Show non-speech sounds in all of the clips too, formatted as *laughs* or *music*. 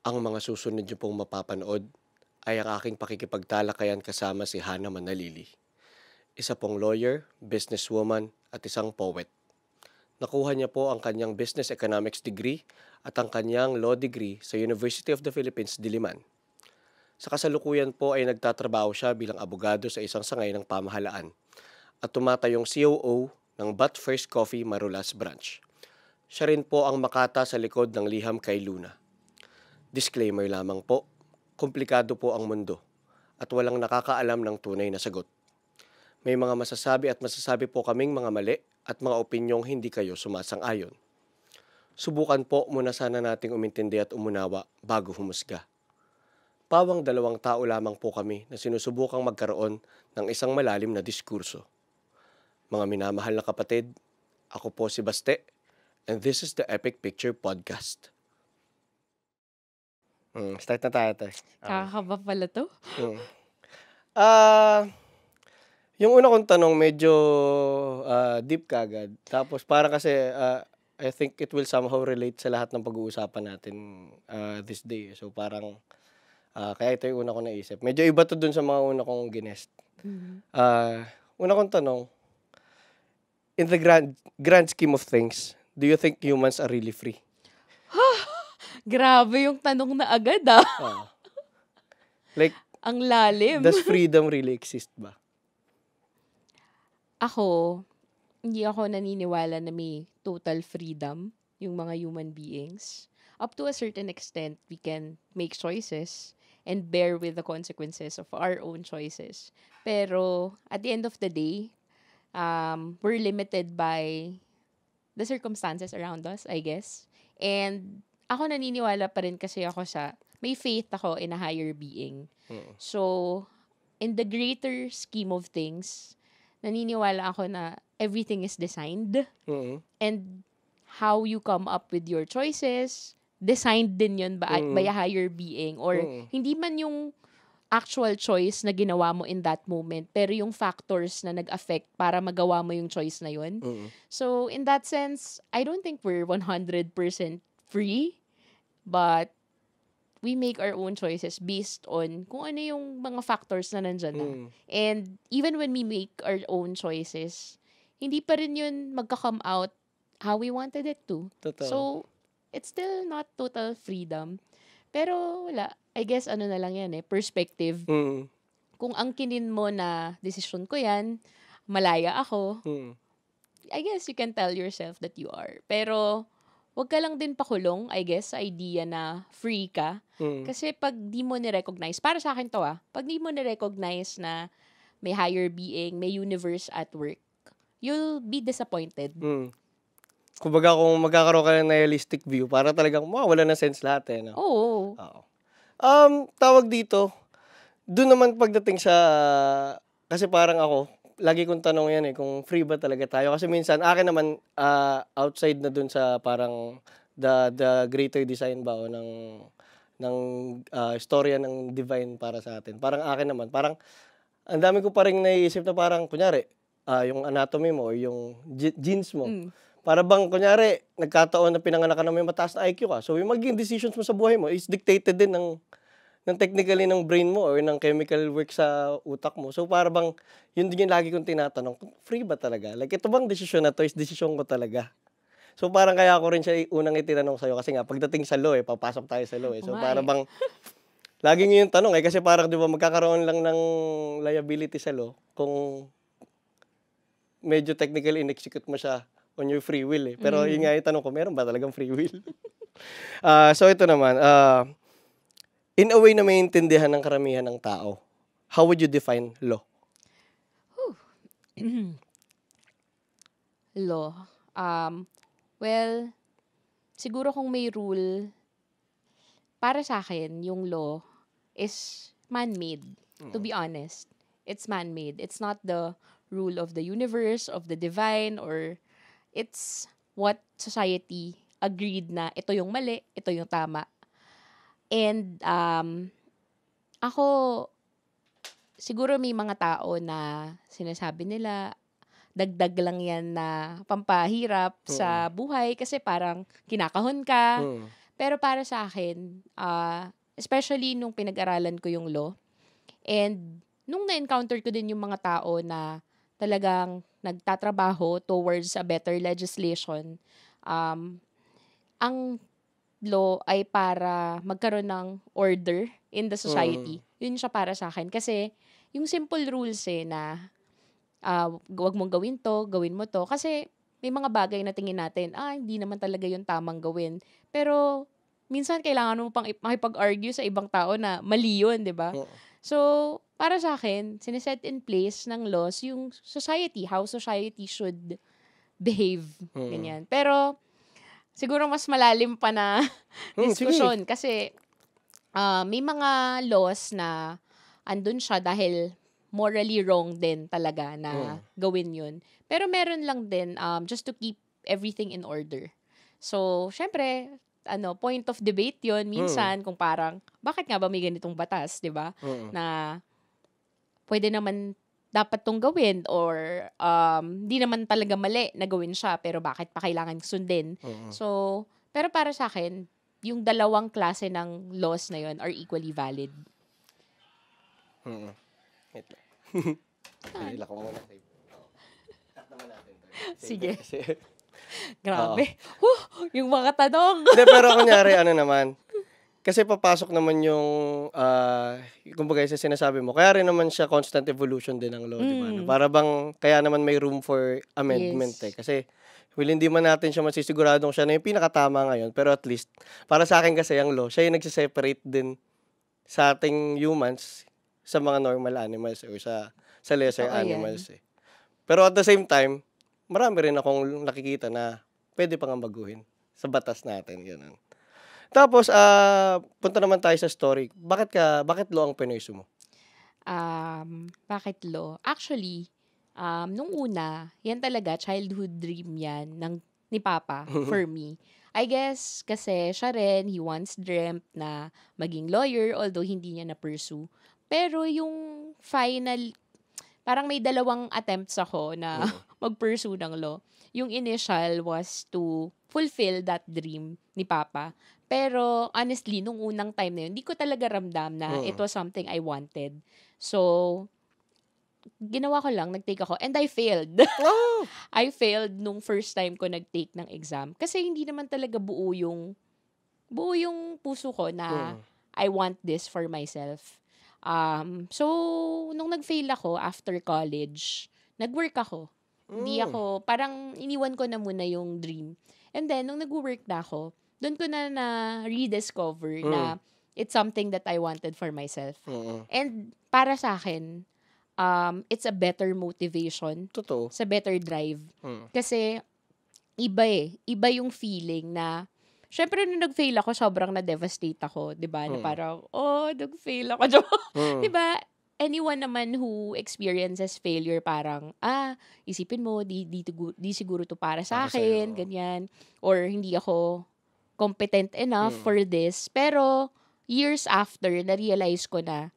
Ang mga susunod niyo pong mapapanood ay ang aking pakikipagtalakayan kasama si Hannah Manalili. Isa pong lawyer, businesswoman at isang poet. Nakuha niya po ang kanyang business economics degree at ang kanyang law degree sa University of the Philippines, Diliman. Sa kasalukuyan po ay nagtatrabaho siya bilang abogado sa isang sangay ng pamahalaan at tumatayong COO ng But First Coffee Marulas Branch. Siya rin po ang makata sa likod ng liham kay Luna. Disclaimer lamang po, komplikado po ang mundo at walang nakakaalam ng tunay na sagot. May mga masasabi at masasabi po kaming mga mali at mga opinyong hindi kayo sumasang-ayon. Subukan po muna sana nating umintindi at umunawa bago humusga. Pawang dalawang tao lamang po kami na sinusubukang magkaroon ng isang malalim na diskurso. Mga minamahal na kapatid, ako po si Baste, and this is the Epic Picture Podcast. Mm, start na tayo, Tay. Kakakaba pala to. Mm. Uh, yung una kong tanong, medyo uh, deep kagad. Tapos para kasi uh, I think it will somehow relate sa lahat ng pag-uusapan natin uh, this day. So parang, uh, kaya ito yung una kong naisip. Medyo iba to dun sa mga una kong ginest. Mm-hmm. Uh, una kong tanong, in the grand, grand scheme of things, do you think humans are really free? Grabe yung tanong na agad ah. Uh, *laughs* like, ang lalim. Does freedom really exist ba? Ako, hindi ako naniniwala na may total freedom yung mga human beings. Up to a certain extent, we can make choices and bear with the consequences of our own choices. Pero at the end of the day, um, we're limited by the circumstances around us, I guess. And ako naniniwala pa rin kasi ako sa, may faith ako in a higher being. Mm. So, in the greater scheme of things, naniniwala ako na everything is designed. Mm-hmm. And how you come up with your choices, designed din yun ba mm-hmm. by a higher being. Or mm-hmm. hindi man yung actual choice na ginawa mo in that moment, pero yung factors na nag-affect para magawa mo yung choice na yun. Mm-hmm. So, in that sense, I don't think we're 100% free But, we make our own choices based on kung ano yung mga factors na nandyan na. Mm. And even when we make our own choices, hindi pa rin yun magka-come out how we wanted it to. Totoo. So, it's still not total freedom. Pero wala. I guess ano na lang yan eh, perspective. Mm. Kung ang kinin mo na decision ko yan, malaya ako, mm. I guess you can tell yourself that you are. Pero wag ka lang din pakulong, I guess, sa idea na free ka. Mm. Kasi pag di mo ni-recognize, para sa akin to ah, pag di mo ni-recognize na may higher being, may universe at work, you'll be disappointed. Mm. Kumbaga kung magkakaroon ka ng nihilistic view, para talagang wala na sense lahat eh. No? Oo. Oo. Um, tawag dito, doon naman pagdating sa, kasi parang ako, lagi kong tanong yan eh, kung free ba talaga tayo. Kasi minsan, akin naman, uh, outside na dun sa parang the, the greater design ba o ng, ng uh, storya ng divine para sa atin. Parang akin naman, parang ang dami ko pa rin naiisip na parang, kunyari, uh, yung anatomy mo or yung genes mo. Mm. Para bang, kunyari, nagkataon na pinanganak ka na may mataas na IQ ka. So, yung magiging decisions mo sa buhay mo is dictated din ng ng technically ng brain mo or ng chemical work sa utak mo. So para bang yun din yung lagi kong tinatanong, free ba talaga? Like ito bang desisyon na to is desisyon ko talaga? So parang kaya ako rin siya unang itinanong sa'yo kasi nga pagdating sa law eh, papasok tayo sa law eh. So para bang laging yung tanong eh kasi parang 'di ba magkakaroon lang ng liability sa law kung medyo technical in-execute mo siya on your free will eh. Pero mm. yun nga yung tanong ko, meron ba talagang free will? uh, *laughs* so ito naman, uh, in a way na maintindihan ng karamihan ng tao, how would you define law? *clears throat* law. Um, well, siguro kung may rule, para sa akin, yung law is man-made. Mm. To be mm. honest, it's man-made. It's not the rule of the universe, of the divine, or it's what society agreed na ito yung mali, ito yung tama, And, um, ako, siguro may mga tao na sinasabi nila, dagdag lang yan na pampahirap Oo. sa buhay kasi parang kinakahon ka. Oo. Pero para sa akin, uh, especially nung pinag-aralan ko yung law, and nung na-encounter ko din yung mga tao na talagang nagtatrabaho towards a better legislation, um, ang law ay para magkaroon ng order in the society. Mm. Yun siya para sa akin. Kasi, yung simple rules eh na uh, wag mong gawin to, gawin mo to. Kasi, may mga bagay na tingin natin, ah, hindi naman talaga yun tamang gawin. Pero, minsan kailangan mo pang makipag-argue sa ibang tao na mali yun, di ba? So, para sa akin, siniset in place ng laws yung society, how society should behave. Mm. Ganyan. Pero, siguro mas malalim pa na *laughs* hmm, diskusyon. Kasi uh, may mga laws na andun siya dahil morally wrong din talaga na hmm. gawin yun. Pero meron lang din um, just to keep everything in order. So, syempre, ano, point of debate yon minsan hmm. kung parang bakit nga ba may ganitong batas, 'di ba? Hmm. Na pwede naman dapat tong gawin or um, hindi naman talaga mali na gawin siya pero bakit pa kailangan sundin. Uh-huh. So, pero para sa akin, yung dalawang klase ng laws na yon are equally valid. Uh-huh. Wait lang. Hila *laughs* ko muna. Sige. *laughs* Grabe. Uh, huh, yung mga tanong. Hindi, pero kunyari, ano naman, kasi papasok naman yung, uh, kumbaga sa sinasabi mo, kaya rin naman siya constant evolution din ng law, mm. di Para bang, kaya naman may room for amendment yes. eh. Kasi, well, hindi man natin siya masisiguradong siya na yung pinakatama ngayon, pero at least, para sa akin kasi ang law, siya yung nagsiseparate din sa ating humans sa mga normal animals or sa, sa lesser oh, animals eh. Pero at the same time, marami rin akong nakikita na pwede pang baguhin sa batas natin, ganun. Tapos, uh, punta naman tayo sa story. Bakit ka, bakit lo ang pinuiso mo? Um, bakit lo? Actually, um, nung una, yan talaga, childhood dream yan ng, ni Papa *laughs* for me. I guess kasi siya rin, he once dreamt na maging lawyer although hindi niya na-pursue. Pero yung final, parang may dalawang attempts ako na *laughs* mag-pursue ng law. Yung initial was to fulfill that dream ni Papa. Pero honestly, nung unang time na yun, hindi ko talaga ramdam na mm. it was something I wanted. So, ginawa ko lang, nag-take ako, and I failed. *laughs* Oh! I failed nung first time ko nag-take ng exam. Kasi hindi naman talaga buo yung, buo yung puso ko na mm. I want this for myself. Um, so, nung nag-fail ako after college, nag-work ako. Mm. Hindi ako, parang iniwan ko na muna yung dream. And then, nung nag-work na ako, doon ko na na rediscover mm. na it's something that I wanted for myself. Mm-hmm. And para sa akin, um, it's a better motivation. Totoo. Sa better drive. Mm. Kasi, iba eh. Iba yung feeling na, syempre nung nag-fail ako, sobrang na-devastate ako. ba diba? Mm. Na parang, oh, nag-fail ako. *laughs* mm. ba diba? Anyone naman who experiences failure, parang, ah, isipin mo, di, di, di siguro to para sa akin, sa'yo. ganyan. Or hindi ako competent enough mm. for this. Pero, years after, na-realize ko na,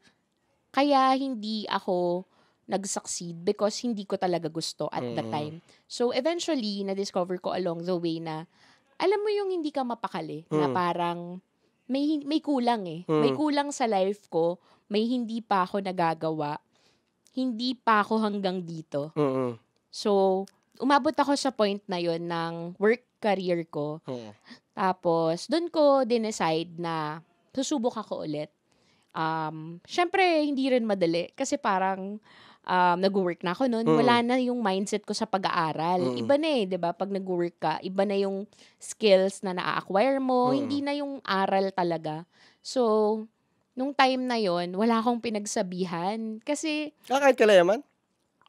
kaya hindi ako nag-succeed because hindi ko talaga gusto at mm. the time. So, eventually, na-discover ko along the way na, alam mo yung hindi ka mapakali, mm. na parang, may, may kulang eh. Mm. May kulang sa life ko, may hindi pa ako nagagawa, hindi pa ako hanggang dito. Mm-hmm. So, umabot ako sa point na yon ng work career ko. Oo. Tapos, doon ko dinecide na susubok ako ulit. Um, Siyempre, hindi rin madali kasi parang um, nag-work na ako noon. Mm. Wala na yung mindset ko sa pag-aaral. Mm. Iba na eh, di ba? Pag nag-work ka, iba na yung skills na na-acquire mo. Mm. Hindi na yung aral talaga. So, nung time na yon wala akong pinagsabihan. Kasi... Ah, kahit kalayaman?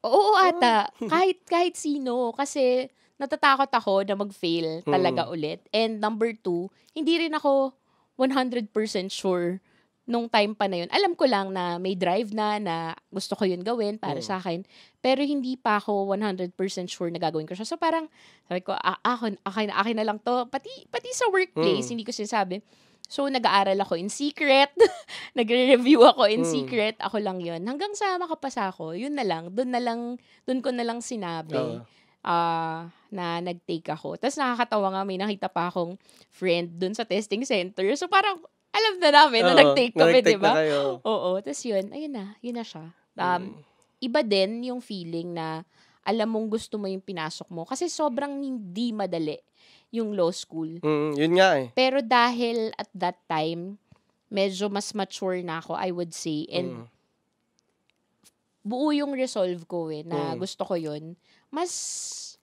Oo, ata. Ah. *laughs* kahit, kahit sino. Kasi natatakot ako na mag-fail talaga mm. ulit. And number two, hindi rin ako 100% sure nung time pa na yun. Alam ko lang na may drive na, na gusto ko yun gawin para mm. sa akin. Pero hindi pa ako 100% sure na gagawin ko siya. So parang, sabi ko, ah, akin, akin na lang to. Pati, pati sa workplace, mm. hindi ko sinasabi. So, nag-aaral ako in secret. *laughs* Nagre-review ako in mm. secret. Ako lang yon Hanggang sa makapasa ako, yun na lang. Doon na lang, doon ko na lang sinabi. Uh uh, na nag-take ako. Tapos nakakatawa nga, may nakita pa akong friend dun sa testing center. So parang, alam na namin Oo, na nag-take kami, di ba? Na Oo. Tapos yun, ayun na, yun na siya. Mm. Um, mm. Iba din yung feeling na alam mong gusto mo yung pinasok mo. Kasi sobrang hindi madali yung law school. Mm, yun nga eh. Pero dahil at that time, medyo mas mature na ako, I would say. And mm buo yung resolve ko eh, na mm. gusto ko yun, mas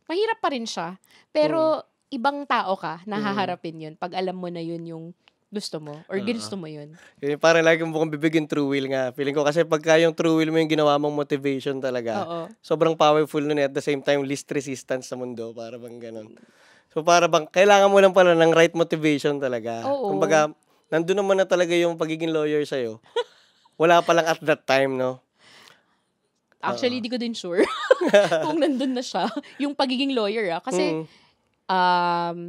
mahirap pa rin siya. Pero, mm. ibang tao ka, mm. nahaharapin yun pag alam mo na yun yung gusto mo or uh, ah. ginusto mo yun. Kasi para lagi mo kong bibigyan true will nga. Feeling ko kasi pagka yung true will mo yung ginawa mong motivation talaga, Oo. sobrang powerful nun eh. At the same time, least resistance sa mundo. Para bang ganun. So para bang, kailangan mo lang pala ng right motivation talaga. Oo. Kumbaga, nandun naman na talaga yung pagiging lawyer sa'yo. Wala pa lang at that time, no? Actually, ah. hindi uh ko din sure *laughs* kung nandun na siya. Yung pagiging lawyer, ah. Kasi, mm. um,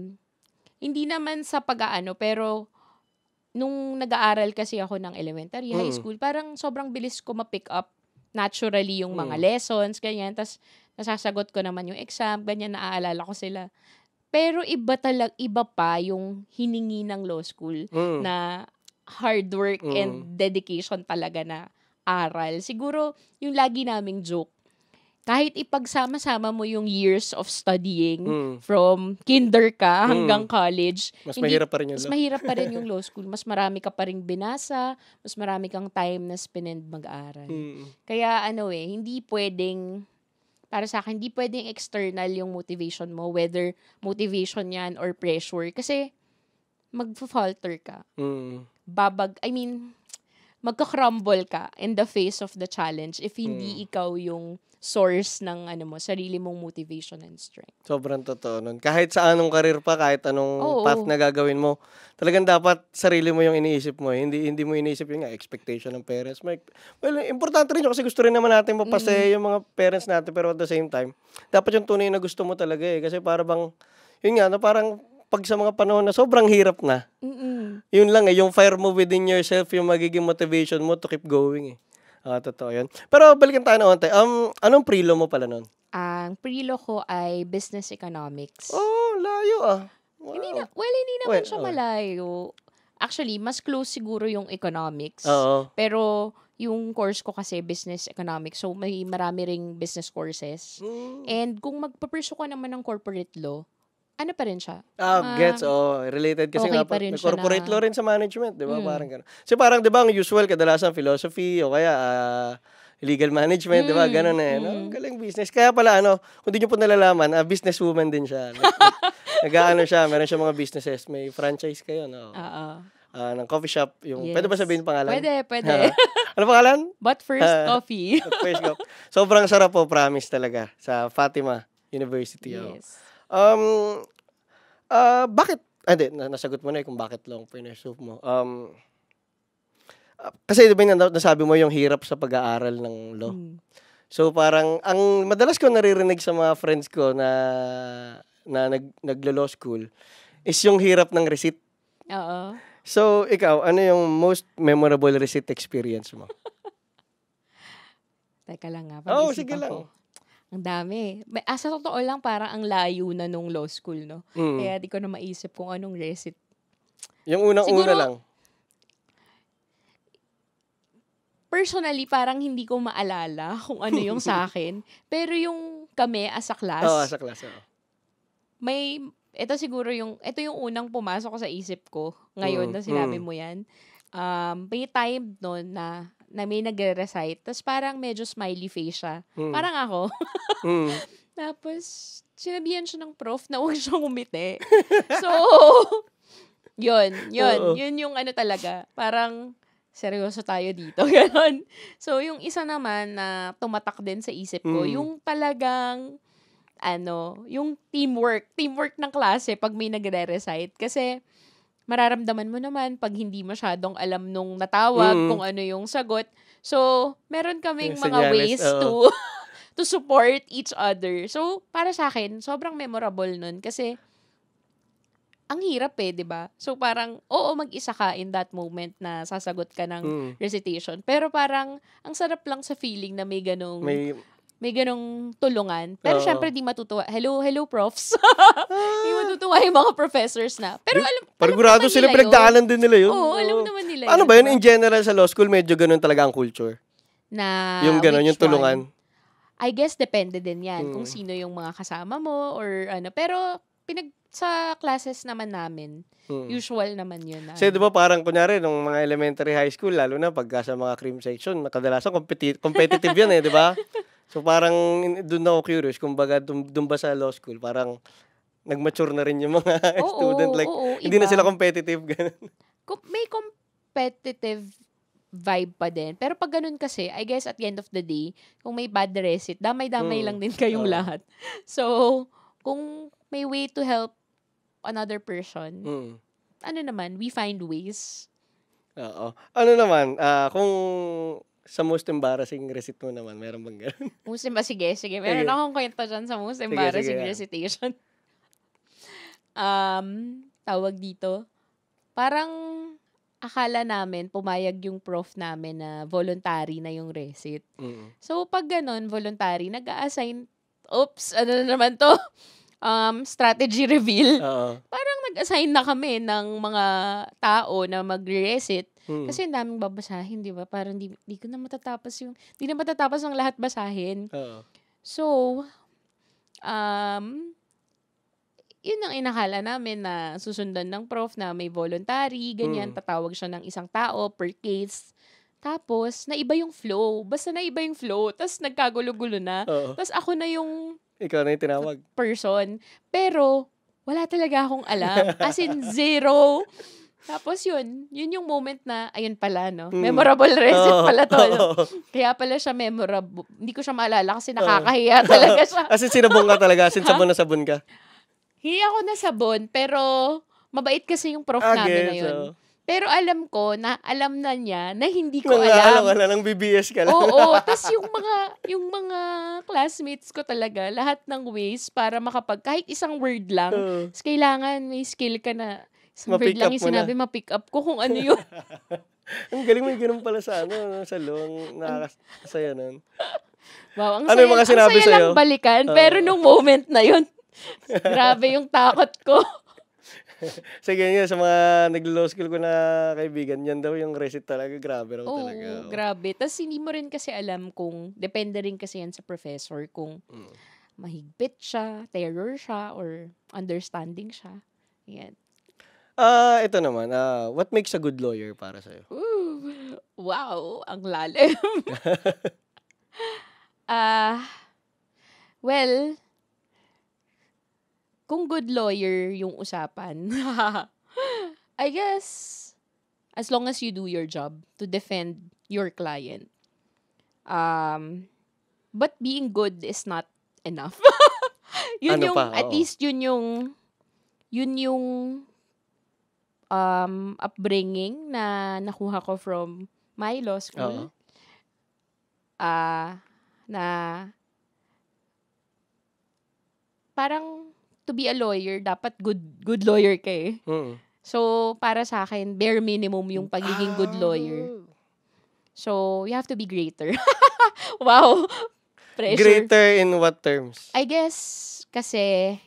hindi naman sa pag-aano, pero nung nag-aaral kasi ako ng elementary, mm. high hmm. school, parang sobrang bilis ko ma-pick up naturally yung mga mm. lessons, ganyan. Tapos, nasasagot ko naman yung exam, ganyan, naaalala ko sila. Pero iba talaga, iba pa yung hiningi ng law school mm. na hard work mm. and hmm. dedication talaga na aral. Siguro, yung lagi naming joke, kahit ipagsama-sama mo yung years of studying mm. from kinder ka hmm. hanggang mm. college, mas hindi, mahirap pa rin yung mas mahirap pa rin yung *laughs* law school. Mas marami ka pa rin binasa, mas marami kang time na spinend mag-aral. Mm. Kaya ano eh, hindi pwedeng para sa akin, hindi pwedeng external yung motivation mo, whether motivation yan or pressure. Kasi, mag-falter ka. Mm. Babag, I mean, magka-crumble ka in the face of the challenge if hindi mm. ikaw yung source ng ano mo, sarili mong motivation and strength. Sobrang totoo nun. Kahit sa anong karir pa, kahit anong Oo. path na gagawin mo, talagang dapat sarili mo yung iniisip mo. Eh. Hindi hindi mo iniisip yung expectation ng parents. May, well, importante rin yun kasi gusto rin naman natin mapasaya mm. yung mga parents natin pero at the same time, dapat yung tunay na gusto mo talaga eh. Kasi para bang, yun nga, na parang pag sa mga panahon na sobrang hirap na, Mm-mm. yun lang eh, yung fire mo within yourself, yung magiging motivation mo to keep going eh. Ah, totoo yun. Pero balikan tayo na onte. Um, anong prelo mo pala nun? Ang prelo ko ay business economics. Oh, layo ah. Wow. Hindi na, well, hindi naman well, siya oh. malayo. Actually, mas close siguro yung economics. Oo. Pero yung course ko kasi business economics. So, may marami ring business courses. Mm. And kung magpapursue ka naman ng corporate law, ano pa rin siya. Ah, uh, gets. Oh, related kasi okay nga pa, rin corporate na... law rin sa management, 'di ba? Mm. Parang ganun. So parang 'di ba ang usual kadalasan philosophy o kaya uh, legal management, mm. 'di ba? Mm, ganun eh, mm. no? Galing business. Kaya pala ano, kung di niyo po nalalaman, a uh, woman din siya. *laughs* Nag-aano siya, meron siya mga businesses, may franchise kayo, no? Oo. Uh-uh. ng coffee shop. Yung, yes. Pwede ba sabihin pangalan? Pwede, pwede. Ah, ano pangalan? *laughs* But First uh, Coffee. *laughs* but first Coffee. Sobrang sarap po, promise talaga, sa Fatima University. Yes. Oh. Um, uh, bakit, ah, di, nasagot mo na eh kung bakit long pinersoof mo. Um, ah, kasi diba yung nasabi mo yung hirap sa pag-aaral ng law. Mm. So parang ang madalas ko naririnig sa mga friends ko na na nag naglo-law school is yung hirap ng receipt. Oo. So ikaw, ano yung most memorable receipt experience mo? *laughs* Teka lang nga. Ah, oh, sige lang. Ko. Ang dami. May, ah, sa totoo lang, parang ang layo na nung law school, no? Mm. Kaya di ko na maisip kung anong recit. Yung unang-una una lang. Personally, parang hindi ko maalala *laughs* kung ano yung sa akin. Pero yung kami as a class. Oo, oh, as a class. Oh. May, ito siguro yung, ito yung unang pumasok ko sa isip ko ngayon mm. na sinabi mm. mo yan. Um, may time noon na na may nagre-recite. Tapos parang medyo smiley face siya. Mm. Parang ako. *laughs* mm. Tapos, sinabihan siya ng prof na huwag siyang umite. *laughs* so, yun, yun. Oo. Yun yung ano talaga. Parang, seryoso tayo dito. *laughs* Ganon. So, yung isa naman na tumatak din sa isip ko, mm. yung talagang, ano, yung teamwork. Teamwork ng klase pag may nagre-recite. Kasi, mararamdaman mo naman pag hindi masyadong alam nung natawag mm. kung ano yung sagot. So, meron kaming yung mga senyales, ways oh. to *laughs* to support each other. So, para sa akin, sobrang memorable nun kasi ang hirap eh, 'di ba? So parang oo mag-isa ka in that moment na sasagot ka ng mm. recitation. Pero parang ang sarap lang sa feeling na may ganong may may ganong tulungan. Pero uh, syempre, di matutuwa. Hello, hello, profs. *laughs* di ah. matutuwa yung mga professors na. Pero alam, alam Parang sila, pinagdaanan din nila yun. Oo, alam naman nila Ano ba yun? In general, sa law school, medyo ganun talaga ang culture. Na, yung ganun, yung tulungan. One? I guess depende din 'yan hmm. kung mm. sino yung mga kasama mo or ano. Pero pinag sa classes naman namin, hmm. usual naman 'yun. Kasi 'di ba ano. parang kunyari nung mga elementary high school lalo na pagka sa mga cream section, kadalasan competi- competitive 'yan eh, 'di ba? *laughs* So parang doon ako curious, kumbaga doon ba sa law school, parang nag-mature na rin yung mga *laughs* oo, student. Like, oo, hindi iba. na sila competitive. *laughs* Ganun. May competitive vibe pa din. Pero pag ganun kasi, I guess at the end of the day, kung may bad recit, damay-damay hmm. lang din kayong uh. lahat. *laughs* So, kung may way to help another person, hmm. ano naman, we find ways. Oo. Ano naman, uh, kung sa most embarrassing recit mo naman, meron bang ganun? *laughs* Most embarrassing, sige, sige. Meron sige. akong kwento dyan sa most embarrassing sige, sige, recitation. *laughs* um, tawag dito. Parang akala namin, pumayag yung prof namin na voluntary na yung recit. Mm-hmm. So, pag ganun, voluntary, nag-a-assign, oops, ano na naman to? *laughs* Um, strategy reveal. Uh-huh. Parang nag-assign na kami ng mga tao na mag-recit Mm. Kasi ang daming babasahin, di ba? Parang di, di ko na matatapos yung, di na matatapos ang lahat basahin. Uh-oh. So, um, yun ang inakala namin na susundan ng prof na may voluntary, ganyan, mm. tatawag siya ng isang tao per case. Tapos, naiba yung flow. Basta naiba yung flow. Tapos, nagkagulo-gulo na. Uh-oh. Tapos, ako na yung... Ikaw na yung tinawag. Person. Pero, wala talaga akong alam. As in, *laughs* zero. Tapos yun, yun yung moment na, ayun pala, no? Mm. Memorable reset oh, pala to. *laughs* No? Kaya pala siya memorable. Hindi ko siya maalala kasi nakakahiya *laughs* talaga siya. As in, sinabon ka talaga? As in, sabon na sabon ka? *laughs* Hindi ako nasabon, pero mabait kasi yung prof okay, ah, namin na yun. So. Pero alam ko na alam na niya na hindi ko Nang alam. Alam ka lang, BBS ka lang. Oo, oo. Tapos yung mga, yung mga classmates ko talaga, lahat ng ways para makapag, kahit isang word lang, uh. kailangan may skill ka na Isang ma-pick word lang yung sinabi, ma-pick up ko kung ano yun. *laughs* ang galing mo yung ganun pala sa ano, sa long. Nakakasaya nun. Wow, ang ano saya, yung mga sinabi ang saya sa'yo? lang balikan, uh, pero nung moment na yun, *laughs* grabe yung takot ko. *laughs* Sige ganyan, sa mga nag-law school ko na kaibigan, yan daw yung recit talaga. Grabe raw oh, talaga. Oo, oh. grabe. Tapos hindi mo rin kasi alam kung, depende rin kasi yan sa professor kung mm. mahigpit siya, terror siya, or understanding siya. Yan. Ah, ito naman. Ah, what makes a good lawyer para sa iyo? wow, ang lalim. *laughs* Ah, uh, well, kung good lawyer yung usapan, *laughs* I guess, as long as you do your job to defend your client. Um, but being good is not enough. *laughs* yun ano yung, pa? at least yun yung, yun yung um, upbringing na nakuha ko from my law school. Uh-huh. Uh, na parang to be a lawyer, dapat good good lawyer ka eh. Uh-huh. So, para sa akin, bare minimum yung pagiging good lawyer. Ah. So, you have to be greater. *laughs* wow. Pressure. Greater in what terms? I guess, kasi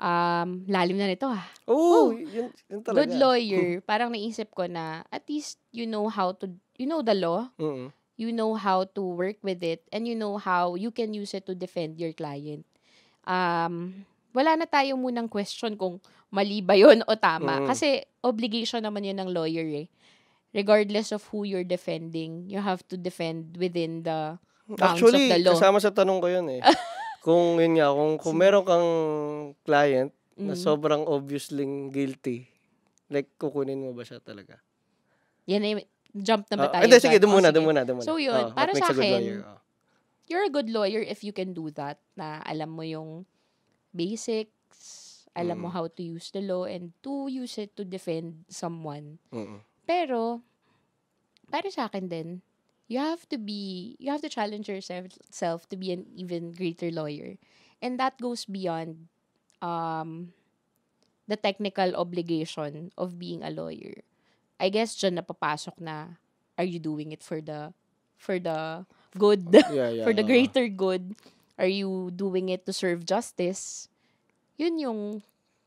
um, lalim na nito ah. Oo, oh, oh, yun, yun talaga. Good lawyer. parang naisip ko na, at least you know how to, you know the law. Mm-mm. You know how to work with it. And you know how you can use it to defend your client. Um, wala na tayo munang question kung mali ba yun o tama. Mm. Kasi obligation naman yun ng lawyer eh. Regardless of who you're defending, you have to defend within the bounds Actually, of the law. Actually, kasama sa tanong ko yun eh. *laughs* Kung yun nga, kung, kung meron kang client mm. na mm-hmm. sobrang obviously guilty, like kukunin mo ba siya talaga? Yan ay, jump na ba tayo? Hindi, uh, sige, doon oh, muna, doon muna, doon muna. So yun, oh, para sa akin, lawyer, oh. you're a good lawyer if you can do that, na alam mo yung basics, alam mm. mo how to use the law, and to use it to defend someone. Mm-mm. Pero, para sa akin din, you have to be you have to challenge yourself to be an even greater lawyer and that goes beyond um the technical obligation of being a lawyer i guess dyan napapasok na are you doing it for the for the good yeah, *laughs* yeah, for the greater good are you doing it to serve justice yun yung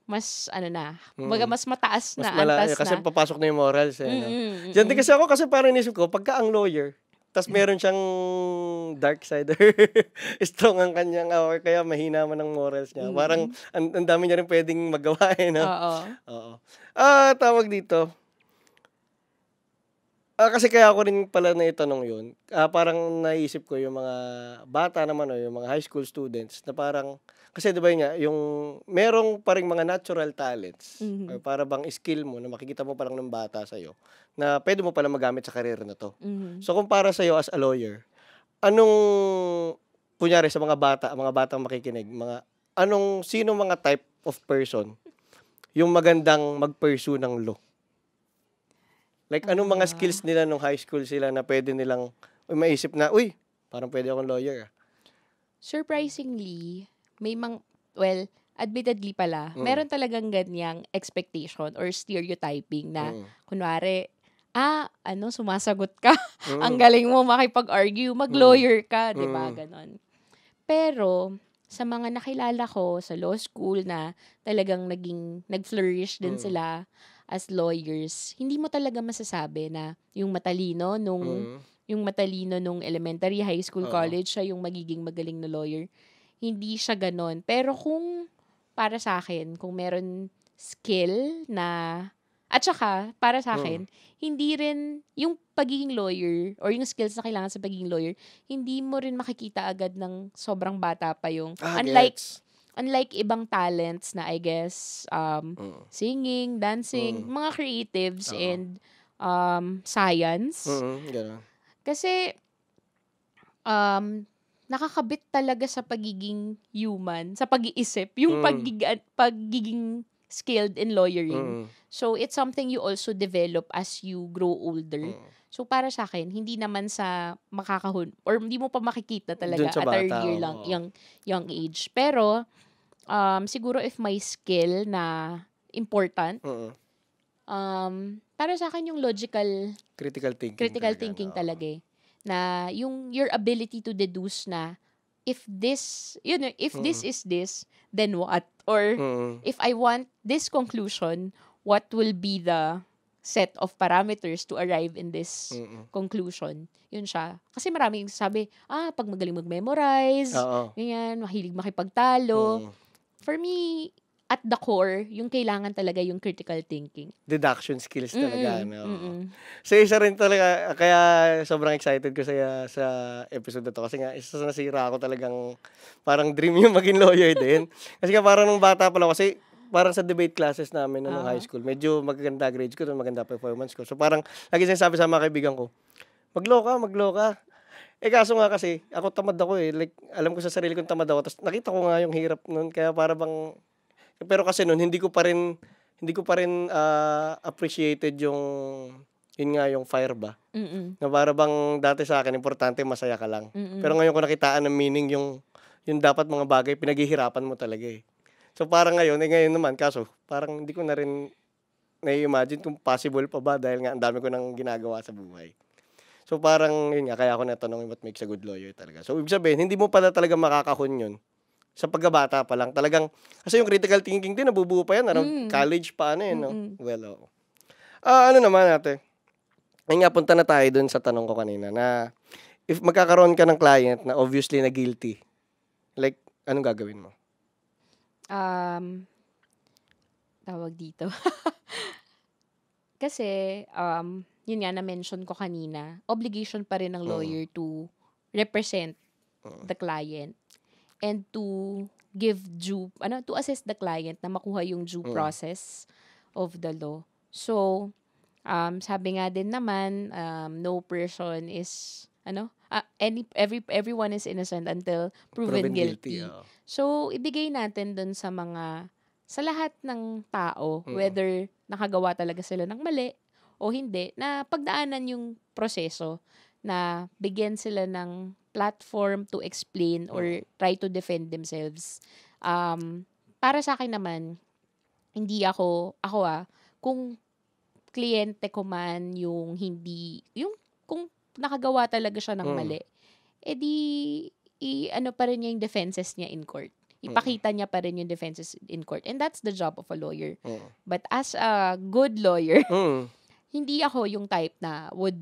mas ano na, mga mm. mas mataas na, mas mala- antas kasi na. Kasi papasok na yung morals. Eh, mm-hmm, no? Mm, mm, Diyan din kasi ako, kasi parang inisip ko, pagka ang lawyer, tapos mm. meron siyang dark side *laughs* strong ang kanyang or kaya mahina man ang morals niya. Mm-hmm. Parang ang, ang dami niya rin pwedeng magawa eh, no? Oo. Oo. Ah, tawag dito. Ah, kasi kaya ako rin pala na itanong yun. Ah, parang naisip ko yung mga bata naman o yung mga high school students na parang, kasi di ba yun nga, yung merong paring mga natural talents, mm-hmm. para bang skill mo na makikita mo palang ng bata sa'yo, na pwede mo pala magamit sa karir na to. Mm-hmm. So kung para sa'yo as a lawyer, anong, kunyari sa mga bata, mga batang makikinig, mga, anong, sino mga type of person yung magandang mag-pursue ng law? Like, anong mga ah. skills nila nung high school sila na pwede nilang uy, maisip na, uy, parang pwede akong lawyer. Ah. Surprisingly, may mang, well, admittedly pala, mm. meron talagang ganyang expectation or stereotyping na, mm. kunwari, ah, ano, sumasagot ka. *laughs* Mm. Ang galing mo makipag-argue, mag-lawyer mm. ka, mm. di ba? Mm. Ganon. Pero, sa mga nakilala ko sa law school na talagang naging, nag-flourish din mm. sila, as lawyers, hindi mo talaga masasabi na yung matalino nung mm. yung matalino nung elementary, high school, Uh-oh. college siya yung magiging magaling na lawyer. Hindi siya ganon. Pero kung para sa akin, kung meron skill na at saka, para sa akin, mm. hindi rin yung pagiging lawyer or yung skills na kailangan sa pagiging lawyer, hindi mo rin makikita agad ng sobrang bata pa yung ah, unlike gets unlike ibang talents na I guess um mm. singing, dancing, mm. mga creatives uh-huh. and um science. Mm-hmm, Kasi um nakakabit talaga sa pagiging human, sa pag-iisip, yung mm. pagiging pagiging skilled in lawyering. Mm. So it's something you also develop as you grow older. Mm. So para sa akin, hindi naman sa makakahon or hindi mo pa makikita talaga at bata, third year lang, oh. young, young age. Pero um, siguro if my skill na important, uh-uh. um, para sa akin yung logical critical thinking critical talaga, thinking no? talaga eh na yung your ability to deduce na if this you know if mm-hmm. this is this then what or mm-hmm. if i want this conclusion what will be the set of parameters to arrive in this Mm-mm. conclusion. Yun siya. Kasi marami maraming sabi, ah, pag magaling mag-memorize, Oo. ganyan, mahilig makipagtalo. Mm. For me, at the core, yung kailangan talaga yung critical thinking. Deduction skills talaga. Mm-mm. No? Mm-mm. So, isa rin talaga, kaya sobrang excited ko sa, sa episode na to. Kasi nga, isa sa nasira ako talagang parang dream yung maging lawyer din. *laughs* kasi nga, parang nung bata pa lang, kasi parang sa debate classes namin noong uh-huh. Ah. high school, medyo magaganda grades ko, maganda performance ko. So parang lagi siyang sabi sa mga kaibigan ko, magloka, magloka. Eh kaso nga kasi, ako tamad ako eh. Like, alam ko sa sarili kong tamad ako. Tapos nakita ko nga yung hirap nun. Kaya para bang... Pero kasi nun, hindi ko pa rin, hindi ko pa rin uh, appreciated yung, yun nga, yung fire ba? Mm-mm. Na para bang dati sa akin, importante, masaya ka lang. Mm-mm. Pero ngayon ko nakitaan ng meaning yung, yung dapat mga bagay, pinaghihirapan mo talaga eh. So parang ngayon, eh ngayon naman, kaso parang hindi ko na rin na-imagine kung possible pa ba dahil nga ang dami ko nang ginagawa sa buhay. So parang yun nga, kaya ako natanong what makes a good lawyer talaga. So ibig sabihin, hindi mo pala talaga makakahon yun sa pagkabata pa lang. Talagang, kasi yung critical thinking din, nabubuo pa yan, around mm. college pa, ano yun, eh, no? Mm-hmm. Well, oo. Uh, ano naman natin? ayun nga, punta na tayo dun sa tanong ko kanina na if magkakaroon ka ng client na obviously na guilty, like, anong gagawin mo? Um, tawag dito? *laughs* Kasi, um, yun nga, na-mention ko kanina, obligation pa rin ng mm. lawyer to represent mm. the client and to give due, ano, to assess the client na makuha yung due mm. process of the law. So, um, sabi nga din naman, um, no person is ano? Uh, any every everyone is innocent until proven, proven guilty. guilty oh. So ibigay natin dun sa mga sa lahat ng tao mm. whether nakagawa talaga sila ng mali o hindi na pagdaanan yung proseso na bigyan sila ng platform to explain mm. or try to defend themselves. Um, para sa akin naman, hindi ako, ako ah, kung kliyente ko man yung hindi, yung kung nakagawa talaga siya ng mm. mali, mm. eh di, i, ano pa rin niya yung defenses niya in court. Mm. Ipakita mm. niya pa rin yung defenses in court. And that's the job of a lawyer. Mm. But as a good lawyer, mm. *laughs* hindi ako yung type na would,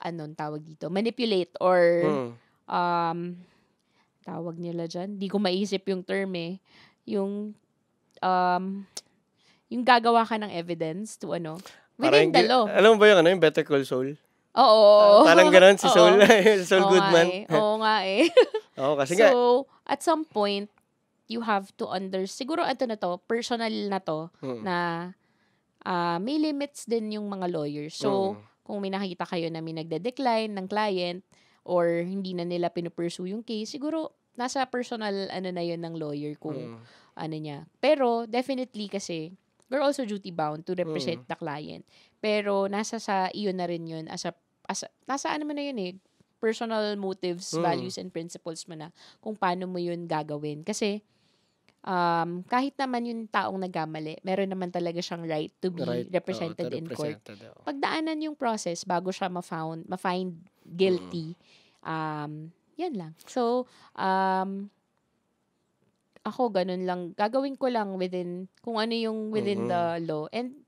anong tawag dito, manipulate or, mm. um, tawag nila dyan, di ko maisip yung term eh, yung, um, yung gagawa ka ng evidence to ano, Within Parang, the law. Alam mo ba yung, ano, yung Better Call Saul? Oo. Uh, parang *laughs* ganun si Soul, Soul Oo *laughs* Goodman. eh. Oo nga eh. *laughs* Oo, kasi so, nga. So, at some point, you have to under, siguro ito na to, personal na to, mm. na uh, may limits din yung mga lawyers. So, mm. kung may nakita kayo na may nagde-decline ng client or hindi na nila pinupursue yung case, siguro nasa personal ano na yun ng lawyer kung mm. ano niya. Pero, definitely kasi, we're also duty bound to represent mm. the client. Pero nasa sa iyo na rin yun as a as, nasa ano mo na yun eh, personal motives, mm. values, and principles mo na kung paano mo yun gagawin. Kasi, um, kahit naman yung taong nagkamali, meron naman talaga siyang right to be right, represented oh, in court. Oh. Pagdaanan yung process bago siya ma-found, ma-find guilty, mm. um, yan lang. So, um, ako ganun lang. Gagawin ko lang within, kung ano yung within mm-hmm. the law. And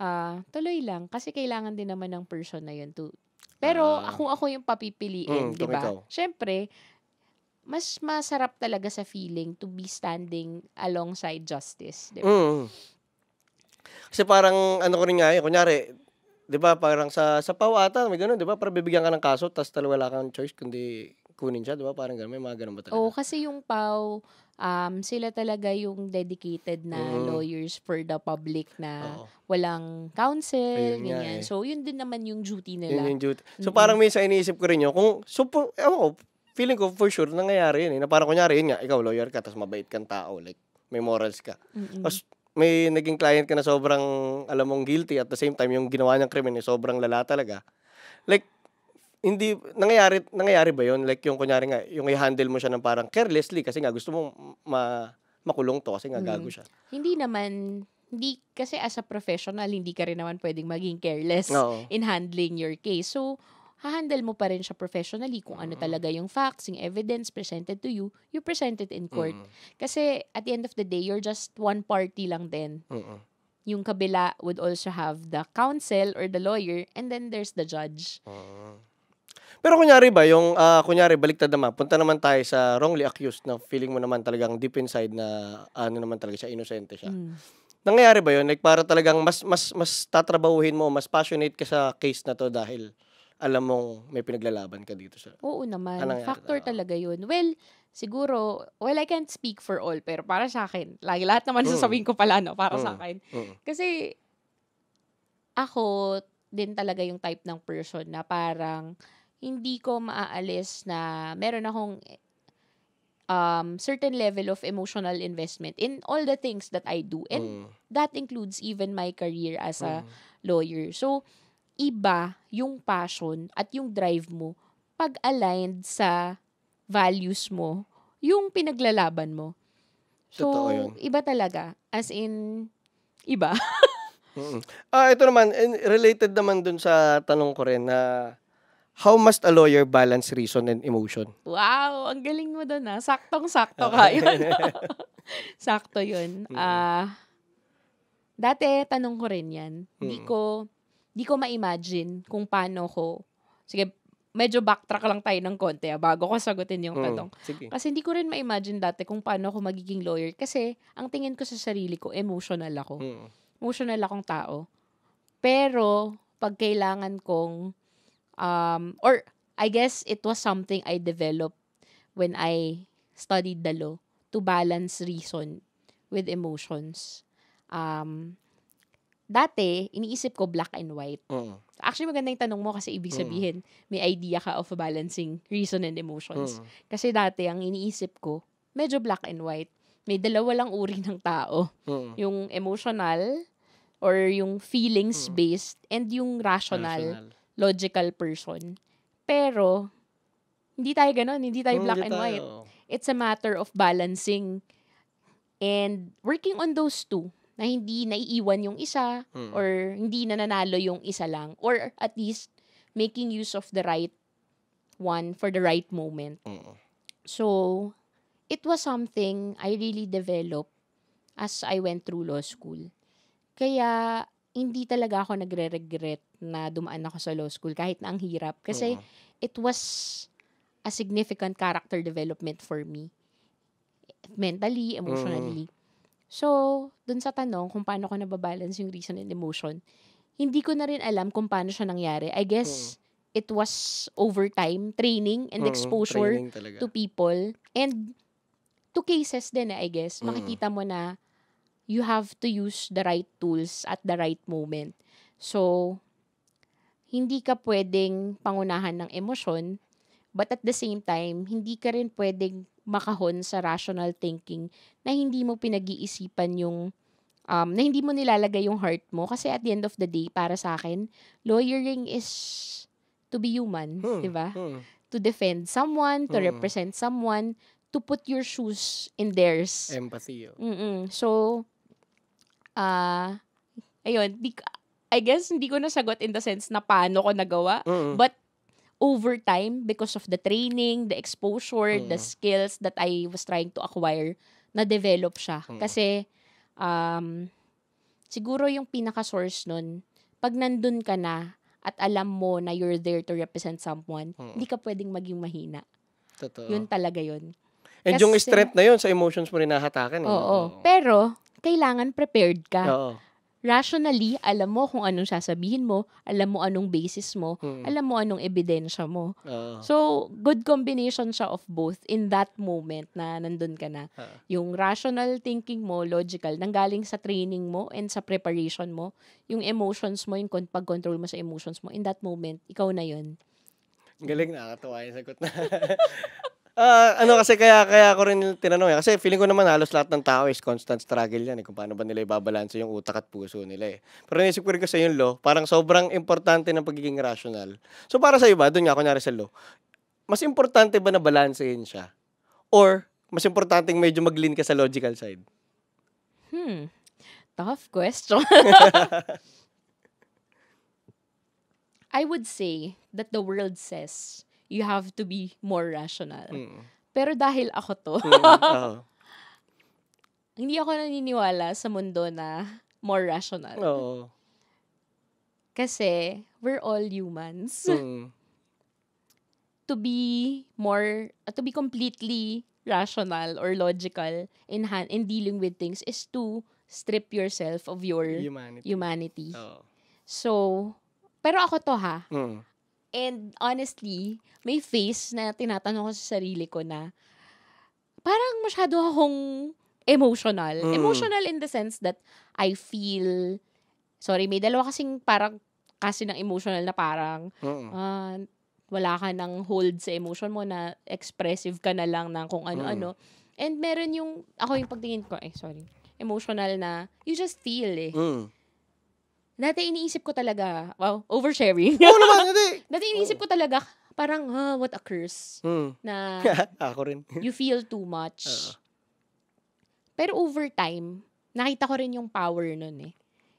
ah, tuloy lang. Kasi kailangan din naman ng person na yun to. Pero Ah. ako ako yung papipiliin, Mm, 'di ba? Syempre, mas masarap talaga sa feeling to be standing alongside justice, 'di ba? Mm. Kasi parang ano ko rin nga eh, kunyari, 'di ba, parang sa sa PAW ata, may ganun, 'di ba? Para bibigyan ka ng kaso, tapos talaga wala kang choice kundi kunin siya, 'di ba? Parang ganun, may mga ganun ba talaga? Oo, kasi yung PAW, um, sila talaga yung dedicated na mm. lawyers for the public na Oo. walang counsel, Ayun ganyan. Nga, eh. So, yun din naman yung duty nila. Yun yung duty. So, mm-hmm. parang minsan iniisip ko rin yun, kung, so, po, eh, oh, feeling ko for sure nangyayari yun eh. Na parang kunyari yun nga, ikaw lawyer ka, tapos mabait kang tao, like, may morals ka. Tapos, may naging client ka na sobrang, alam mong guilty, at the same time, yung ginawa niyang krimen, eh, sobrang lala talaga. Like, hindi nangyayari nangyayari ba 'yon? Like yung kunyari nga, yung i-handle mo siya ng parang carelessly kasi nga gusto mong ma makulong to kasi nga hmm. gago siya. Hindi naman hindi kasi as a professional hindi ka rin naman pwedeng maging careless Oo. in handling your case. So ha-handle mo pa rin siya professionally kung ano hmm. talaga yung facts, yung evidence presented to you, you present it in court. Mm. Kasi at the end of the day, you're just one party lang din. Mm-mm yung kabila would also have the counsel or the lawyer and then there's the judge. Uh-huh. Pero kunyari ba, yung, uh, kunyari, baliktad naman, punta naman tayo sa wrongly accused na feeling mo naman talagang deep inside na ano naman talaga siya, innocent siya. Mm. Nangyayari ba yun? Like, para talagang mas, mas, mas tatrabahuhin mo, mas passionate ka sa case na to dahil alam mong may pinaglalaban ka dito sa... Oo naman. Anong Factor yata? talaga yun. Well, siguro, well, I can't speak for all, pero para sa akin, lagi lahat naman mm. sasabihin ko pala, no? Para mm. sa akin. Mm. Kasi, ako din talaga yung type ng person na parang, hindi ko maaalis na meron akong um, certain level of emotional investment in all the things that I do. And mm. that includes even my career as a mm. lawyer. So, iba yung passion at yung drive mo pag aligned sa values mo, yung pinaglalaban mo. So, iba talaga. As in, iba. *laughs* Mm. Ah, uh, ito naman, related naman dun sa tanong ko rin na How must a lawyer balance reason and emotion? Wow, ang galing mo doon ah. Saktong-sakto ah. ka. Yun. *laughs* Sakto yun. Mm. Ah, uh, dati, tanong ko rin yan. Hindi mm ko, di ko ma-imagine kung paano ko, sige, medyo backtrack lang tayo ng konti ah, bago ko sagutin yung mm, tanong. Mm, Kasi hindi ko rin ma-imagine dati kung paano ako magiging lawyer. Kasi, ang tingin ko sa sarili ko, emotional ako. Mm. Emotional akong tao. Pero, pag kailangan kong um, or I guess it was something I developed when I studied the law to balance reason with emotions. Um, dati, iniisip ko black and white. Uh-huh. Actually, maganda yung tanong mo kasi ibig mm. sabihin, uh-huh. may idea ka of balancing reason and emotions. Uh-huh. Kasi dati, ang iniisip ko, medyo black and white. May dalawa lang uri ng tao. Uh-huh. Yung emotional or yung feelings-based uh-huh. and yung rational. rational logical person. Pero, hindi tayo ganun. Hindi tayo mm, black hindi and tayo. white. It's a matter of balancing and working on those two na hindi naiiwan yung isa mm. or hindi nananalo yung isa lang or at least making use of the right one for the right moment. Mm. So, it was something I really developed as I went through law school. Kaya, hindi talaga ako nagre-regret na dumaan ako sa law school kahit na ang hirap kasi uh-huh. it was a significant character development for me mentally, emotionally. Uh-huh. So, dun sa tanong kung paano ko nababalance yung reason and emotion, hindi ko na rin alam kung paano siya nangyari. I guess uh-huh. it was over time, training and uh-huh. exposure training to people and to cases din, eh, I guess. Uh-huh. Makikita mo na you have to use the right tools at the right moment. So, hindi ka pwedeng pangunahan ng emosyon, but at the same time, hindi ka rin pwedeng makahon sa rational thinking na hindi mo pinag-iisipan yung um, na hindi mo nilalagay yung heart mo kasi at the end of the day para sa akin lawyering is to be human hmm, 'di ba hmm. to defend someone to hmm. represent someone to put your shoes in theirs empathy oh. so ah uh, ayun I guess, hindi ko nasagot in the sense na paano ko nagawa. Mm-hmm. But, over time, because of the training, the exposure, mm-hmm. the skills that I was trying to acquire, na-develop siya. Mm-hmm. Kasi, um, siguro yung pinaka-source nun, pag nandun ka na, at alam mo na you're there to represent someone, mm-hmm. hindi ka pwedeng maging mahina. Totoo. Yun talaga yun. And Kasi, yung strength na yun sa emotions mo rin nahatakan. Eh. Oo. Eh. oo. Pero, kailangan prepared ka. Oo rationally, alam mo kung anong sasabihin mo, alam mo anong basis mo, hmm. alam mo anong ebidensya mo. uh So, good combination siya of both in that moment na nandun ka na. uh Yung rational thinking mo, logical, nanggaling sa training mo and sa preparation mo, yung emotions mo, yung con- pag-control mo sa emotions mo, in that moment, ikaw na yun. Galing, nakakatawa yung sagot na. *laughs* Uh, ano kasi kaya kaya ko rin tinanong eh. Kasi feeling ko naman halos lahat ng tao is constant struggle yan eh. Kung paano ba nila ibabalanse yung utak at puso nila eh. Pero naisip ko rin kasi yung law, parang sobrang importante ng pagiging rational. So para sa iba, doon nga kunyari sa law, mas importante ba na balansehin siya? Or mas importante medyo mag-lean ka sa logical side? Hmm. Tough question. *laughs* I would say that the world says you have to be more rational. Mm. Pero dahil ako to, mm. *laughs* hindi ako naniniwala sa mundo na more rational. Oo. Kasi, we're all humans. Mm. *laughs* to be more, uh, to be completely rational or logical in, han- in dealing with things is to strip yourself of your humanity. humanity. Oh. So, pero ako to ha. Mm. And honestly, may face na tinatanong ko sa sarili ko na parang masyado akong emotional. Mm. Emotional in the sense that I feel sorry, may dalawa kasing parang kasi ng emotional na parang uh, wala ka ng hold sa emotion mo na expressive ka na lang ng kung mm. ano-ano. Mm. And meron yung, ako yung pagtingin ko, eh, sorry, emotional na you just feel eh. Mm Dati iniisip ko talaga, wow, oversharing. Oo naman, dati. *laughs* dati iniisip ko talaga, parang, huh, what a curse. Hmm. Na, *laughs* ako rin. you feel too much. Uh-oh. Pero over time, nakita ko rin yung power nun eh.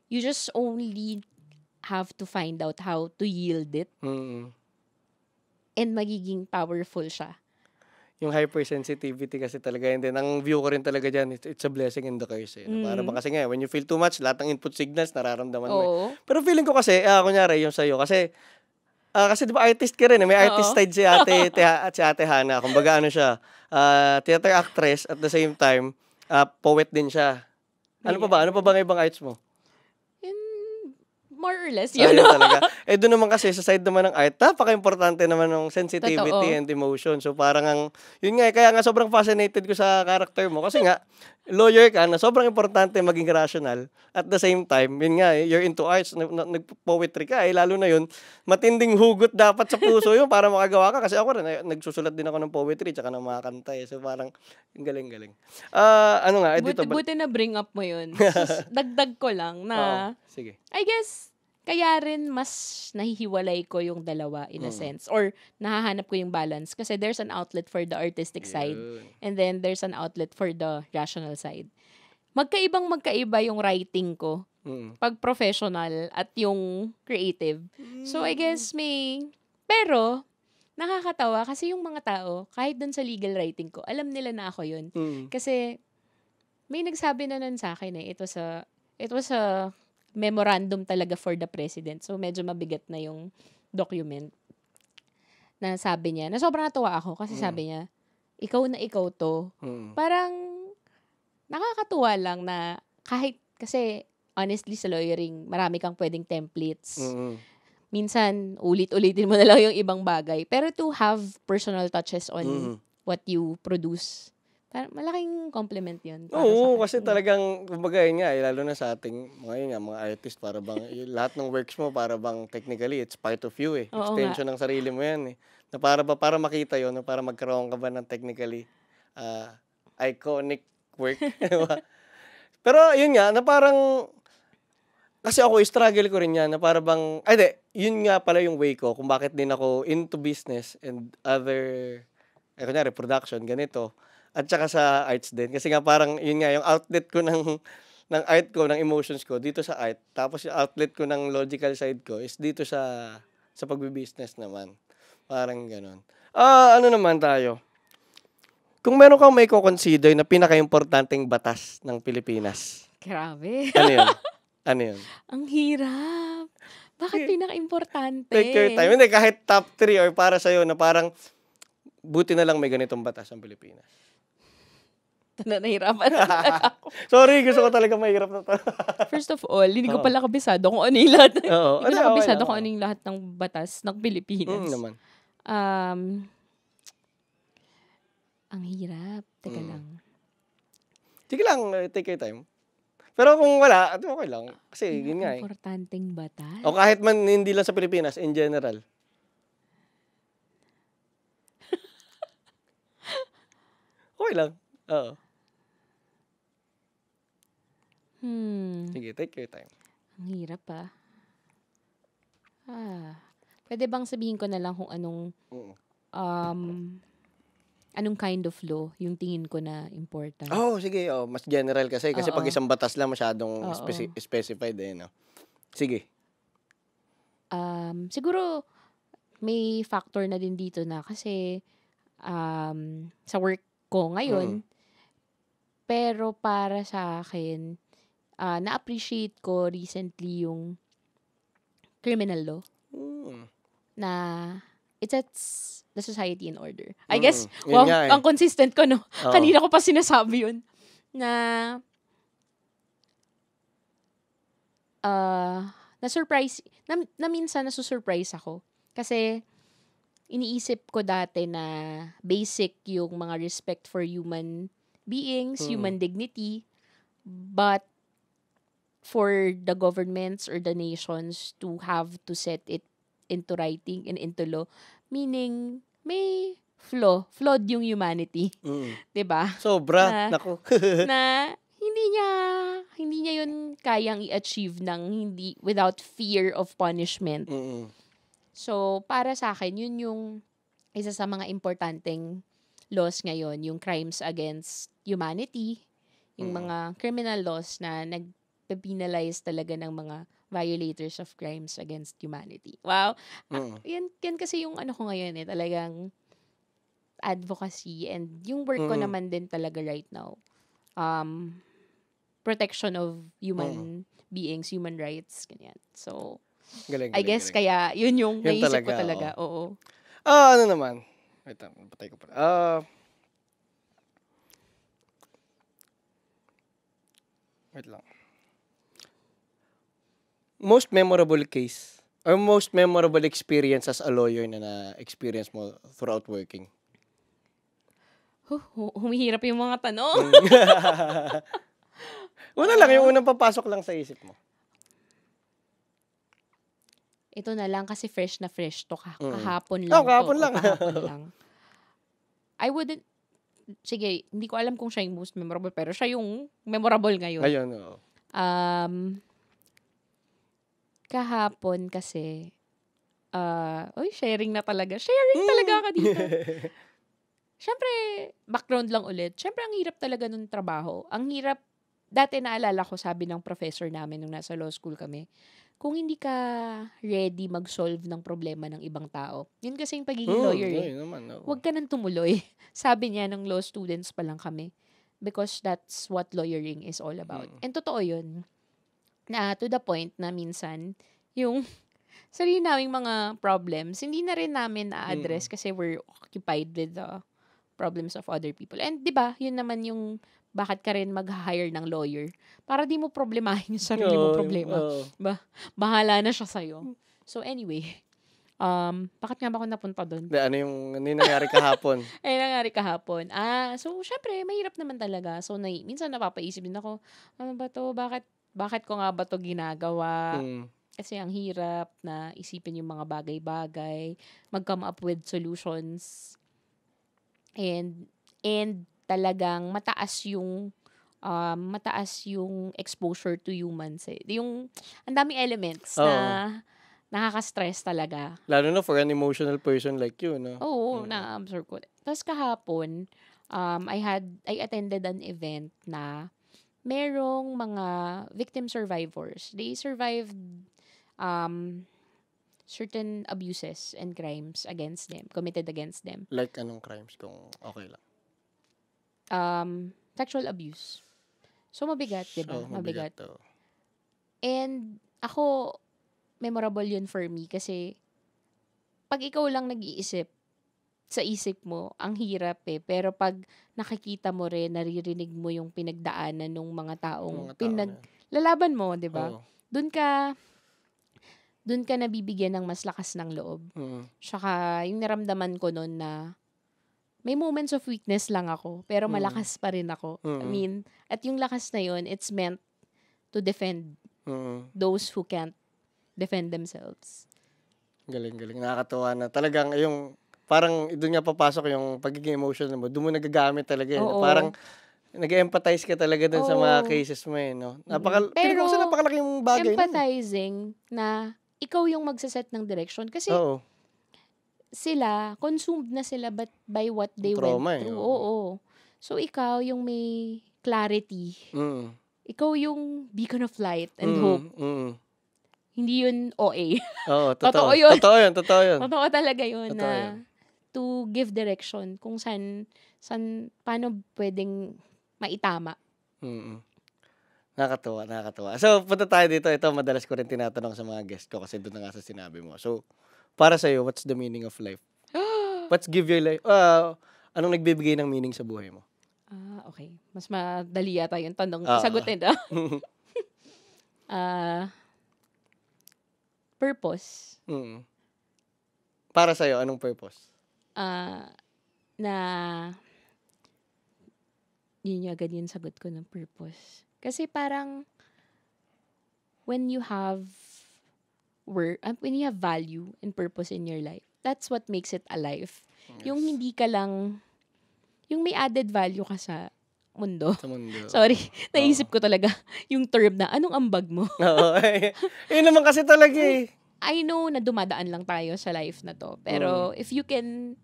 You just only have to find out how to yield it. Mm-hmm. And magiging powerful siya yung hypersensitivity kasi talaga. And then, ang view ko rin talaga diyan it's, it's a blessing and the curse. Eh. Mm. Para ba kasi nga, when you feel too much, lahat ng input signals, nararamdaman Oo. mo. Eh. Pero feeling ko kasi, uh, kunyari, yung sa'yo, kasi, uh, kasi di ba artist ka rin, eh. may Oo. artist side si ate, *laughs* te, at si ate Hana. Kumbaga, ano siya, uh, theater actress, at the same time, uh, poet din siya. Ano pa ba? Ano pa ba ang ibang arts mo? more or less, yun. Ayun talaga. *laughs* Eh, doon naman kasi, sa side naman ng art, napaka-importante naman ng sensitivity Totoo. and emotion. So, parang ang, yun nga, eh, kaya nga sobrang fascinated ko sa character mo. Kasi nga, lawyer ka na sobrang importante maging rational. At the same time, yun nga, eh, you're into arts, nag-poetry ka, eh, lalo na yun, matinding hugot dapat sa puso yun para makagawa ka. Kasi ako rin, eh, nagsusulat din ako ng poetry, tsaka ng mga kanta eh. So, parang, galing-galing. Uh, ano nga, eh, dito, but, buti na bring up mo yun. *laughs* Dagdag ko lang na, oh, sige. I guess, kaya rin mas nahihiwalay ko yung dalawa in a mm. sense or nahahanap ko yung balance kasi there's an outlet for the artistic yeah. side and then there's an outlet for the rational side. Magkaibang magkaiba yung writing ko. Mm. Pag professional at yung creative. Mm. So I mm. guess may pero nakakatawa kasi yung mga tao kahit dun sa legal writing ko, alam nila na ako yun. Mm. Kasi may nagsabi na nun sa akin eh. It was it was a memorandum talaga for the president. So, medyo mabigat na yung document na sabi niya. Na sobrang natuwa ako kasi mm. sabi niya, ikaw na ikaw to. Mm. Parang, nakakatuwa lang na kahit, kasi honestly sa lawyering, marami kang pwedeng templates. Mm-hmm. Minsan, ulit-ulitin mo na lang yung ibang bagay. Pero to have personal touches on mm-hmm. what you produce Parang malaking compliment yun. Oo, kasi talagang, kumbaga yun nga, eh, lalo na sa ating mga yun nga, mga artist, para bang eh, lahat ng works mo, para bang technically, it's part of you eh. Oo, Extension nga. ng sarili mo yan eh. Na para, ba, para makita yun, na para magkaroon ka ba ng technically uh, iconic work. *laughs* Pero yun nga, na parang, kasi ako, struggle ko rin yan, na para bang, ay di, yun nga pala yung way ko, kung bakit din ako into business and other, eh, kunyari, production, ganito at saka sa arts din. Kasi nga parang yun nga, yung outlet ko ng, ng art ko, ng emotions ko, dito sa art. Tapos yung outlet ko ng logical side ko is dito sa, sa pagbi-business naman. Parang ganun. Ah, ano naman tayo? Kung meron kang may consider na pinaka-importanting batas ng Pilipinas. Grabe. ano yun? *laughs* Ano yun? Ang hirap. Bakit pinaka-importante? Take your time. Hindi, kahit top 3 or para sa'yo na parang buti na lang may ganitong batas ang Pilipinas. *laughs* na nahirapan *laughs* Sorry, gusto ko talaga mahirap na to. First of all, hindi ko pala kabisado kung ano yung lahat. Oo. hindi ko pala ano, kabisado kung ano yung lahat ng batas ng Pilipinas. Mm, naman. Um, ang hirap. Teka mm. lang. Sige lang, uh, take your time. Pero kung wala, okay lang. Kasi ano yun nga eh. Importanteng batas. O kahit man hindi lang sa Pilipinas, in general. *laughs* okay lang. Oo. Hmm. Sige, take your time. Ang hirap ah. Ah. Pwede bang sabihin ko na lang kung anong Oo. Mm. um anong kind of law yung tingin ko na important? Oh, sige. Oh, mas general kasi. Kasi Oo. pag isang batas lang, masyadong speci- specified eh, no? Sige. Um, siguro may factor na din dito na kasi um, sa work ko ngayon. Mm. Pero para sa akin, uh, na-appreciate ko recently yung criminal law. Mm. Na it sets the society in order. I mm. guess, wow, well, eh. ang consistent ko, no? Oo. Kanina ko pa sinasabi yun. Na, uh, na-surprise, na, na minsan nasusurprise ako. Kasi, iniisip ko dati na basic yung mga respect for human beings, mm. human dignity. But, for the governments or the nations to have to set it into writing and into law. Meaning, may flaw. Flawed yung humanity. Mm. *laughs* ba? Diba? Sobra. Na, Nako. *laughs* na *laughs* hindi niya hindi niya yun kayang i-achieve ng hindi without fear of punishment. Mm-mm. So, para sa akin, yun yung isa sa mga importanteng laws ngayon, yung crimes against humanity, yung mm. mga criminal laws na nag to penalize talaga ng mga violators of crimes against humanity. Wow. Mm. Ak- yan, yan kasi yung ano ko ngayon eh, talagang advocacy and yung work ko mm. naman din talaga right now. Um, protection of human mm. beings, human rights, ganyan. So, galing, galing, I guess galing. kaya yun yung yun naisip talaga, ko talaga. Oo. Ah, uh, ano naman? Wait, lang, patay ko pala. Ah, uh, wait lang most memorable case or most memorable experience as a lawyer na na-experience mo throughout working? Huh, humihirap yung mga tanong. Mm. *laughs* Una lang, yung unang papasok lang sa isip mo. Ito na lang kasi fresh na fresh to. Mm. Kahapon oh, lang. Oh, kahapon to, lang. kahapon *laughs* lang. I wouldn't, sige, hindi ko alam kung siya yung most memorable, pero siya yung memorable ngayon. Ayun, oo. Um, kahapon kasi, uh, ah, oy, sharing na talaga. Sharing talaga ka dito. *laughs* Siyempre, background lang ulit. Siyempre, ang hirap talaga ng trabaho. Ang hirap, dati naalala ko, sabi ng professor namin nung nasa law school kami, kung hindi ka ready mag-solve ng problema ng ibang tao. Yun kasi yung pagiging mm, lawyer eh. Naman, no. Huwag ka nang tumuloy. *laughs* sabi niya ng law students pa lang kami. Because that's what lawyering is all about. Mm. And totoo yun na to the point na minsan, yung *laughs* sarili naming mga problems, hindi na rin namin na-address mm. kasi we're occupied with the problems of other people. And 'di ba, 'yun naman yung bakit ka rin mag-hire ng lawyer para di mo problemahin yung sarili mo problema. Uh, ba, bahala na siya sa'yo. So anyway, um, bakit nga ba ako napunta doon? Ano yung, ano nangyari kahapon? *laughs* Ay, nangyari kahapon. Ah, so syempre, mahirap naman talaga. So, na, minsan napapaisip din ako, ano ba to? Bakit bakit ko nga ba to ginagawa? Mm. Kasi ang hirap na isipin yung mga bagay-bagay, mag-come up with solutions. And and talagang mataas yung um, mataas yung exposure to humans. Eh. Yung ang daming elements oh. na nakaka-stress talaga. Lalo na for an emotional person like you, no? Oo, mm. na-absorb ko. Tapos kahapon, um, I had, I attended an event na merong mga victim survivors. They survived um, certain abuses and crimes against them, committed against them. Like anong crimes kung okay lang? Um, sexual abuse. So, mabigat, di ba? So, diba? mabigat. mabigat. To. And ako, memorable yun for me kasi pag ikaw lang nag-iisip sa isip mo, ang hirap eh. Pero pag nakikita mo rin, naririnig mo yung pinagdaanan ng mga taong mga tao pinag lalaban mo, 'di ba? Doon ka doon ka nabibigyan ng mas lakas ng loob. Mm. Tsaka yung naramdaman ko noon na may moments of weakness lang ako, pero mm. malakas pa rin ako. Mm-hmm. I mean, at yung lakas na yun, it's meant to defend mm-hmm. those who can't defend themselves. Galing, galing. Nakakatuwa na. Talagang yung parang doon nga papasok yung pagiging emotional mo. Doon mo nagagamit talaga yun. Oo. Parang nag-empathize ka talaga doon sa mga cases mo eh, no? Mm-hmm. Napaka, Pero, sa napakalaking bagay. Eh. empathizing nun. na ikaw yung magsaset ng direction. Kasi, Oo. sila, consumed na sila but by what they Trauma, went eh, through. Eh, oo. oo. So, ikaw yung may clarity. Mm. Ikaw yung beacon of light and mm. hope. Mm. Hindi yun OA. Oo, *laughs* totoo. totoo yun. Totoo yun, totoo yun. Totoo talaga yun totoo na yun to give direction kung saan, saan paano pwedeng maitama. Mm-hmm. Nakakatuwa, nakakatuwa. So, punta tayo dito. Ito, madalas ko rin tinatanong sa mga guest ko kasi doon na nga sa sinabi mo. So, para sa'yo, what's the meaning of life? *gasps* what's give your life? Uh, anong nagbibigay ng meaning sa buhay mo? Ah, uh, okay. Mas madali yata yung tanong. Uh, sagutin ah. uh, *laughs* purpose. Mm. Para sa'yo, anong purpose? ah, na yun yung agad yung sagot ko ng purpose. Kasi parang when you have work, ah, when you have value and purpose in your life, that's what makes it alive. Yes. Yung hindi ka lang, yung may added value ka sa mundo. Sa mundo. *laughs* Sorry, naisip ko talaga yung term na, anong ambag mo? *laughs* Oo. eh, yun naman kasi talaga eh. I know na dumadaan lang tayo sa life na to. Pero mm. if you can,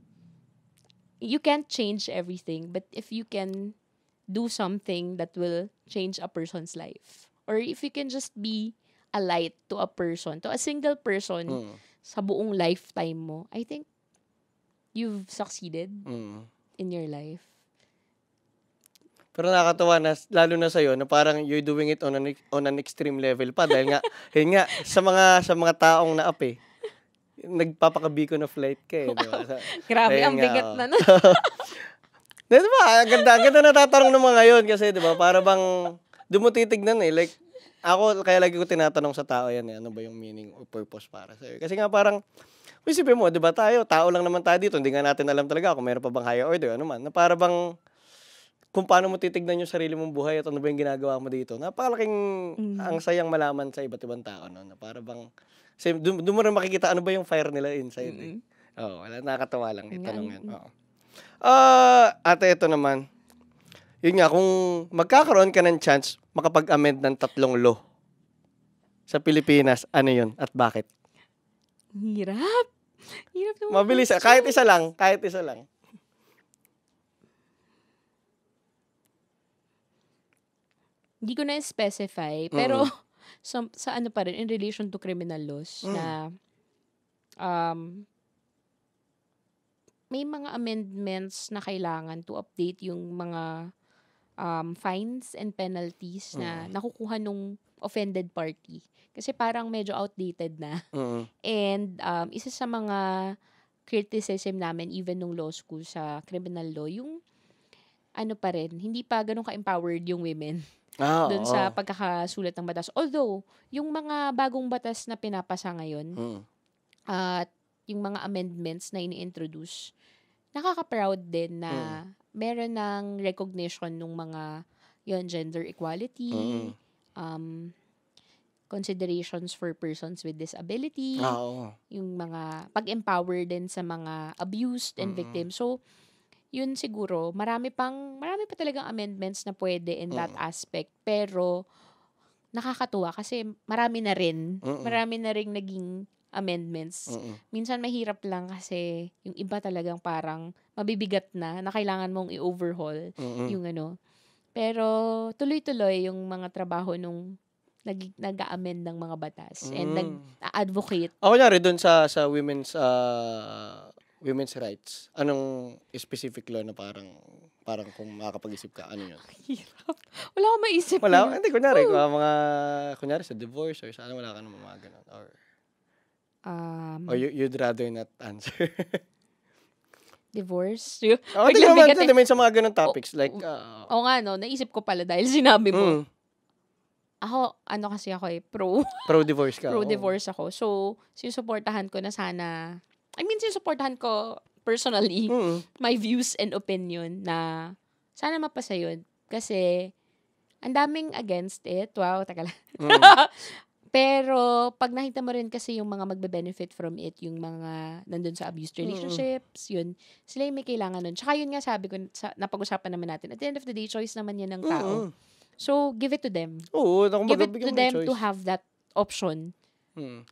you can't change everything. But if you can do something that will change a person's life. Or if you can just be a light to a person, to a single person mm. sa buong lifetime mo, I think you've succeeded mm. in your life. Pero nakakatawa na, lalo na sa'yo, na parang you're doing it on an, on an extreme level pa. Dahil nga, *laughs* yun nga, sa mga, sa mga taong naapi, eh, nagpapakabiko na flight ka eh. Wow. Diba? *laughs* Grabe, ang bigat oh. na nun. *laughs* Di ba? Ang ganda, ang ganda natatanong ng mga ngayon kasi, di ba? Para bang dumutitignan eh. Like, ako, kaya lagi ko tinatanong sa tao yan eh, ano ba yung meaning or purpose para sa'yo. Kasi nga parang, isipin mo, di ba tayo, tao lang naman tayo dito, hindi nga natin alam talaga kung meron pa bang higher order, ano man. Na para bang, kung paano mo titignan yung sarili mong buhay at ano ba yung ginagawa mo dito. Napakalaking mm. ang sayang malaman sa iba't ibang tao no, na para bang kasi doon mo rin makikita ano ba yung fire nila inside. Mm-hmm. Eh. Oo, oh, wala nakakatawa lang itanong yan. Oo. Uh, ate ito naman. Yun nga kung magkakaroon ka ng chance makapag-amend ng tatlong law sa Pilipinas, ano yun at bakit? Hirap. Hirap naman. Mabilis. Kahit isa lang. Kahit isa lang. hindi ko na specify mm. pero mm. *laughs* sa, sa ano pa rin in relation to criminal laws mm. na um may mga amendments na kailangan to update yung mga um, fines and penalties mm. na nakukuha nung offended party. Kasi parang medyo outdated na. Mm. And um, isa sa mga criticism namin even nung law school sa criminal law, yung ano pa rin, hindi pa ganun ka-empowered yung women. *laughs* Ah, doon sa pagkakasulat ng batas. Although, yung mga bagong batas na pinapasa ngayon, mm. at yung mga amendments na ini-introduce, nakaka-proud din na mm. meron ng recognition ng mga yon gender equality, mm. um, considerations for persons with disability, oh. yung mga pag-empower din sa mga abused and mm. victims. So, yun siguro, marami pang, marami pa talagang amendments na pwede in that mm. aspect. Pero, nakakatuwa kasi marami na rin. Mm-mm. Marami na rin naging amendments. Mm-mm. Minsan mahirap lang kasi yung iba talagang parang mabibigat na na kailangan mong i-overhaul Mm-mm. yung ano. Pero tuloy-tuloy yung mga trabaho nung nag nag-amend ng mga batas mm. and nag-advocate. Ako ah, na rin doon sa sa women's uh, women's rights, anong specific law na parang parang kung makakapag-isip ka, ano yun? Hirap. Wala akong maisip. Wala? akong, Hindi, kunyari. Oh. Kung mga, kunyari sa divorce or sa ano, wala ka naman mga ganun. Or, um, or you, you'd rather not answer. *laughs* divorce. Oh, tingnan mo, tingnan sa mga ganun oh, topics. O, like, oh, uh, Oo oh, nga, no. Naisip ko pala dahil *laughs* sinabi mo. Mm. Ako, ano kasi ako eh, pro. Pro-divorce ka. Pro-divorce oh. ako. So, sinusuportahan ko na sana I mean, sinusuportahan ko personally mm. my views and opinion na sana mapasa yun. Kasi, ang daming against it. Wow, tagal. Mm. *laughs* Pero, pag nakita mo rin kasi yung mga magbe-benefit from it, yung mga nandun sa abused mm. relationships, mm. yun, sila yung may kailangan nun. Tsaka yun nga sabi ko, sa, napag-usapan naman natin, at the end of the day, choice naman yan ng tao. Mm. So, give it to them. Oo, give it to them choice. to have that option. Mm.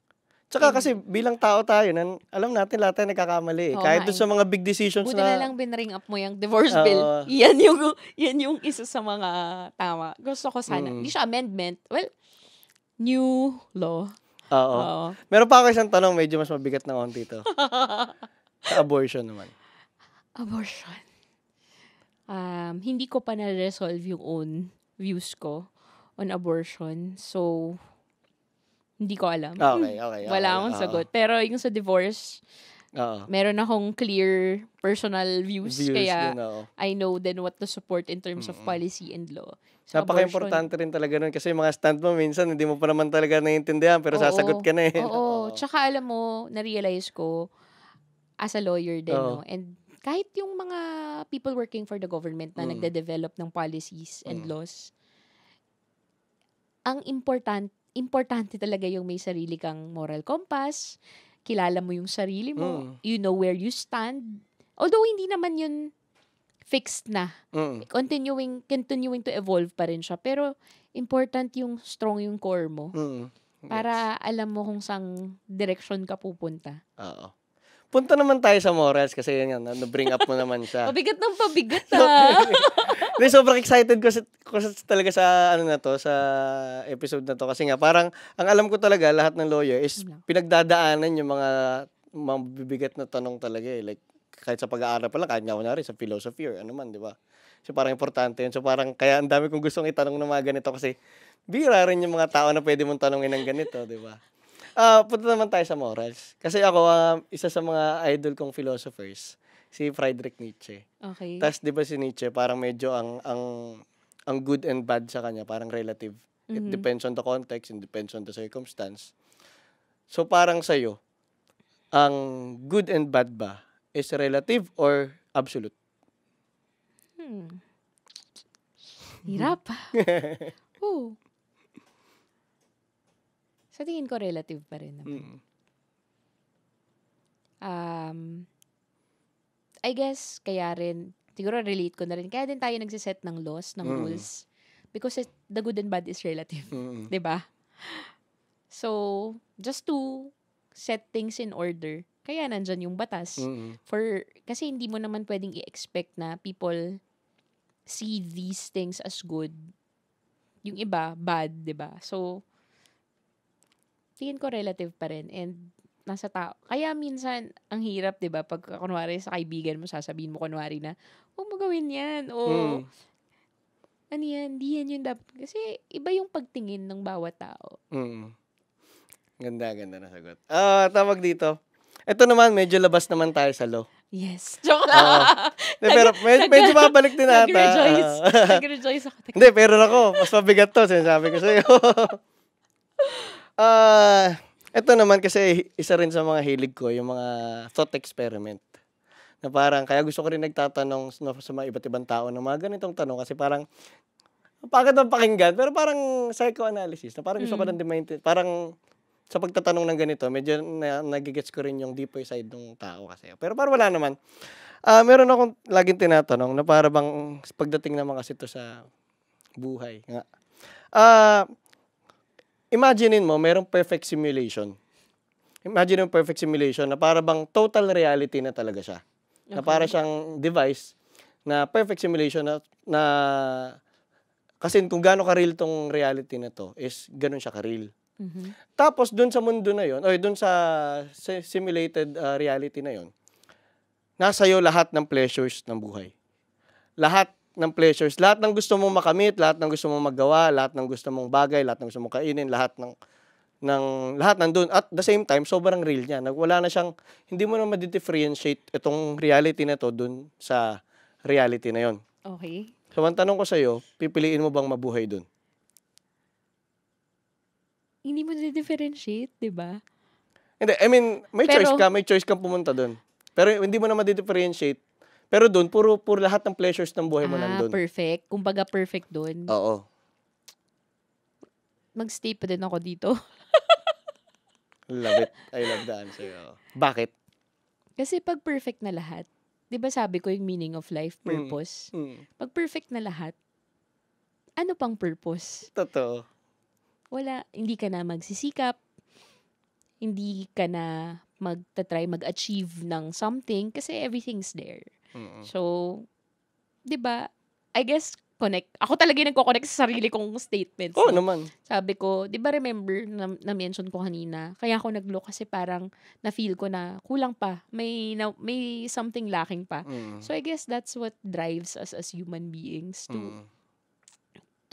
Tsaka mm. kasi bilang tao tayo, nan, alam natin lahat tayo nagkakamali. Eh. Oh, Kahit doon sa mga big decisions Buti na... Buti na lang binring up mo yung divorce uh, bill. *laughs* Yan yung, yan yung isa sa mga tama. Gusto ko sana. Mm. Hindi mm. siya amendment. Well, new law. Oo. Oo. Meron pa ako isang tanong, medyo mas mabigat na konti to. *laughs* abortion naman. Abortion. Um, hindi ko pa na-resolve yung own views ko on abortion. So, hindi ko alam. Ah, okay, okay. okay Wala akong ah. sagot. Uh-oh. Pero yung sa divorce, Uh-oh. Ah. meron akong clear personal views. views kaya din, I know then what to support in terms mm-hmm. of policy and law. So, Napaka-importante rin talaga nun. Kasi yung mga stand mo, minsan hindi mo pa naman talaga naiintindihan. Pero oo, sasagot ka na eh. *laughs* Oo. Tsaka alam mo, na-realize ko, as a lawyer din, oo. no? And kahit yung mga people working for the government na mm. nagde-develop ng policies and mm. laws, ang important importante talaga yung may sarili kang moral compass, kilala mo yung sarili mo, mm. you know where you stand. Although hindi naman yun fixed na. Mm. Continuing continuing to evolve pa rin siya, pero important yung strong yung core mo. Mm. Yes. Para alam mo kung saan direction ka pupunta. Oo punta naman tayo sa morals kasi yun nga, na-bring up mo naman siya. pabigat *laughs* ng pabigat ha. Ah. *laughs* Hindi, sobrang excited ko, sa, ko talaga sa ano na to, sa episode na to. Kasi nga, parang, ang alam ko talaga, lahat ng lawyer is pinagdadaanan yung mga mabibigat na tanong talaga eh. Like, kahit sa pag-aaral pa lang, kahit nga rin, sa philosophy or ano man, di ba? So parang importante yun. So parang kaya ang dami kong gustong itanong ng mga ganito kasi bira rin yung mga tao na pwede mong tanongin ng ganito, di ba? uh, punta naman tayo sa morals. Kasi ako, uh, isa sa mga idol kong philosophers, si Friedrich Nietzsche. Okay. Tapos, di ba si Nietzsche, parang medyo ang, ang, ang good and bad sa kanya, parang relative. It mm-hmm. depends on the context, it depends on the circumstance. So, parang sa'yo, ang good and bad ba is relative or absolute? Hmm. Hirap. *laughs* Oo. Sa so, tingin ko, relative pa rin naman. Mm. Um, I guess, kaya rin, siguro relate ko na rin, kaya din tayo nagsiset ng laws, ng mm. rules. Because it, the good and bad is relative. Mm. ba? *laughs* Diba? So, just to set things in order, kaya nandyan yung batas. Mm. For, kasi hindi mo naman pwedeng i-expect na people see these things as good. Yung iba, bad, ba? Diba? So, tingin ko relative pa rin and nasa tao. Kaya minsan, ang hirap, di ba? Pag kunwari sa kaibigan mo, sasabihin mo kunwari na, huwag mo gawin yan. O, mm. ano yan, di yan yung dapat. Kasi iba yung pagtingin ng bawat tao. Mm. Ganda, ganda na sagot. Ah, uh, tawag dito. Ito naman, medyo labas naman tayo sa low. Yes. *laughs* Joke lang. Uh, ah. de, pero med- medyo babalik din ata. Nag-rejoice. Ah. Nag-rejoice ako. Hindi, pero ako, mas mabigat to. Sinasabi ko sa'yo. *laughs* Ah, uh, ito naman kasi isa rin sa mga hilig ko, yung mga thought experiment. Na parang, kaya gusto ko rin nagtatanong sa mga iba't ibang tao ng mga ganitong tanong kasi parang pakat ang pakinggan, pero parang psychoanalysis. Na parang gusto mm. ko lang dimaintin. Parang sa pagtatanong ng ganito, medyo na, nagigets ko rin yung deeper side ng tao kasi. Pero parang wala naman. Uh, meron akong laging tinatanong na para bang pagdating naman kasi to sa buhay. Nga. Uh, imagine mo, merong perfect simulation. Imagine mo perfect simulation na para bang total reality na talaga siya. Okay. Na para siyang device na perfect simulation na, na kasi kung gaano ka-real tong reality na to is ganun siya ka-real. Mm-hmm. Tapos dun sa mundo na yon, or dun sa simulated uh, reality na yon, nasa iyo lahat ng pleasures ng buhay. Lahat ng pleasures, lahat ng gusto mong makamit, lahat ng gusto mong magawa, lahat ng gusto mong bagay, lahat ng gusto mong kainin, lahat ng ng lahat nandun. At the same time, sobrang real niya. Nagwala na siyang, hindi mo na ma-differentiate itong reality na to dun sa reality na yon. Okay. So, ang tanong ko sa'yo, pipiliin mo bang mabuhay dun? Hindi mo na-differentiate, di ba? Hindi, I mean, may Pero, choice ka, may choice kang pumunta dun. Pero hindi mo na ma-differentiate pero doon, puro, puro lahat ng pleasures ng buhay mo ah, nandun. perfect. Kumbaga perfect doon. Oo. Mag-stay pa din ako dito. love it. I love the answer. Oo. Bakit? Kasi pag perfect na lahat, di ba sabi ko yung meaning of life, mm. purpose? Mm. Mm. Pag perfect na lahat, ano pang purpose? Totoo. Wala. Hindi ka na magsisikap. Hindi ka na magta-try mag-achieve ng something kasi everything's there. Mm-mm. So, 'di ba? I guess connect. Ako talaga yung nagko-connect sa sarili kong statements. Oo naman. Sabi ko, 'di ba remember na, na mention ko kanina? Kaya ako nag-look kasi parang na feel ko na kulang pa. May na, may something lacking pa. Mm. So I guess that's what drives us as human beings to mm.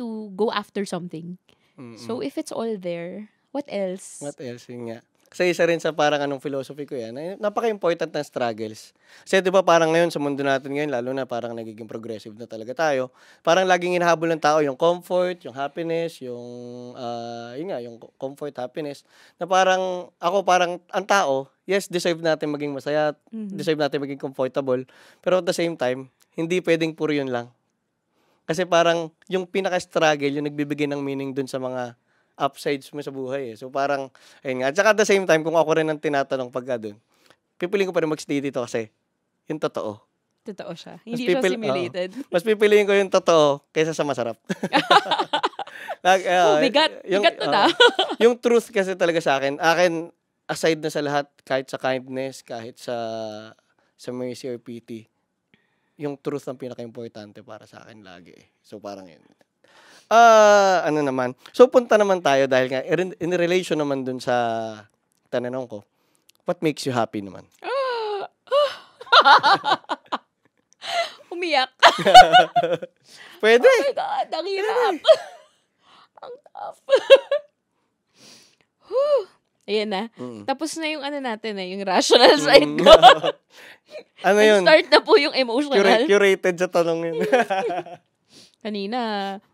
to go after something. Mm-mm. So if it's all there, what else? What else 'yung nga? Kasi isa rin sa parang anong philosophy ko yan, napaka-important ng struggles. Kasi di ba parang ngayon sa mundo natin ngayon, lalo na parang nagiging progressive na talaga tayo, parang laging hinahabol ng tao yung comfort, yung happiness, yung, uh, yun nga, yung comfort, happiness, na parang ako parang ang tao, yes, deserve natin maging masaya, mm-hmm. deserve natin maging comfortable, pero at the same time, hindi pwedeng puro yun lang. Kasi parang yung pinaka-struggle, yung nagbibigay ng meaning dun sa mga upsides mo sa buhay eh. So parang, ayun nga. At saka at the same time, kung ako rin ang tinatanong pagka doon, pipiliin ko pa rin magstay dito kasi yung totoo. Totoo siya. Hindi mas pipil- siya simulated. Uh, mas pipiliin ko yung totoo kaysa sa masarap. *laughs* like, uh, oh, bigat. Yung, bigat to na. uh, yung truth kasi talaga sa akin, akin, aside na sa lahat, kahit sa kindness, kahit sa sa mercy or pity, yung truth ang pinaka-importante para sa akin lagi. Eh. So parang yun uh, ano naman. So, punta naman tayo dahil nga, in, in relation naman dun sa tananong ko, what makes you happy naman? *laughs* Umiyak. *laughs* Pwede. Oh my God, ang hirap. *laughs* ang tough. Ayan na. Mm. Tapos na yung ano natin eh, yung rational mm. side ko. ano yun? start na po yung emotional. curated sa tanong yun. Kanina,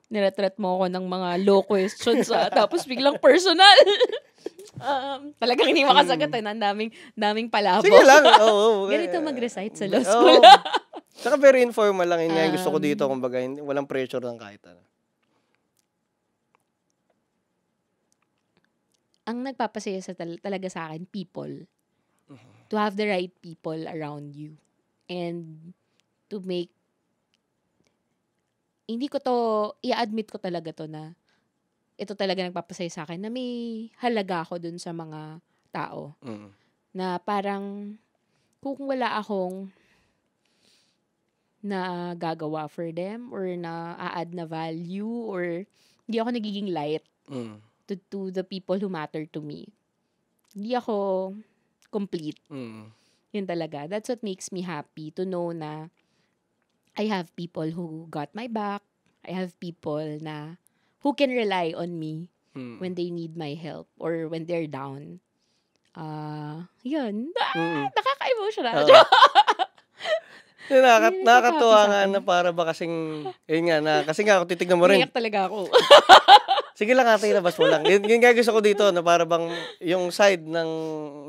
niretret mo ako ng mga low questions ah, *laughs* tapos biglang personal. *laughs* um, talagang hindi makasagot eh. Ang daming, daming palabo. Sige lang. Oh, *laughs* oh. Ganito mag-recite sa law school. Oh. Saka very informal lang. Yun um, gusto ko dito. Um, kumbaga, walang pressure ng kahit ano. Ang nagpapasaya sa tal- talaga sa akin, people. Mm-hmm. To have the right people around you. And to make hindi ko to, i-admit ko talaga to na ito talaga nagpapasaya sa akin na may halaga ako dun sa mga tao. Mm. Na parang kung wala akong na gagawa for them or na add na value or hindi ako nagiging light mm. to, to the people who matter to me. Hindi ako complete. Mm. Yun talaga. That's what makes me happy to know na I have people who got my back. I have people na who can rely on me mm. when they need my help or when they're down. Uh, yun. Ah, mm. Nakaka-emotional. Uh. *laughs* Nakaka- nakakatuwa nga na para ba kasing, yun nga, na, kasi nga ako titignan mo rin. Iyak talaga ako. *laughs* Sige lang ate, labas mo lang. Yun, yun gusto ko dito, na para bang, yung side ng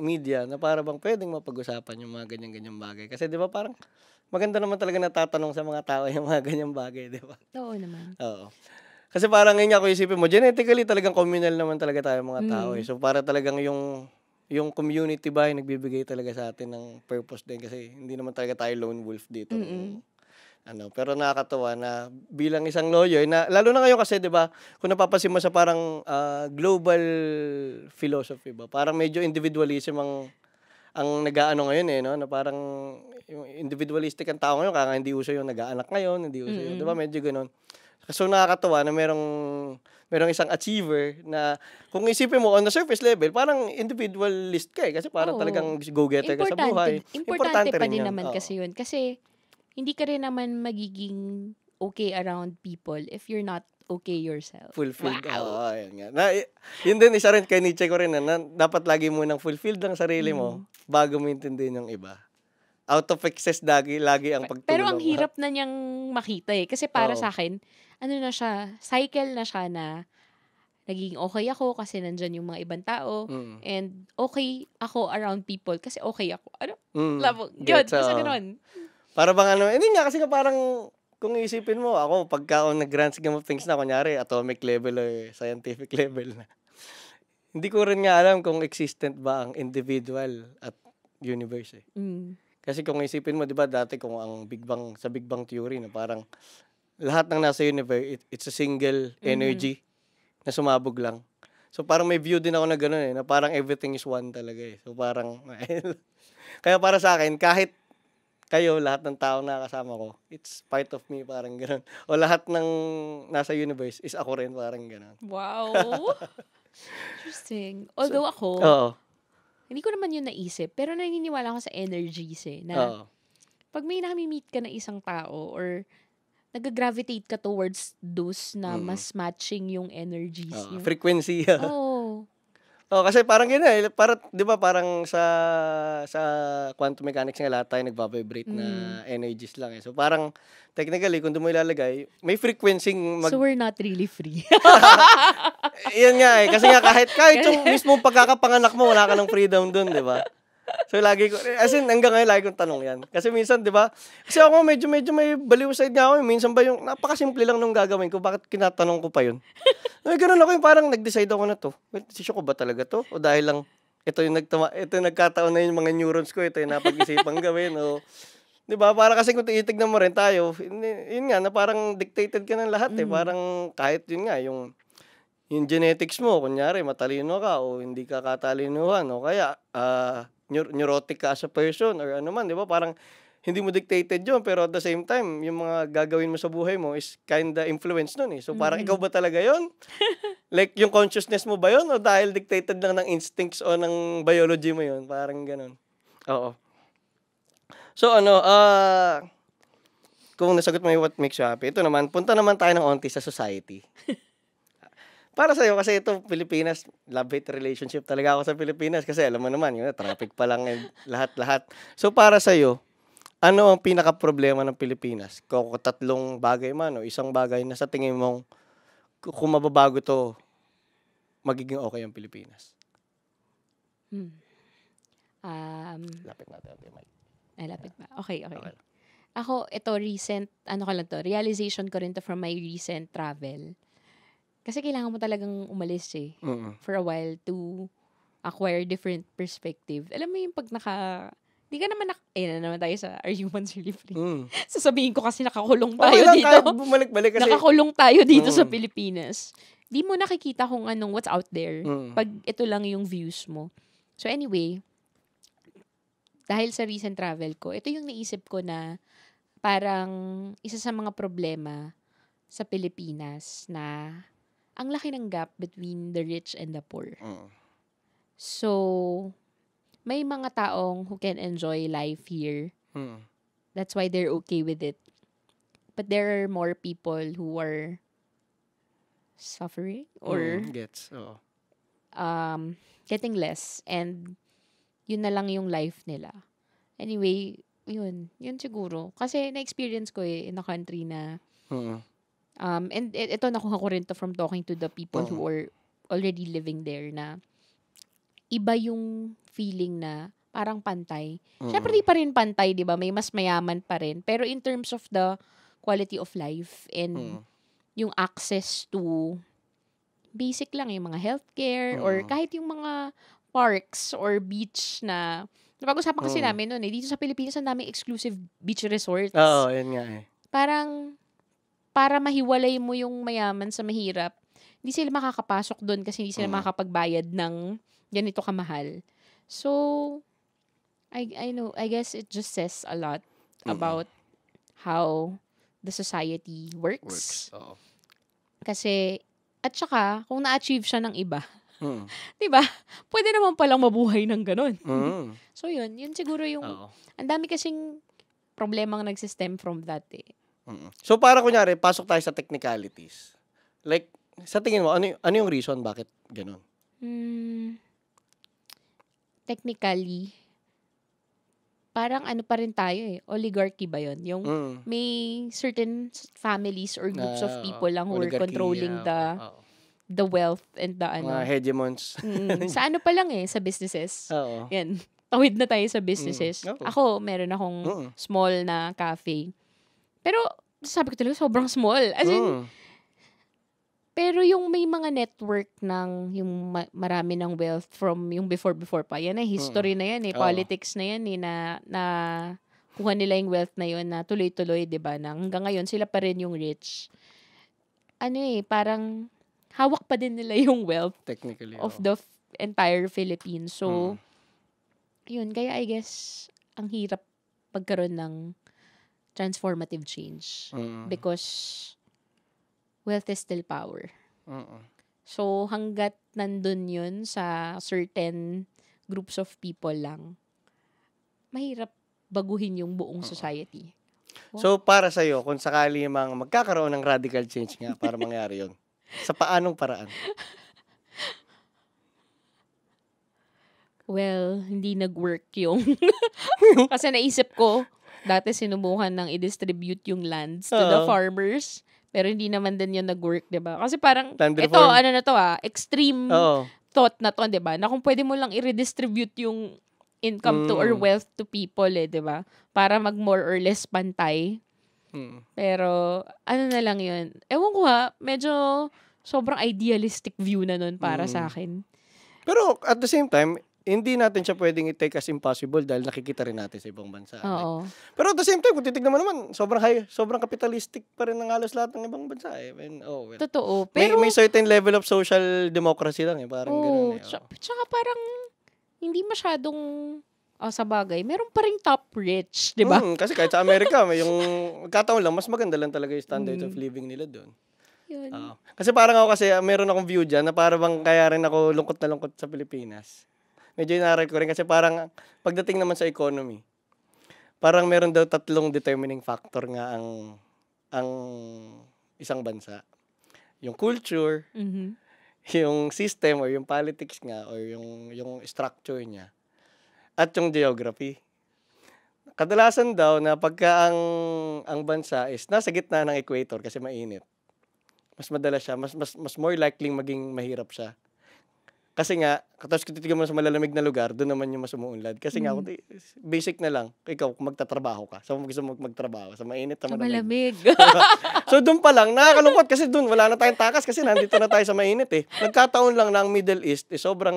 media, na para bang pwedeng mapag-usapan yung mga ganyan ganyang bagay. Kasi di ba parang, maganda naman talaga natatanong sa mga tao *laughs* yung mga ganyang bagay, di ba? Oo naman. Oo. Kasi parang ngayon ako isipin mo, genetically talagang communal naman talaga tayo mga tao. Mm. Eh. So para talagang yung yung community ba yung nagbibigay talaga sa atin ng purpose din kasi hindi naman talaga tayo lone wolf dito. Mm-mm. Ano, pero nakakatuwa na bilang isang lawyer na lalo na ngayon kasi 'di ba, kung napapansin mo sa parang uh, global philosophy ba, parang medyo individualism ang ang nagaano ngayon eh, no? Na parang yung individualistic ang tao ngayon, kaya hindi uso yung nagaanak ngayon, hindi uso mm-hmm. 'di ba? Medyo ganoon. So nakakatuwa na merong merong isang achiever na kung isipin mo on the surface level, parang individualist ka eh kasi parang Oo. talagang go-getter ka sa buhay. Importante, importante pa rin, yun. naman Oo. kasi yun kasi hindi ka rin naman magiging okay around people if you're not okay yourself. Fulfilled. Wow. Oo, oh, yun nga. Na, yun din, isa rin, kay Nietzsche ko rin, na, eh, na dapat lagi mo nang fulfilled ang sarili mo mm. bago mo intindihin yung iba. Out of excess lagi, lagi ang pagtulong. Pero ang ah. hirap na niyang makita eh. Kasi para Oo. sa akin, ano na siya, cycle na siya na naging okay ako kasi nandyan yung mga ibang tao. Mm. And okay ako around people kasi okay ako. Ano? Mm. Labo. Yun, basta ganun. Para bang ano, hindi eh, nga kasi nga parang kung isipin mo, ako, pagka ako nag-grand scheme of things na, kunyari, atomic level o eh, scientific *laughs* level na, hindi ko rin nga alam kung existent ba ang individual at universe eh. Mm. Kasi kung isipin mo, di ba, dati kung ang Big Bang, sa Big Bang Theory, na parang lahat ng nasa universe, it, it's a single mm. energy mm na sumabog lang. So parang may view din ako na gano'n eh, na parang everything is one talaga eh. So parang, *laughs* kaya para sa akin, kahit kayo, lahat ng tao na kasama ko, it's part of me, parang ganun. O lahat ng nasa universe is ako rin, parang ganun. Wow! *laughs* Interesting. Although so, ako, oo. hindi ko naman yun naisip, pero naniniwala ako sa energies eh, na oo. pag may nami-meet ka na isang tao or nag-gravitate ka towards those na mm. mas matching yung energies. Uh, frequency. *laughs* Oo, Oh, kasi parang yun eh. Para, di ba, parang sa sa quantum mechanics nga lahat tayo nagpa-vibrate mm. na energies lang eh. So parang, technically, kung doon mo ilalagay, may frequency mag... So we're not really free. *laughs* Yan nga eh. Kasi nga kahit, kahit yung *laughs* mismo pagkakapanganak mo, wala ka ng freedom doon, di ba? So lagi ko, as in hanggang ngayon lagi kong tanong yan. Kasi minsan, di ba, kasi ako medyo medyo may baliw side nga ako. Eh. Minsan ba yung napakasimple lang nung gagawin ko, bakit kinatanong ko pa yun? May ganun ako yung eh, parang nag-decide ako na to. Well, decision ko ba talaga to? O dahil lang, ito yung, nagtama, ito yung nagkataon na yung mga neurons ko, ito yung napag-isipan gawin. O, eh, Di ba? Para kasi kung titignan mo rin tayo, yun nga, na parang dictated ka ng lahat eh. Mm. Parang kahit yun nga, yung, yung genetics mo, kunyari matalino ka o hindi ka katalinuhan o kaya uh, neur- neurotic ka as a person or ano man, di ba? Parang hindi mo dictated yon pero at the same time, yung mga gagawin mo sa buhay mo is kinda influence nun eh. So parang mm. ikaw ba talaga yon *laughs* like, yung consciousness mo ba yon O dahil dictated lang ng instincts o ng biology mo yon Parang ganun. Oo. So ano, Uh, kung nasagot mo yung what makes you happy, ito naman, punta naman tayo ng onti sa society. *laughs* para sa'yo kasi ito, Pilipinas, love-hate relationship talaga ako sa Pilipinas kasi alam mo naman, yun, traffic pa lang, lahat-lahat. So para sa'yo, ano ang pinaka-problema ng Pilipinas? Kung tatlong bagay man o isang bagay na sa tingin mong kung mababago to, magiging okay ang Pilipinas? Hmm. Um, lapit natin ang mic. Ay, lapit ba? Okay, okay. okay. Ako, ito recent, ano ko lang to, realization ko rin to from my recent travel kasi kailangan mo talagang umalis eh. Uh-uh. For a while to acquire different perspective. Alam mo yung pag naka... Di ka naman nak... Eh, na naman tayo sa Are Humans Really Free? Mm. *laughs* Sasabihin ko kasi nakakulong tayo okay, dito. Tayo bumalik-balik kasi... Nakakulong tayo dito mm. sa Pilipinas. Di mo nakikita kung anong what's out there. Mm. Pag ito lang yung views mo. So anyway, dahil sa recent travel ko, ito yung naisip ko na parang isa sa mga problema sa Pilipinas na ang laki ng gap between the rich and the poor. Mm. So, may mga taong who can enjoy life here. Mm. That's why they're okay with it. But there are more people who are suffering or mm, gets oh. um getting less and yun na lang yung life nila. Anyway, yun, yun siguro. Kasi na-experience ko eh, in a country na uh-uh. Um, and ito, nakuha ko rin to from talking to the people uh-huh. who are already living there na iba yung feeling na parang pantay. Mm-hmm. Siyempre, di pa rin pantay, di ba? May mas mayaman pa rin. Pero in terms of the quality of life and mm-hmm. yung access to basic lang, yung mga healthcare mm-hmm. or kahit yung mga parks or beach na napag-usapan kasi mm-hmm. namin noon eh. Dito sa Pilipinas, ang daming exclusive beach resorts. Oo, oh, yun nga eh. Parang para mahiwalay mo yung mayaman sa mahirap, hindi sila makakapasok doon kasi hindi sila mm. makakapagbayad ng ganito kamahal. So, I, I know, I guess it just says a lot mm. about how the society works. works. Kasi, at saka, kung na-achieve siya ng iba, mm. *laughs* di ba? Pwede naman palang mabuhay ng ganun. Mm. so, yun. Yun siguro yung, ang dami kasing problemang nagsistem from that eh. So para kunyari, pasok tayo sa technicalities. Like, sa tingin mo, ano, y- ano yung reason bakit ganun? Mm, technically, parang ano pa rin tayo eh, oligarchy ba yon Yung mm. may certain families or groups uh, of ah, people lang who are controlling yeah, the oh. the wealth and the ano. Mga hegemons. mm, sa ano pa lang eh, sa businesses. Oo. Yan. Tawid na tayo sa mm. businesses. Mm. Ako, meron akong Mm-mm. small na cafe. Pero, sabi ko talaga, sobrang small. As in, oh. Pero yung may mga network ng yung marami ng wealth from yung before before pa. Yan eh, history mm. na yan eh, politics oh. na yan eh na na kuha nila yung wealth na yun na tuloy-tuloy, 'di ba? Na hanggang ngayon sila pa rin yung rich. Ano eh, parang hawak pa din nila *laughs* yung wealth technically of oh. the f- entire Philippines. So mm. yun, kaya I guess ang hirap pagkaroon ng transformative change. Mm. Because wealth is still power. Mm-mm. So, hanggat nandun yun sa certain groups of people lang, mahirap baguhin yung buong society. Wow. So, para sa'yo, kung sakali mang magkakaroon ng radical change nga para *laughs* mangyari yun, sa paanong paraan? Well, hindi nag-work yung... *laughs* *laughs* kasi naisip ko, dati sinubukan ng i-distribute yung lands to Oo. the farmers. Pero hindi naman din yun nag-work, di ba? Kasi parang, Land ito, ano na to ah, extreme Oo. thought na to, di ba? Na kung pwede mo lang i-redistribute yung income to or mm. wealth to people, eh, di ba? Para mag more or less pantay. Mm. Pero, ano na lang yun. Ewan ko ha, medyo sobrang idealistic view na nun para Mm. sa akin. Pero at the same time, hindi natin siya pwedeng i-take as impossible dahil nakikita rin natin sa ibang bansa. Oo. Pero at the same time, kung titignan mo naman, sobrang high, sobrang capitalistic pa rin ng halos lahat ng ibang bansa. Eh. I oh, well. Totoo. Pero, may, may certain level of social democracy lang. Eh. Parang oh, ganun. Eh. Oh. Tsaka parang hindi masyadong Oh, sa bagay, meron pa ring top rich, di ba? Mm, kasi kahit sa Amerika, *laughs* may yung kataon lang, mas maganda lang talaga yung standard mm. of living nila doon. Yun. Uh, kasi parang ako kasi uh, meron akong view dyan na parang kaya rin ako lungkot na lungkot sa Pilipinas medyo inaral ko rin kasi parang pagdating naman sa economy, parang meron daw tatlong determining factor nga ang ang isang bansa. Yung culture, mm-hmm. yung system or yung politics nga or yung yung structure niya at yung geography. Kadalasan daw na pagka ang ang bansa is nasa gitna ng equator kasi mainit. Mas madalas siya, mas mas mas more likely maging mahirap siya kasi nga, tapos kung titigyan mo sa malalamig na lugar, doon naman yung mas umuunlad. Kasi mm. nga, kundi, basic na lang, ikaw, kung magtatrabaho ka, sa gusto mo magtrabaho, sa mainit, sa malamig. *laughs* so doon pa lang, nakakalungkot kasi doon, wala na tayong takas kasi nandito na tayo sa mainit eh. Nagkataon lang na ang Middle East, eh, sobrang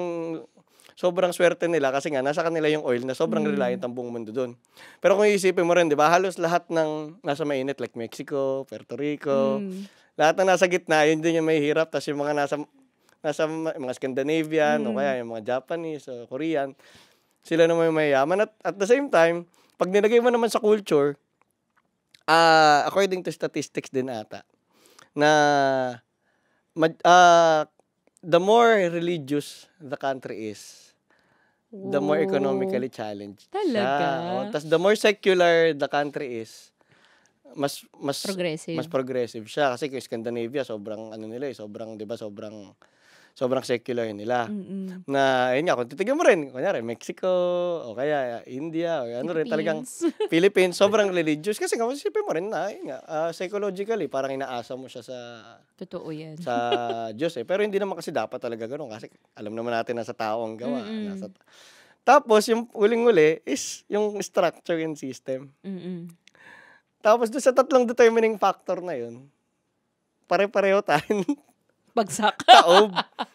sobrang swerte nila kasi nga nasa kanila yung oil na sobrang mm. reliant ang buong mundo doon. Pero kung iisipin mo rin, 'di ba, halos lahat ng nasa mainit like Mexico, Puerto Rico, mm. lahat ng nasa gitna, yun din yung may hirap tapos yung mga nasa nasa mga Scandinavian mm. o kaya mm. yung mga Japanese o Korean, sila naman yung mayayaman. At at the same time, pag nilagay mo naman sa culture, uh, according to statistics din ata, na uh, the more religious the country is, the more economically challenged. Talaga? Siya. Tapos the more secular the country is, mas mas progressive. mas progressive siya kasi kay Scandinavia sobrang ano nila eh, sobrang 'di ba sobrang sobrang secular nila. Mm-mm. Na, ayun nga, kung titigyan mo rin, kunyari, Mexico, o kaya ah, India, o ano rin talagang Philippines, *laughs* sobrang religious. Kasi kung isipin mo rin na, ayun nga, uh, psychologically, parang inaasa mo siya sa... Totoo yan. sa *laughs* Diyos eh. Pero hindi naman kasi dapat talaga ganun kasi alam naman natin na sa tao ang gawa. Mm-mm. Nasa tapos, yung uling-uli is yung structure and system. Mm-mm. Tapos, doon sa tatlong determining factor na yun, pare-pareho tayo Bagsak. *laughs* Taob.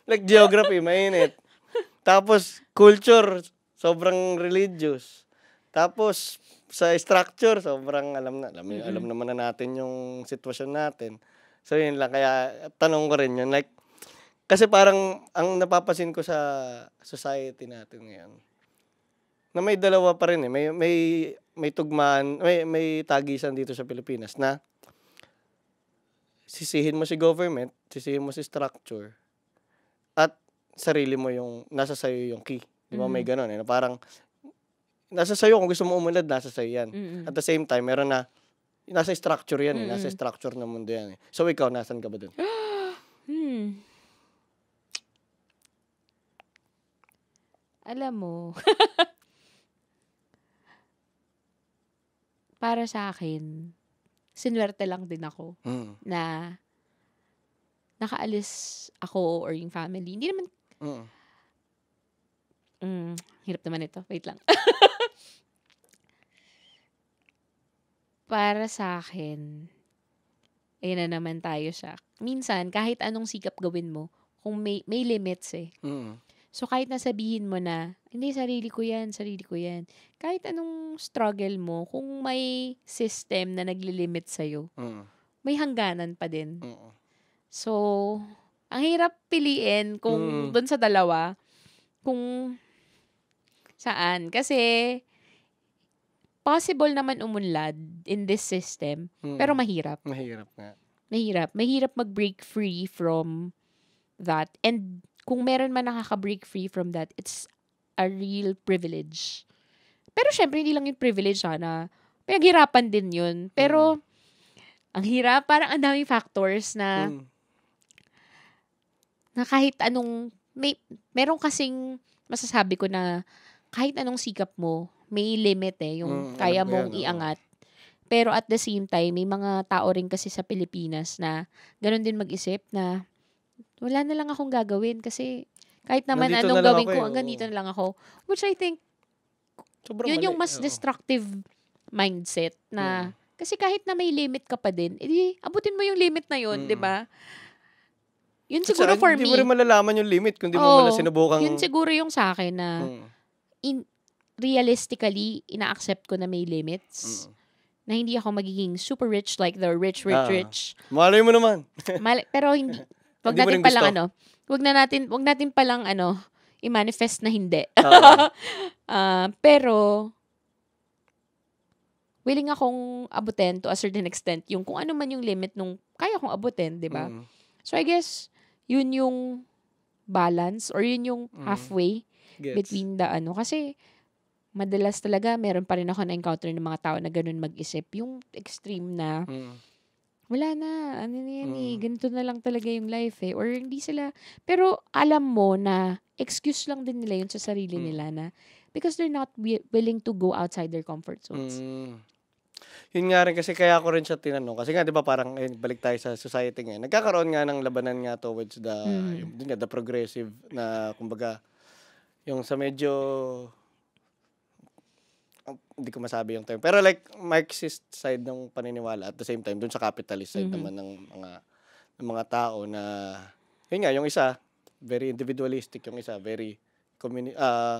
Like geography, mainit. Tapos culture, sobrang religious. Tapos sa structure, sobrang alam na, alam, mm-hmm. alam naman na natin yung sitwasyon natin. So yun lang kaya tanong ko rin yun like kasi parang ang napapasin ko sa society natin ngayon na may dalawa pa rin eh. May may may tugmaan, may may tagisan dito sa Pilipinas na sisihin mo si government, sisihin mo si structure, at sarili mo yung, nasa sa'yo yung key. Di ba mm. may ganun? Eh? Parang, nasa sa'yo, kung gusto mo umulad, nasa sa'yo yan. Mm-mm. At the same time, meron na, nasa structure yan, eh, Mm-mm. eh. nasa structure ng mundo yan. Eh. So ikaw, nasan ka ba dun? *gasps* hmm. Alam mo, *laughs* para sa akin, sinwerte lang din ako mm. na nakaalis ako or yung family. Hindi naman, mm. Mm, hirap naman ito. Wait lang. *laughs* Para sa akin, ayun na naman tayo siya. Minsan, kahit anong sikap gawin mo, kung may, may limits eh. Mm. So, kahit na sabihin mo na, hindi, sarili ko yan, sarili ko yan. Kahit anong struggle mo, kung may system na naglilimit sa'yo, uh-huh. may hangganan pa din. uh So, ang hirap piliin kung mm. doon sa dalawa, kung saan. Kasi, possible naman umunlad in this system, mm. pero mahirap. Mahirap nga. Mahirap. Mahirap mag-break free from that. And kung meron man nakaka-break free from that, it's a real privilege. Pero syempre, hindi lang yung privilege ha, ah, na hirapan din yun. Pero, mm. ang hirap, parang ang daming factors na mm. na kahit anong, may, meron kasing masasabi ko na kahit anong sikap mo, may limit eh, yung mm, kaya mong yan, iangat. Pero at the same time, may mga tao rin kasi sa Pilipinas na ganun din mag-isip na wala na lang akong gagawin kasi kahit naman nandito anong na gawin ko, eh, hanggang dito na lang ako. Which I think, Sobrang yun yung mas oo. destructive mindset na, mm. kasi kahit na may limit ka pa din, edi, abutin mo yung limit na yun, mm. di ba? Yun siguro saan, for hindi me. Hindi mo rin malalaman yung limit kung di oh, mo mala sinubukan. Yun siguro yung sa akin na, mm. in, realistically, ina-accept ko na may limits. Mm na hindi ako magiging super rich like the rich, rich, ah, rich. Malay mo naman. Mal- pero hindi, *laughs* Wag Hindi natin palang ano. Wag na natin, wag natin palang ano, i-manifest na hindi. Uh, *laughs* uh, pero, willing akong abutin to a certain extent yung kung ano man yung limit nung kaya kong abutin, di ba? Mm. So I guess, yun yung balance or yun yung mm. halfway Gets. between the ano. Kasi, madalas talaga meron pa rin ako na-encounter ng mga tao na ganun mag-isip. Yung extreme na, mm wala na, ano na yan eh. mm. eh, ganito na lang talaga yung life eh. Or hindi sila, pero alam mo na, excuse lang din nila yun sa sarili mm. nila na, because they're not wi- willing to go outside their comfort zones. Mm. Yun nga rin kasi kaya ko rin siya tinanong kasi nga 'di ba parang ayun, eh, balik tayo sa society ngayon. Nagkakaroon nga ng labanan nga towards the mm. yung, nga, the progressive na kumbaga yung sa medyo hindi ko masabi yung term. Pero like Marxist side ng paniniwala at the same time dun sa capitalist side mm-hmm. naman ng mga ng mga tao na yun nga yung isa very individualistic yung isa very communi- uh,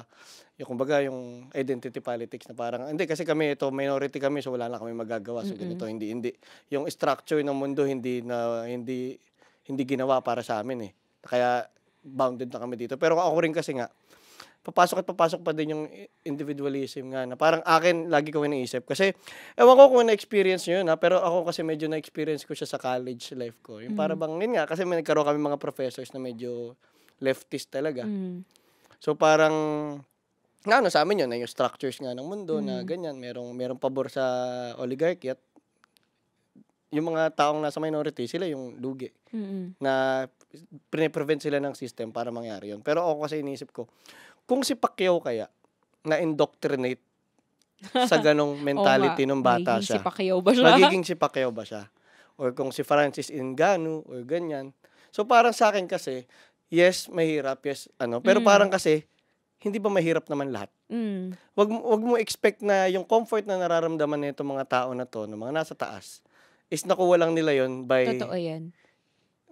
yung kumbaga yung identity politics na parang hindi kasi kami ito minority kami so wala na kami magagawa so mm-hmm. ganito hindi hindi yung structure ng mundo hindi na hindi hindi ginawa para sa amin eh. Kaya bounded na kami dito. Pero ako rin kasi nga papasok at papasok pa din yung individualism nga na parang akin lagi ko iniisip kasi ewan ko kung na-experience nyo yun ha pero ako kasi medyo na-experience ko siya sa college life ko yung mm. para bang yun nga kasi may nagkaroon kami mga professors na medyo leftist talaga mm. so parang na ano sa amin yun na yung structures nga ng mundo mm. na ganyan merong merong pabor sa oligarchy at yung mga taong nasa minority, sila yung lugi. Mm-hmm. Na pre-prevent sila ng system para mangyari yun. Pero ako kasi iniisip ko, kung si Pacquiao kaya, na-indoctrinate sa ganong *laughs* mentality oh, ng bata siya. Magiging si Pacquiao ba siya? Magiging si Pacquiao ba siya? Or kung si Francis Ngannou or ganyan. So parang sa akin kasi, yes, mahirap, yes, ano. Pero mm. parang kasi, hindi ba mahirap naman lahat? Mm. Wag, wag mo expect na yung comfort na nararamdaman nito mga tao na to, ng mga nasa taas, is nakuha lang nila yon by... Totoo yan.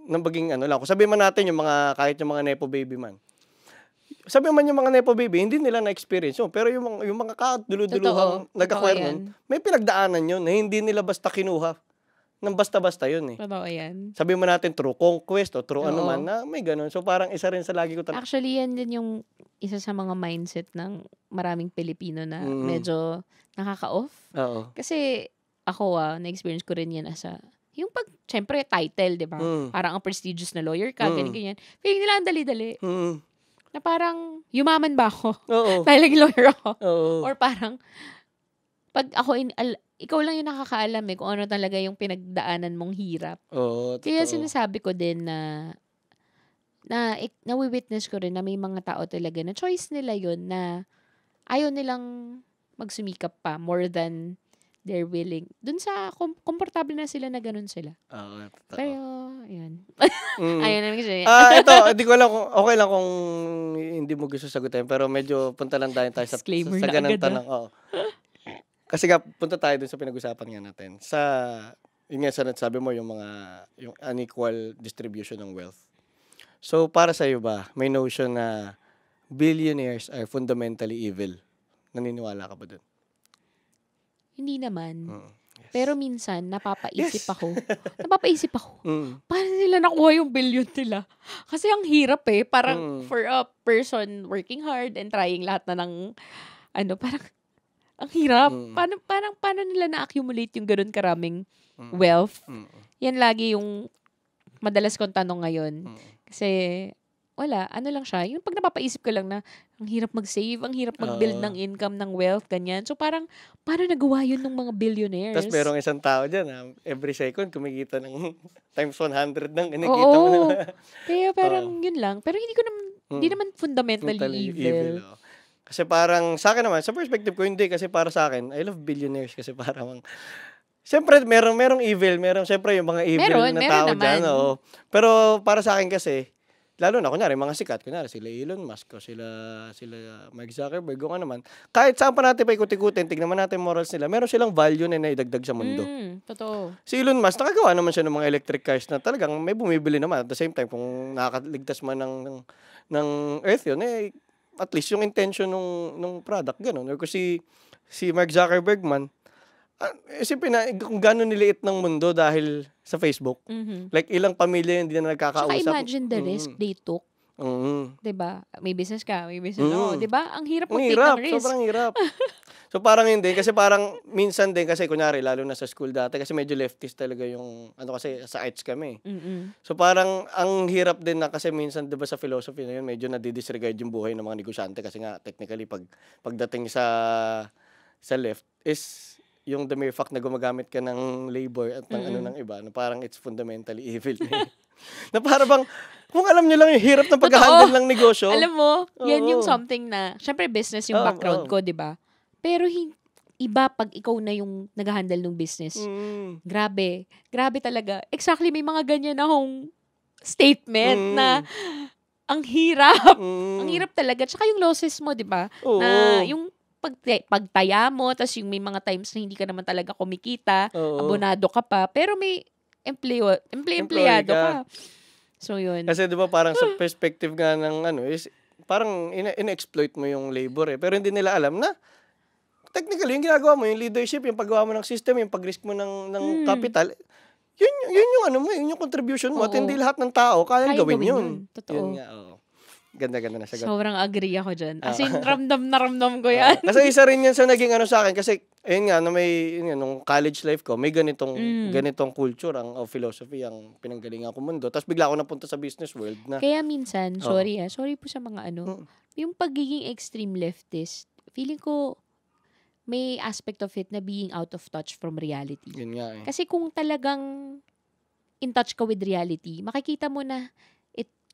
Nang baging ano lang. Kung sabihin man natin yung mga, kahit yung mga nepo baby man, sabi man yung mga nepo baby, hindi nila na-experience yun. Pero yung, yung mga kadulo-duluhang nag-acquire nun, may pinagdaanan yun na hindi nila basta kinuha Nang basta-basta yun eh. Totoo yan. Sabi mo natin true conquest o true ano Oo. ano man na may ganun. So parang isa rin sa lagi ko talaga. Actually yan din yung isa sa mga mindset ng maraming Pilipino na mm. medyo nakaka-off. Oo. Kasi ako ah, na-experience ko rin yan as a yung pag, syempre, title, di ba? Mm. Parang ang prestigious na lawyer ka, mm. ganyan, ganyan. Feeling nila ang dali-dali. Mm na parang yumaman ba ako? Oo. *laughs* Dahil naging lawyer ako. Oo. Or parang, pag ako, in, al, ikaw lang yung nakakaalam eh kung ano talaga yung pinagdaanan mong hirap. Oo, totoo. Kaya sinasabi ko din na na ik, nawi-witness ko rin na may mga tao talaga na choice nila yon na ayaw nilang magsumikap pa more than they're willing. Dun sa, kom- komportable na sila na ganun sila. Oo, uh, Pero, ayan. mm. *laughs* ayan namin siya. Ah, uh, ito, hindi ko alam kung, okay lang kung hindi mo gusto sagutin, pero medyo punta lang tayo, tayo sa, Disclaimer sa, sa ganang ah. tanong. Oo. Kasi nga, punta tayo dun sa pinag-usapan nga natin. Sa, yun nga, sa sabi mo, yung mga, yung unequal distribution ng wealth. So, para sa iyo ba, may notion na billionaires are fundamentally evil? Naniniwala ka ba dun? Hindi naman. Mm. Yes. Pero minsan, napapaisip yes. ako. *laughs* napapaisip ako. Mm. Paano nila nakuha yung billion nila? Kasi ang hirap eh. Parang mm. for a person working hard and trying lahat na ng, ano, parang, ang hirap. Mm. Paano, parang, paano nila na-accumulate yung ganun karaming mm. wealth? Mm. Yan lagi yung madalas kong tanong ngayon. Mm. Kasi wala, ano lang siya. Yung pag napapaisip ko lang na, ang hirap mag-save, ang hirap mag-build uh, ng income, ng wealth, ganyan. So parang, paano nagawa yun ng mga billionaires? Tapos merong isang tao dyan, ha? Ah, every second, kumikita ng *laughs* times 100 ng kinikita mo na. Kaya parang uh, yun lang. Pero hindi ko hmm. naman, hindi naman fundamentally evil. evil oh. Kasi parang, sa akin naman, sa perspective ko, hindi. Kasi para sa akin, I love billionaires kasi parang, Siyempre, merong, merong evil, meron siyempre yung mga evil meron, na meron tao naman. dyan. Oo. Pero para sa akin kasi, lalo na kunyari mga sikat kunyari sila Elon Musk o sila sila Mark Zuckerberg o ano man kahit saan pa natin pa ikutikutin tignan man natin morals nila meron silang value na naidagdag sa mundo mm, totoo si Elon Musk nakagawa naman siya ng mga electric cars na talagang may bumibili naman at the same time kung nakakaligtas man ng ng, ng earth yun eh at least yung intention ng ng product ganun or si si Mark Zuckerberg man Ah, isipin na kung gano'n niliit ng mundo dahil sa Facebook. Mm-hmm. Like, ilang pamilya hindi na nagkakausap. Saka imagine the risk mm-hmm. they took. Mm-hmm. 'Di ba? May business ka, may business mm-hmm. ako, 'di ba? Ang hirap ng hirap, ng risk. Sobrang hirap. *laughs* so parang hindi kasi parang minsan din kasi kunyari lalo na sa school dati kasi medyo leftist talaga yung ano kasi sa arts kami. Mm-hmm. So parang ang hirap din na kasi minsan 'di ba sa philosophy na yun medyo nadidisregard yung buhay ng mga negosyante kasi nga technically pag pagdating sa sa left is yung the mere fact na gumagamit ka ng labor at ng mm-hmm. ano ng iba, na parang it's fundamentally evil. *laughs* na para bang, kung alam nyo lang yung hirap ng pag-handle ng negosyo. Alam mo, oh, yan yung something na, syempre business yung oh, background oh. ko, di ba? Pero hin- iba pag ikaw na yung nag-handle ng business. Mm. Grabe. Grabe talaga. Exactly, may mga ganyan akong statement mm. na ang hirap. Mm. Ang hirap talaga. Tsaka yung losses mo, di ba? Na yung pagtaya mo, tapos yung may mga times na hindi ka naman talaga kumikita, Oo. abonado ka pa, pero may employ- employ- Employee employado ka. ka. So, yun. Kasi 'di ba parang sa ah. perspective nga ng ano is parang ina- in-exploit mo yung labor eh. Pero hindi nila alam na technically yung ginagawa mo, yung leadership, yung paggawa mo ng system, yung pag-risk mo ng ng hmm. capital, yun yun yung ano mo, yun yung contribution mo at hindi lahat ng tao kayang Kaya gawin, yun. Totoo. Yun nga, oo. Ganda-ganda na siya. Sobrang agree ako dyan. As in, ah. *laughs* ramdam na ramdam ko ah. yan. kasi isa rin yan sa naging ano sa akin. Kasi, ayun nga, no, may, yun, nung college life ko, may ganitong, mm. ganitong culture ang, o philosophy ang pinanggalingan ko mundo. Tapos bigla ako napunta sa business world na. Kaya minsan, ah. sorry oh. ha, sorry po sa mga ano, mm. yung pagiging extreme leftist, feeling ko, may aspect of it na being out of touch from reality. Yun nga eh. Kasi kung talagang in touch ka with reality, makikita mo na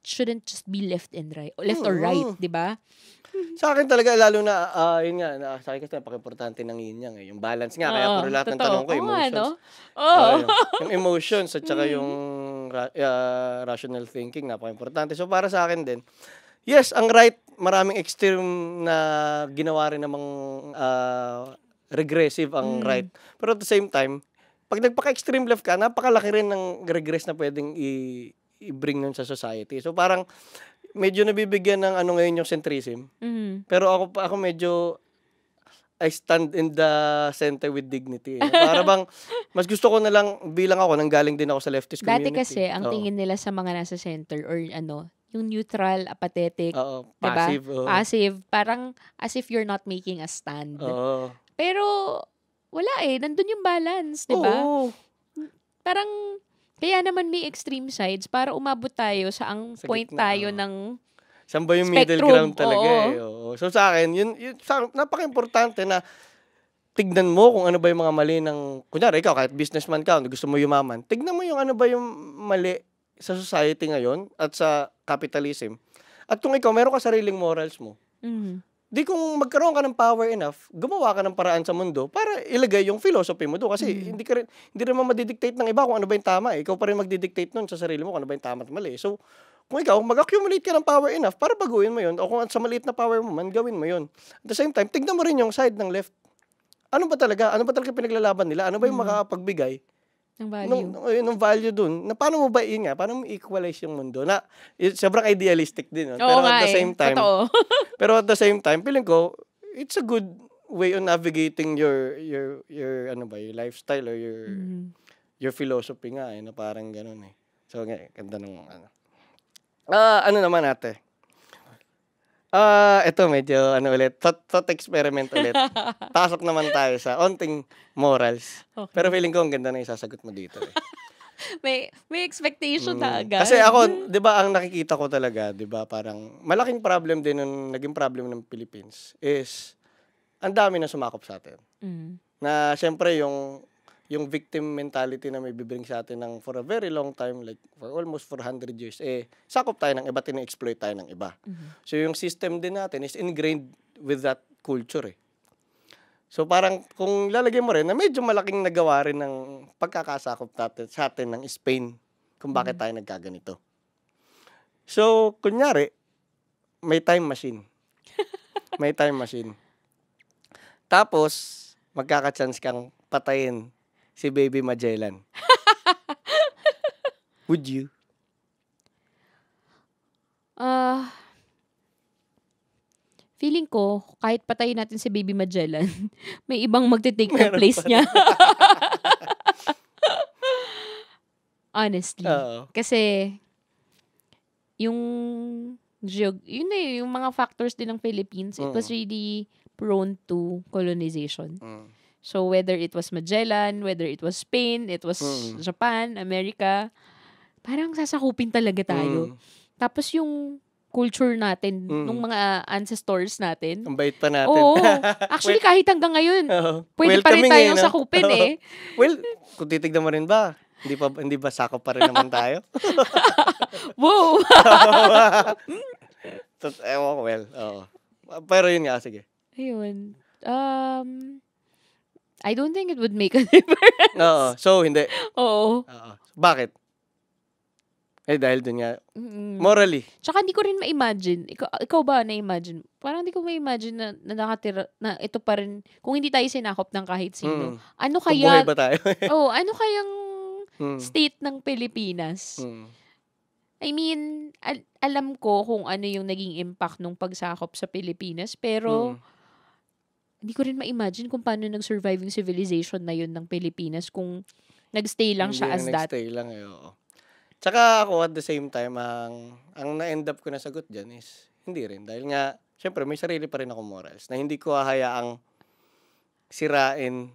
shouldn't just be left and right. Left or right, di ba? Sa akin talaga, lalo na, uh, yun nga, na, sa akin kasi napaka-importante ng yin yang. Eh. Yung balance nga, kaya puro lahat ng tanong ko, Oo nga, emotions. no? Oo. Oh. yung, yung emotions at saka mm. yung ra- uh, rational thinking, napaka-importante. So para sa akin din, yes, ang right, maraming extreme na ginawa rin namang uh, regressive ang mm. right. Pero at the same time, pag nagpaka-extreme left ka, napakalaki rin ng regress na pwedeng i- i-bring nun sa society. So parang medyo nabibigyan ng ano ngayon yung centrism. Mm-hmm. Pero ako ako medyo I stand in the center with dignity. Eh. Para bang *laughs* mas gusto ko na lang bilang ako nanggaling din ako sa leftist community. Dati kasi ang Oo. tingin nila sa mga nasa center or ano, yung neutral, apathetic, Oo, diba? passive. Diba? Oh. Passive, parang as if you're not making a stand. Oo. Pero wala eh, nandun yung balance, 'di ba? Parang kaya naman may extreme sides para umabot tayo sa ang sa point gitna. tayo ng Saan ba yung spectrum? middle ground talaga Oo. eh. Oo. So sa akin, yun, yun sa, napaka-importante na tignan mo kung ano ba yung mga mali ng, kunyari ikaw, kahit businessman ka, gusto mo yumaman, tignan mo yung ano ba yung mali sa society ngayon at sa capitalism. At kung ikaw, meron ka sariling morals mo. Mm di kung magkaroon ka ng power enough, gumawa ka ng paraan sa mundo para ilagay yung philosophy mo doon. Kasi mm. hindi ka rin, hindi rin madidictate ng iba kung ano ba yung tama. Eh. Ikaw pa rin magdidictate nun sa sarili mo kung ano ba yung tama at mali. So, kung ikaw, mag-accumulate ka ng power enough para baguhin mo yun. O kung sa maliit na power mo man, gawin mo yun. At the same time, tignan mo rin yung side ng left. Ano ba talaga? Ano ba talaga pinaglalaban nila? Ano ba yung mm. makakapagbigay ng value. Eh, nung, ayun, ng value dun. Na paano mo ba yun nga? Paano mo equalize yung mundo? Na, yun, eh, sobrang idealistic din. No? Oo, pero at the eh. same time, totoo. *laughs* pero at the same time, feeling ko, it's a good way of navigating your, your, your, ano ba, your lifestyle or your, mm-hmm. your philosophy nga eh, na parang ganun eh. So, ganda ng, ano. Ah, uh, ano naman natin? Ah, uh, ito medyo ano ulit, thought, thought experiment ulit. *laughs* Pasok naman tayo sa onting morals. Okay. Pero feeling ko ang ganda na isasagot mo dito. Eh. *laughs* may may expectation mm. na agad. Kasi ako, 'di ba, ang nakikita ko talaga, 'di ba, parang malaking problem din ng naging problem ng Philippines is ang dami na sumakop sa atin. Mm. Na siyempre yung yung victim mentality na may bibring sa atin ng for a very long time, like for almost 400 years, eh, sakop tayo ng iba, tine-exploit tayo ng iba. Mm-hmm. So, yung system din natin is ingrained with that culture eh. So, parang kung lalagay mo rin, na medyo malaking nagawa rin ng pagkakasakop natin, sa atin ng Spain kung bakit mm-hmm. tayo nagkaganito. So, kunyari, may time machine. *laughs* may time machine. Tapos, magkakachance kang patayin si Baby Magellan. *laughs* Would you? Ah... Uh, feeling ko, kahit patayin natin si Baby Magellan, *laughs* may ibang magte-take ng place niya. *laughs* Honestly. Uh-oh. Kasi, yung geog yun na yung mga factors din ng Philippines, uh it was mm. really prone to colonization. uh So whether it was Magellan, whether it was Spain, it was mm. Japan, America, parang sasakupin talaga tayo. Mm. Tapos yung culture natin, mm. ng mga ancestors natin. Ang bait pa natin. Oo. *laughs* Actually, well, kahit hanggang ngayon, uh, pwede pa rin tayong eh, sakupin uh, eh. Well, kung titignan mo rin ba, hindi pa hindi ba sakop pa rin naman tayo? *laughs* Whoa! *laughs* Ewan ko, well, oo. Pero yun nga, sige. Ayun. Um, I don't think it would make a *laughs* difference. Oo. So, hindi. Oo. Oo. Bakit? Eh, dahil dun nga. Morally. Tsaka hindi ko rin ma-imagine. Ikaw, ikaw ba na-imagine? Parang hindi ko ma-imagine na, na nakatira, na ito pa rin, kung hindi tayo sinakop ng kahit sino. Mm. Ano kaya? Kung ba tayo? *laughs* oh, ano kayang mm. state ng Pilipinas? Mm. I mean, al- alam ko kung ano yung naging impact nung pagsakop sa Pilipinas, pero mm hindi ko rin ma-imagine kung paano nag surviving civilization na yun ng Pilipinas kung nagstay lang hindi siya as that. Nagstay lang, eh, oo. Tsaka ako at the same time, ang, ang na-end up ko na sagot dyan is, hindi rin. Dahil nga, syempre may sarili pa rin ako morals na hindi ko hahayaang sirain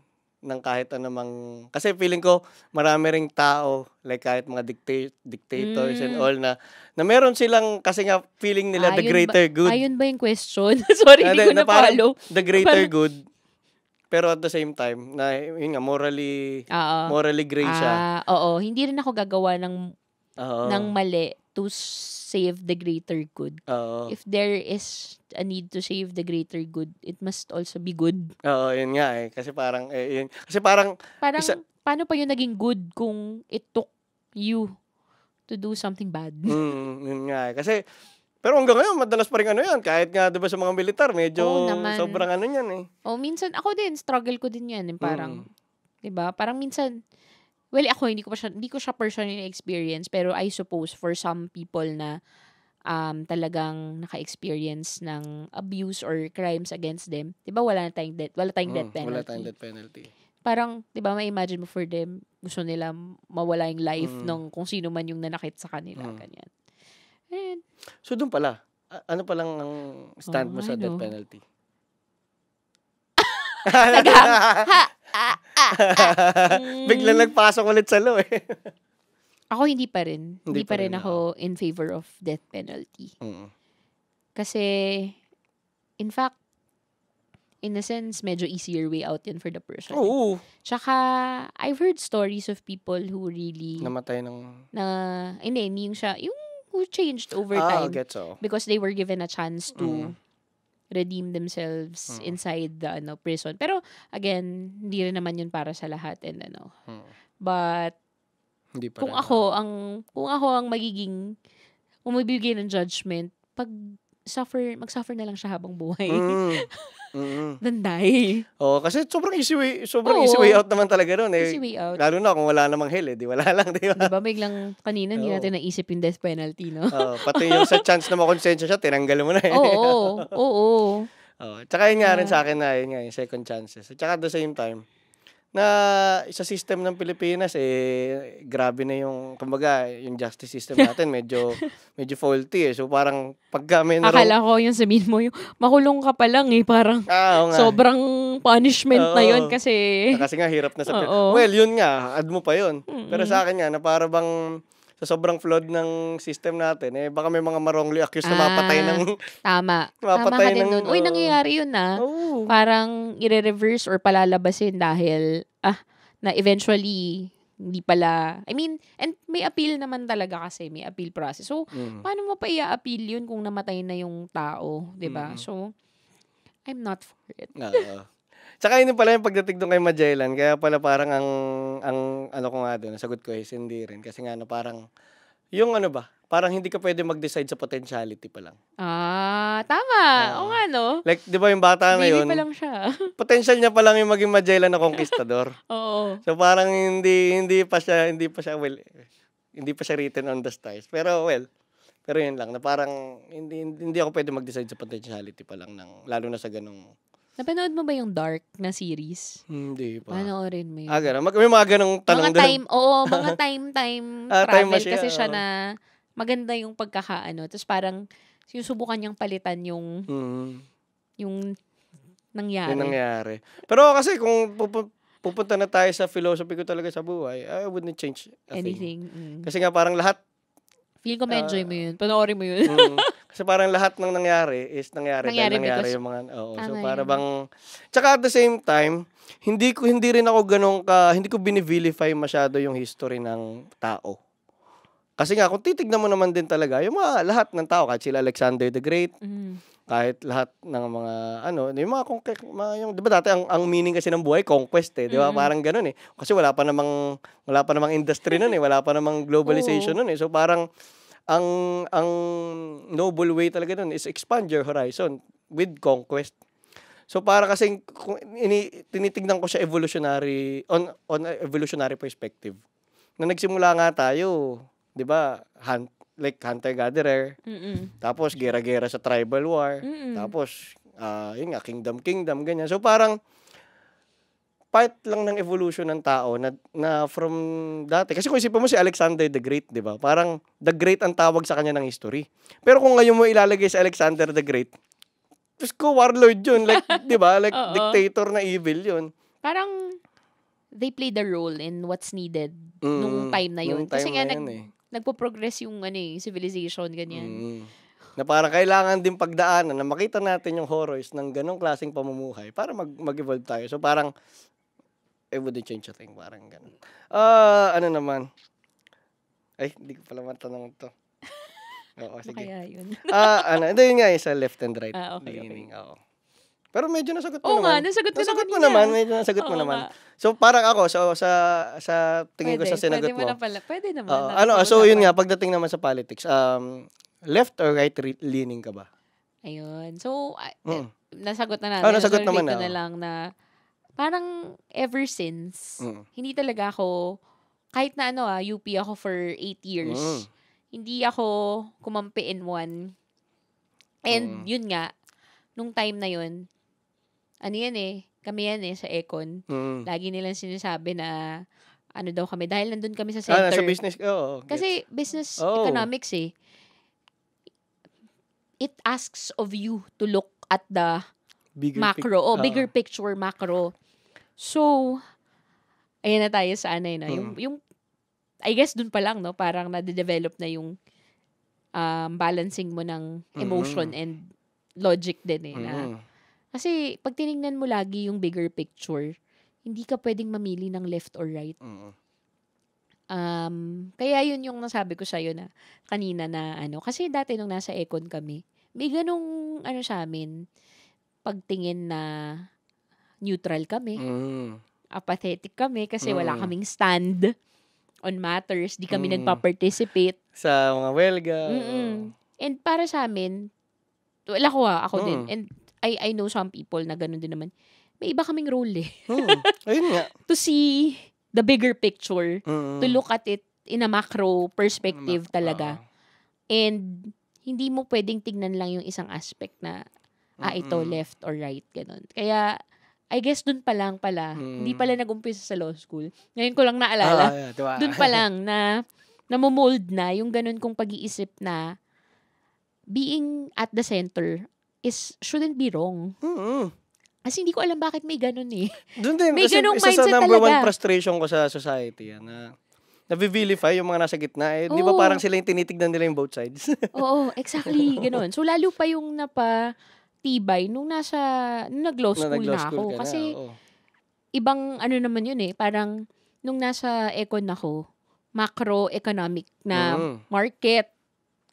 ng kahit anumang kasi feeling ko marami ring tao like kahit mga dicta- dictators mm. and hmm. all na na meron silang kasi nga feeling nila ayun the greater ba, good. Ayun ba yung question? *laughs* Sorry, hindi ko na, na follow. The greater parang, good. Pero at the same time, na yun nga morally uh, morally gray uh, siya. Ah, oo, hindi rin ako gagawa ng uh, ng mali to save the greater good. Oo. If there is a need to save the greater good, it must also be good. Oo, yun nga eh. Kasi parang, eh, yun. Kasi parang, Parang, isa- paano pa yung naging good kung it took you to do something bad? mm, mm yun nga eh. Kasi, pero hanggang ngayon, madalas pa rin ano yan. Kahit nga, di ba, sa mga militar, medyo Oo sobrang ano yan eh. Oh, minsan, ako din, struggle ko din yan. Yung eh, parang, mm. di ba? Parang minsan, well, ako hindi ko pa siya, hindi ko siya personally experience pero I suppose for some people na um, talagang naka-experience ng abuse or crimes against them, 'di ba wala na tayong death, wala tayong mm, death penalty. Wala tayong death penalty. Parang 'di ba ma-imagine mo for them, gusto nila mawala yung life mm. ng kung sino man yung nanakit sa kanila, mm. ganyan. And, so doon pala, ano pa lang ang stand oh, mo sa oh, death penalty? Tagang, *laughs* ha, ah, ah, ah. Mm. Biglang nagpasok ulit sa law eh. *laughs* Ako hindi pa rin. Hindi, hindi pa, pa rin, rin ako in favor of death penalty. Mm. Kasi, in fact, in a sense, medyo easier way out yan for the person. Oo. Tsaka, I've heard stories of people who really... Namatay ng... Na, hindi, yung siya, yung who changed over ah, time. Ah, get so. Because they were given a chance to mm redeem themselves mm. inside the ano prison. Pero again, hindi rin naman 'yun para sa lahat and ano. Mm. But hindi pa kung ako ang kung ako ang magiging umibigay ng judgment pag suffer, mag-suffer na lang siya habang buhay. Mm. Mm. Danday. Oo, oh, kasi sobrang easy way, sobrang Oo. easy way out naman talaga nun. Eh. Easy way out. Lalo na kung wala namang hell, eh, di wala lang, di ba? Di ba, biglang kanina hindi Oo. natin naisip yung death penalty, no? Oh, pati yung sa *laughs* chance na makonsensya siya, tinanggal mo na eh. Oo, oo, oo. Oh, tsaka yun nga rin ah. sa akin na, yun nga, yung second chances. tsaka at the same time, na sa system ng Pilipinas eh grabe na yung kumbaga yung justice system *laughs* natin medyo medyo faulty eh. So parang pagka may narong... Akala ko yung sabihin mo yung makulong ka pa lang eh parang ah, nga. sobrang punishment oo, na yun kasi ah, kasi nga hirap na sa. Oo. Well, yun nga, add mo pa yun. Mm-mm. Pero sa akin nga na para bang sa sobrang flawed ng system natin, eh, baka may mga marongly accused na mapatay ah, ng... Tama. *laughs* mapatay tama ka ng, nun. Uy, nangyayari yun ah. Oh. Parang i reverse or palalabasin dahil, ah, na eventually, hindi pala, I mean, and may appeal naman talaga kasi, may appeal process. So, mm. paano mo pa i-appeal yun kung namatay na yung tao, di ba? Mm. So, I'm not for it. Uh, Tsaka yun pala yung pagdating doon kay Magellan, kaya pala parang ang, ang ano ko nga doon, sagot ko is hindi rin. Kasi nga ano, parang, yung ano ba, parang hindi ka pwede mag-decide sa potentiality pa lang. Ah, tama. Uh, Oo nga, no? Like, di ba yung bata na yun? Baby pa lang siya. *laughs* potential niya pa lang yung maging Magellan na conquistador. *laughs* Oo. So parang hindi hindi pa siya, hindi pa siya, well, hindi pa siya written on the stars. Pero well, pero yun lang, na parang hindi, hindi ako pwede mag-decide sa potentiality pa lang ng, lalo na sa ganong Napanood mo ba yung Dark na series? Hindi pa. Panoorin mo yun. Ah, ganun. may mga ganong tanong *laughs* mga time, doon. Oo, mga time-time ah, travel time siya, kasi siya oh. na maganda yung pagkakaano. Tapos parang sinusubukan niyang palitan yung mm. yung nangyari. Yung nangyari. Pero kasi kung pupunta na tayo sa philosophy ko talaga sa buhay, I wouldn't change a Anything. Thing. Mm. Kasi nga parang lahat Feeling ko ma-enjoy uh, mo yun. Panoorin mo yun. mm. *laughs* Kasi parang lahat ng nangyari is nangyari, nangyari dahil nangyari because... yung mga oo. Oh, so ngayon. para bang Tsaka at the same time, hindi ko hindi rin ako ganong ka hindi ko binivilify masyado yung history ng tao. Kasi nga kung titignan mo naman din talaga yung mga lahat ng tao kahit sila Alexander the Great, mm. kahit lahat ng mga ano, yung mga kung mga yung 'di ba dati ang, ang meaning kasi ng buhay conquest eh, 'di ba? Mm. Parang ganoon eh. Kasi wala pa namang wala pa namang industry noon eh, wala pa namang globalization noon eh. So parang ang ang noble way talaga nun is expand your horizon with conquest. So para kasi ini, tinitingnan ko siya evolutionary on on a evolutionary perspective. Na nagsimula nga tayo, 'di ba? Hunt like hunter gatherer. Mm-mm. Tapos gera-gera sa tribal war. Mm-mm. Tapos uh, yun nga kingdom kingdom ganyan. So parang part lang ng evolution ng tao na, na from dati. Kasi kung isipin mo si Alexander the Great, di ba? Parang the Great ang tawag sa kanya ng history. Pero kung ngayon mo ilalagay si Alexander the Great, Diyos ko, warlord yun. Like, *laughs* di ba? Like, dictator na evil yun. Parang they play the role in what's needed mm, nung time na yun. time Kasi nga, na nag, eh. nagpo-progress yung ano, eh, civilization, ganyan. Mm. Na parang kailangan din pagdaanan na makita natin yung horrors ng ganong klaseng pamumuhay para mag- mag-evolve tayo. So parang I wouldn't change a thing. Parang ganun. Ah, ano naman? Ay, hindi ko pala matanong to. *laughs* Oo, ano sige. Kaya yun. *laughs* ah, ano, hindi yun nga, yung sa left and right ah, okay, leaning. Okay. Oo. Pero medyo nasagot mo Oo naman. Oo nga, nasagot ko nasagot mo naman. Medyo nasagot Oo mo naman. Nga. So parang ako, so, sa, sa tingin pwede, ko sa sinagot mo. Pwede mo na pala. Pwede naman. Uh, ano, so yun nga, pagdating naman sa politics, um, left or right re- leaning ka ba? Ayun. So, uh, mm. nasagot na natin. Oh, nasagot naman na. na lang na parang ever since, mm. hindi talaga ako, kahit na ano ah, UP ako for 8 years, mm. hindi ako kumampi in one. And mm. yun nga, nung time na yun, ano yan eh, kami yan eh sa Econ. Mm. Lagi nilang sinasabi na ano daw kami dahil nandun kami sa ah, center. Ah, sa business. Oh, okay. Kasi business oh. economics eh. It asks of you to look at the bigger macro pic- oh, bigger uh. picture macro. So, ayan na tayo sa ano, na. yung, mm. yung, I guess dun pa lang, no? parang nade-develop na yung um, balancing mo ng mm-hmm. emotion mm-hmm. and logic din eh. Mm-hmm. Na, kasi pag tiningnan mo lagi yung bigger picture, hindi ka pwedeng mamili ng left or right. Mm-hmm. Um, kaya yun yung nasabi ko sa'yo na kanina na ano. Kasi dati nung nasa Econ kami, may ganung ano sa amin, pagtingin na neutral kami. Mm. Apathetic kami kasi mm. wala kaming stand on matters. Di kami mm. nagpa-participate. Sa mga welga. Mm-mm. And para sa amin, wala ko ha, ah, ako mm. din. And I, I know some people na ganun din naman. May iba kaming role eh. mm. Ayun nga. *laughs* to see the bigger picture. Mm. To look at it in a macro perspective Mac- talaga. Uh. And hindi mo pwedeng tignan lang yung isang aspect na ah, ito, Mm-mm. left or right, ganun. Kaya, I guess doon pa lang pala. Mm. Hindi hmm. pala nag-umpisa sa law school. Ngayon ko lang naalala. Oh, yeah, diba? pa *laughs* lang na namomold na yung ganun kong pag-iisip na being at the center is shouldn't be wrong. Mm-hmm. Kasi hindi ko alam bakit may ganun eh. Doon din. May kasi ganung isa mindset sa number talaga. one frustration ko sa society yan, ah, na nabivilify yung mga nasa gitna. Eh, Oo. Di ba parang sila yung tinitignan nila yung both sides? *laughs* Oo, exactly. Ganun. So, lalo pa yung napa tibay nung nasa nung nag-law school na, na ako school kasi na, oh. ibang ano naman yun eh, parang nung nasa econ ako, macroeconomic na mm market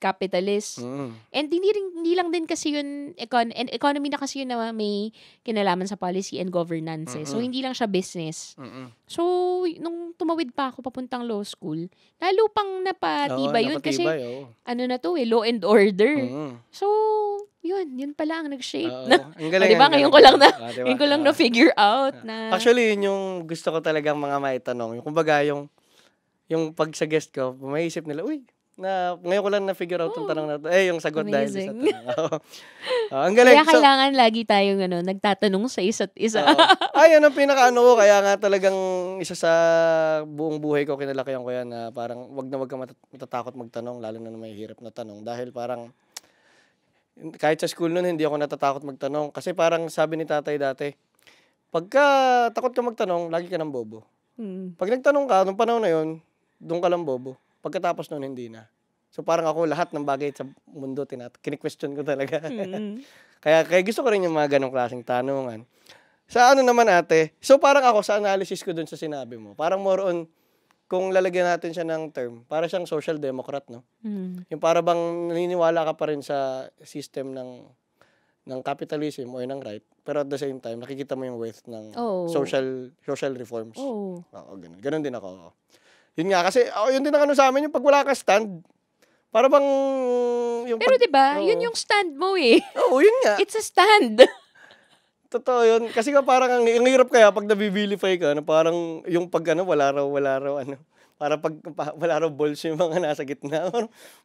capitalist. Mm. And hindi, rin, hindi lang din kasi yun, econ and economy na kasi yun na may kinalaman sa policy and governance. Mm-mm. Eh. So, hindi lang siya business. Mm-mm. So, nung tumawid pa ako papuntang law school, lalo pang napatiba Oo, yun kasi oh. ano na to eh, law and order. Mm-mm. So, yun, yun pala ang nag-shape. Uh, na, ang galing, *laughs* ah, diba? Ngayon ko lang na, ah, diba? ngayon ko lang ah. na-figure out na... Actually, yun yung gusto ko talagang mga maitanong. Yung, kumbaga, yung, yung pag sa guest ko, maisip nila, uy, na ngayon ko lang na-figure out oh, yung tanong na to. Eh, yung sagot amazing. dahil sa tanong. *laughs* oh, ang galing. Kaya kailangan so, lagi tayong ano, nagtatanong sa isa't isa. oh. Ay, yun ang pinakaano ko. Kaya nga talagang isa sa buong buhay ko, kinalakihan ko yan na parang wag na wag ka matatakot magtanong, lalo na may hirap na tanong. Dahil parang kahit sa school noon, hindi ako natatakot magtanong. Kasi parang sabi ni tatay dati, pagka takot ka magtanong, lagi ka ng bobo. Hmm. Pag nagtanong ka, nung panahon na yun, doon ka lang bobo. Pagkatapos noon, hindi na. So parang ako lahat ng bagay sa mundo, tinat kini-question ko talaga. Mm-hmm. *laughs* kaya, kaya gusto ko rin yung mga ganong klaseng tanungan. Sa ano naman ate, so parang ako sa analysis ko dun sa sinabi mo, parang more on, kung lalagyan natin siya ng term, para siyang social democrat, no? Mm. Yung para bang naniniwala ka pa rin sa system ng ng capitalism o ng right, pero at the same time, nakikita mo yung worth ng oh. social social reforms. Oh. Oo, ganun. Ganun din ako. Yun nga kasi oh, yun din ang ano sa amin yung pag wala ka stand. Para bang yung Pero 'di ba? Oh. Yun yung stand mo eh. Oo, oh, yun nga. It's a stand. *laughs* Totoo yun. Kasi ka parang ang, ang hirap kaya pag nabibili ka na parang yung pag ano wala raw wala raw ano para pag wala raw balls yung mga nasa gitna.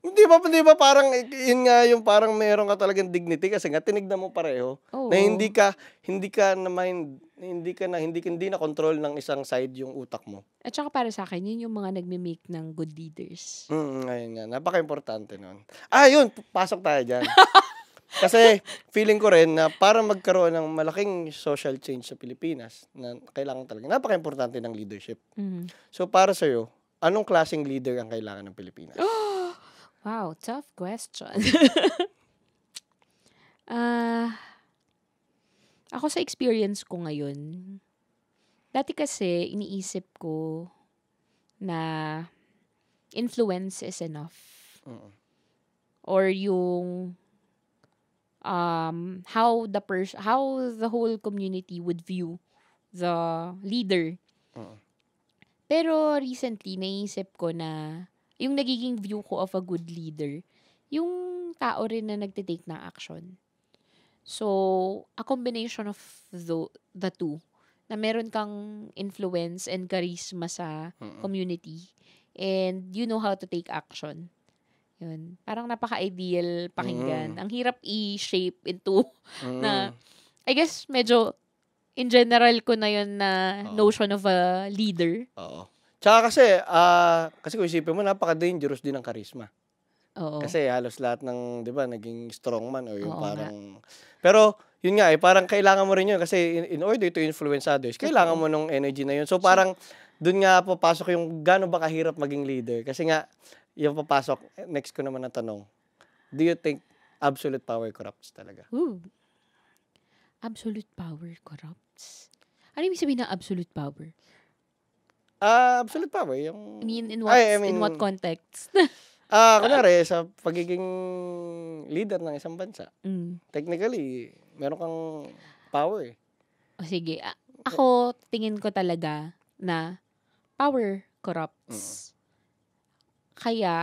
hindi ba, hindi ba parang yun nga yung parang meron ka talagang dignity kasi nga tinignan mo pareho Oo. na hindi ka hindi ka na mind hindi ka na hindi hindi na control ng isang side yung utak mo. At saka para sa akin, yun yung mga nagme-make ng good leaders. Mm, ayun nga. Napaka-importante noon. Ah, yun, pasok tayo diyan. *laughs* kasi feeling ko rin na para magkaroon ng malaking social change sa Pilipinas, na kailangan talaga, napaka-importante ng leadership. Mm-hmm. So para sa sa'yo, anong klaseng leader ang kailangan ng Pilipinas? *gasps* wow, tough question. uh, *laughs* *laughs* ako sa experience ko ngayon, dati kasi iniisip ko na influence is enough. Uh-uh. Or yung um how the pers- how the whole community would view the leader. Uh-uh. Pero recently, naisip ko na yung nagiging view ko of a good leader, yung tao rin na nagtitake ng action. So, a combination of the, the two. Na meron kang influence and charisma sa Mm-mm. community. And you know how to take action. Yun. Parang napaka-ideal pakinggan. Mm. Ang hirap i-shape into *laughs* mm. na, I guess, medyo in general ko na yon na uh, notion of a leader. Oo. Tsaka kasi, uh, kasi kung isipin mo, napaka-dangerous din ang karisma. Oo. Kasi halos lahat ng, di ba, naging strongman o yung Oo, parang... Nga. Pero, yun nga eh, parang kailangan mo rin yun kasi in, in order to influence others, kailangan mo ng energy na yun. So, parang doon nga papasok yung gaano ba kahirap maging leader. Kasi nga, yung papasok, next ko naman ang tanong. Do you think absolute power corrupts talaga? Ooh. Absolute power corrupts? rights. Ano ibig sabihin ng absolute power? Uh, absolute power, yung... I mean, in what, I mean, in what context? *laughs* Ah, uh, kunwari, sa pagiging leader ng isang bansa, mm. technically, meron kang power. O sige, A- ako tingin ko talaga na power corrupts. Mm. Kaya,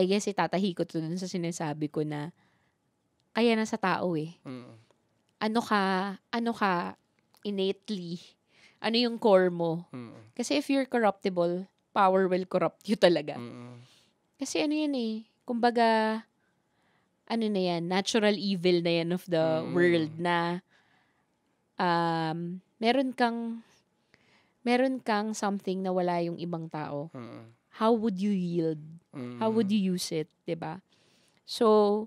I guess itatahi ko to dun sa sinasabi ko na kaya na sa tao eh. Mm ano ka, ano ka innately, ano yung core mo. Mm-hmm. Kasi if you're corruptible, power will corrupt you talaga. Mm-hmm. Kasi ano yan eh, kumbaga, ano na yan, natural evil na yan of the mm-hmm. world na um, meron kang meron kang something na wala yung ibang tao. Mm-hmm. How would you yield? Mm-hmm. How would you use it, diba So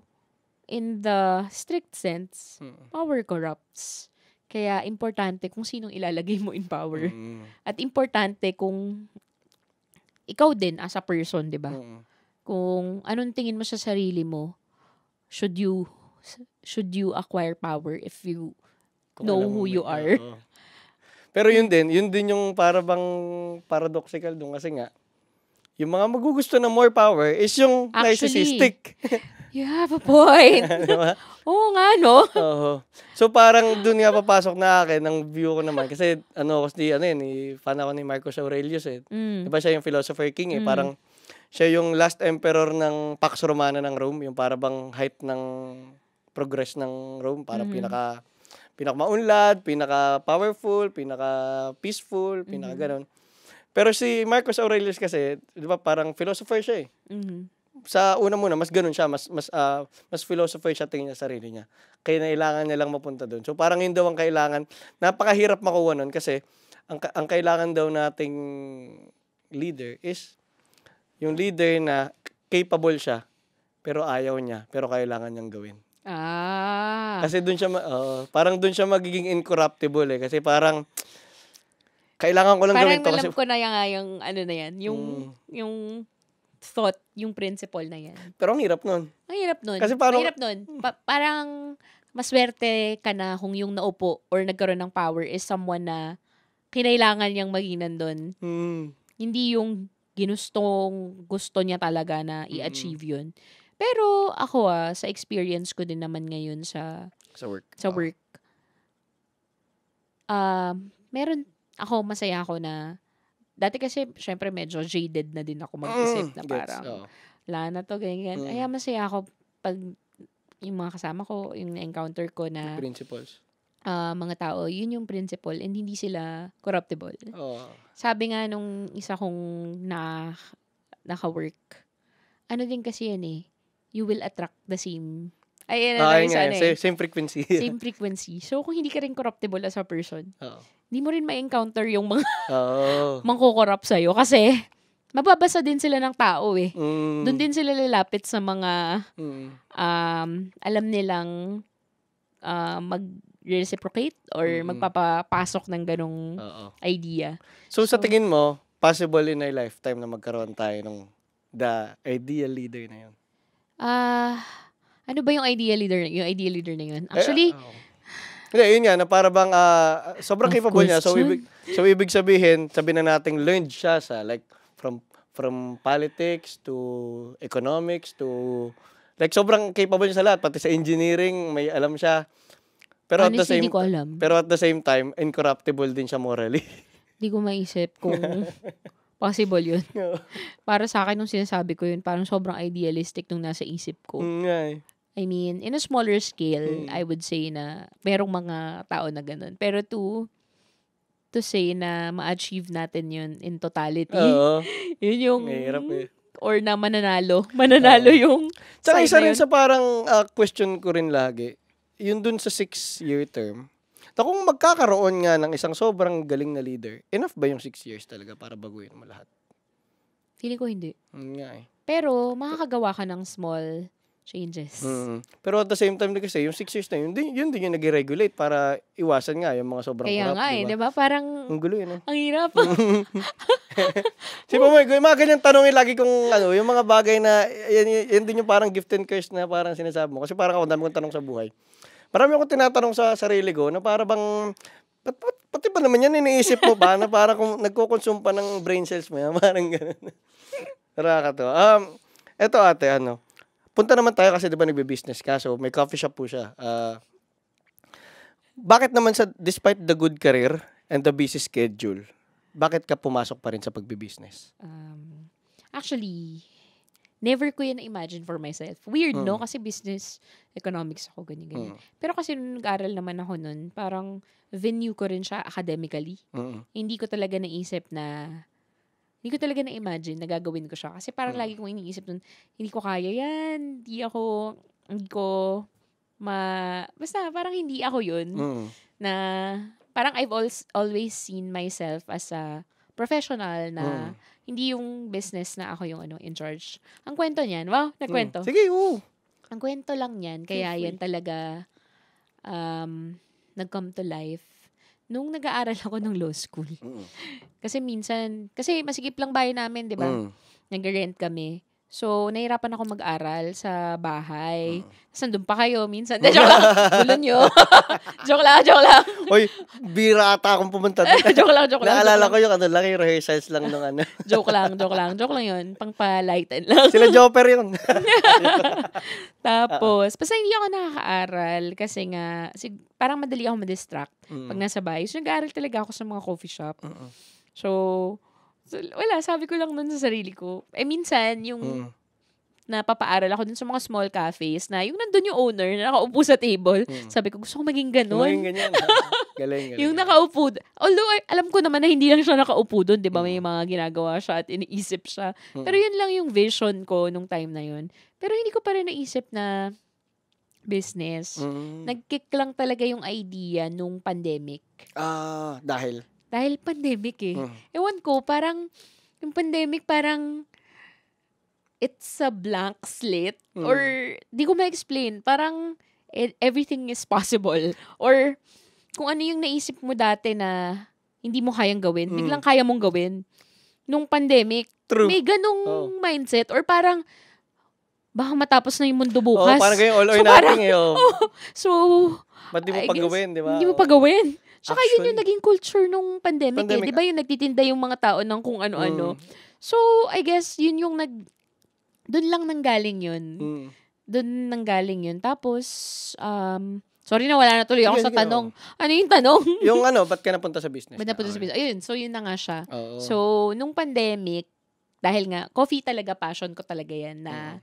in the strict sense, mm. power corrupts. Kaya importante kung sinong ilalagay mo in power. Mm. At importante kung ikaw din as a person, 'di ba? Mm. Kung anong tingin mo sa sarili mo, should you should you acquire power if you kung know who you are? Pero yun din, yun din yung para bang paradoxical dun kasi nga yung mga magugusto na more power is yung Actually, narcissistic. *laughs* You have a point. *laughs* diba? Oo nga, no? Oo. So parang doon nga papasok na akin ang view ko naman. Kasi ano, kasi ano yun, fan ako ni Marcus Aurelius eh. Mm. Diba siya yung philosopher king eh. Mm. Parang siya yung last emperor ng Pax Romana ng Rome. Yung para bang height ng progress ng Rome. Parang mm-hmm. pinaka pinakamaunlad, pinaka-powerful, pinaka-peaceful, mm. pinaka-ganon. Mm-hmm. Pero si Marcus Aurelius kasi, di ba, parang philosopher siya eh. Mm-hmm sa una muna, mas ganun siya, mas mas uh, mas philosopher siya tingin niya sarili niya. Kaya kailangan niya lang mapunta doon. So parang yun daw ang kailangan. Napakahirap makuha noon kasi ang ang kailangan daw nating leader is yung leader na capable siya pero ayaw niya, pero kailangan niyang gawin. Ah. Kasi doon siya uh, parang doon siya magiging incorruptible eh kasi parang kailangan ko lang parang gawin to kasi parang alam ko na yan, yung ano na yan, yung mm. yung thought yung principle na yan. Pero ang hirap nun. Ang hirap nun. Kasi parang... Ang hirap nun. Pa- parang maswerte ka na kung yung naupo or nagkaroon ng power is someone na kinailangan niyang maging nandun. Mm. Hindi yung ginustong gusto niya talaga na i-achieve mm. yun. Pero ako ah, sa experience ko din naman ngayon sa sa work. Sa work. Um, uh, meron ako masaya ako na dati kasi, syempre, medyo jaded na din ako mag-isip mm, na parang, oh. na to, ganyan, ganyan. Mm. Kaya masaya ako pag yung mga kasama ko, yung encounter ko na... The principles. Uh, ah, mga tao, yun yung principle and hindi sila corruptible. Oh. Sabi nga nung isa kong na, naka-work, ano din kasi yan eh, you will attract the same ay, ah, ano okay, same frequency. Eh. same *laughs* frequency. So, kung hindi ka rin corruptible as a person, hindi mo rin ma-encounter yung mga *laughs* oh. mangkukorrupt sa'yo. Kasi, mababasa din sila ng tao eh. Mm. Doon din sila lalapit sa mga, mm. um, alam nilang uh, mag-reciprocate or mm. magpapapasok ng ganong Uh-oh. idea. So, so, sa tingin mo, possible in a lifetime na magkaroon tayo ng the ideal leader na yun? Ah... Uh, ano ba yung idea leader? Yung idea leader na yun? Eh, Actually, eh, oh. Hindi, yun nga, na para bang uh, sobrang of capable niya. So, ibig, so, ibig sabihin, sabi na nating learned siya sa like from from politics to economics to like sobrang capable niya sa lahat pati sa engineering may alam siya pero Honestly, at the same ko alam. pero at the same time incorruptible din siya morally hindi ko maiisip kung *laughs* Possible yun. *laughs* Para sa akin, nung sinasabi ko yun, parang sobrang idealistic nung nasa isip ko. Mm, I mean, in a smaller scale, mm. I would say na merong mga tao na ganun. Pero to, to say na ma-achieve natin yun in totality, Oo. *laughs* yun yung... Mahirap eh. Or na mananalo. *laughs* Mananalo Oo. yung... Tsaka isa rin sa parang uh, question ko rin lagi, yun dun sa six-year term, Ta kung magkakaroon nga ng isang sobrang galing na leader, enough ba yung six years talaga para baguhin mo lahat? Feeling ko hindi. Mm, nga eh. Pero makakagawa ka ng small changes. Mm. Pero at the same time kasi yung six years na yun, din, yun din yung nag-regulate para iwasan nga yung mga sobrang Kaya corrupt. Kaya nga eh, di ba? Parang... Ang gulo yun. Eh. Ang hirap. Sige mo, yung mga ganyang tanong yung lagi kong ano, yung mga bagay na, yan, yan, yan din yung parang gift and curse na parang sinasabi mo. Kasi parang ako dami kong tanong sa buhay. Marami ako tinatanong sa sarili ko na para bang pat, pat, pati pa naman yan iniisip mo ba na para kung nagko-consume pa ng brain cells mo yan, *laughs* parang ganun. to. Um, eto ate, ano, punta naman tayo kasi 'di ba nagbe-business ka. So may coffee shop po siya. Uh, bakit naman sa despite the good career and the busy schedule, bakit ka pumasok pa rin sa pagbe-business? Um, actually, Never ko yun na-imagine for myself. Weird, mm. no? Hmm. Kasi business, economics ako, ganyan-ganyan. Mm. Pero kasi nung nag-aral naman ako nun, parang venue ko rin siya academically. Mm. Hindi ko talaga naisip na hindi ko talaga na-imagine na gagawin ko siya. Kasi parang mm. lagi kong iniisip nun, hindi ko kaya yan, hindi ako, hindi ko ma... Basta parang hindi ako yun. Mm. Na parang I've al- always seen myself as a professional na mm. Hindi yung business na ako yung ano, in charge. Ang kwento niyan, wow, nagkwento. Mm. Sige, oo. Ang kwento lang niyan, kaya yan talaga um, nag-come to life nung nag-aaral ako ng law school. Mm. kasi minsan, kasi masikip lang bahay namin, di ba? Mm. Nag-rent kami. So, nahirapan ako mag-aral sa bahay. Uh-huh. Tapos pa kayo minsan. *laughs* De, joke lang. Gulo nyo. *laughs* joke lang, joke lang. Uy, bira ata akong pumunta doon. *laughs* joke lang, joke lang. Naalala joke ko lang. yung ano lang, yung rehearsals lang nung ano. joke lang, joke lang. Joke lang yun. Pang pa-lighten lang. Sila joker yun. Tapos, basta hindi ako nakaka-aral kasi nga, sig- parang madali ako madistract mm-hmm. pag nasa bahay. So, nag-aaral talaga ako sa mga coffee shop. Mm-hmm. So, So, wala, sabi ko lang nun sa sarili ko. Eh, minsan, yung mm. napapaaral ako dun sa mga small cafes na yung nandun yung owner na nakaupo sa table. Mm. Sabi ko, gusto ko maging ganun. Maging ganyan. *laughs* galing, galing. yung nakaupo. Although, alam ko naman na hindi lang siya nakaupo dun, di ba? Mm. May hmm. mga ginagawa siya at iniisip siya. Mm. Pero yun lang yung vision ko nung time na yun. Pero hindi ko pa rin naisip na business. Mm. Nag-kick lang talaga yung idea nung pandemic. Ah, uh, dahil? Dahil pandemic eh. Uh-huh. Ewan ko, parang, yung pandemic parang, it's a blank slate. uh Or, di ko ma-explain. Parang, e, everything is possible. Or, kung ano yung naisip mo dati na, hindi mo kayang gawin, mm. biglang kaya mong gawin. Nung pandemic, True. may ganong oh. mindset or parang, baka matapos na yung mundo bukas. Oh, parang ganyan all or so, nothing parang, eh. Oh. oh *laughs* so, Ba't di mo pagawin, di ba? Hindi mo pagawin. Saka Actually, yun yung naging culture nung pandemic, eh, pandemic eh. Di ba ah. yung nagtitinda yung mga tao ng kung ano-ano? Mm. So, I guess, yun yung nag... Doon lang nanggaling yun. Mm. Doon nanggaling yun. Tapos, um, Sorry na, wala na tuloy ako yun, sa tanong. ano yung tanong? yung ano, *laughs* ba't ka napunta sa business? Ba't napunta okay. sa ah. business? Ayun, so yun na nga siya. Oo. So, nung pandemic, dahil nga, coffee talaga, passion ko talaga yan na, mm.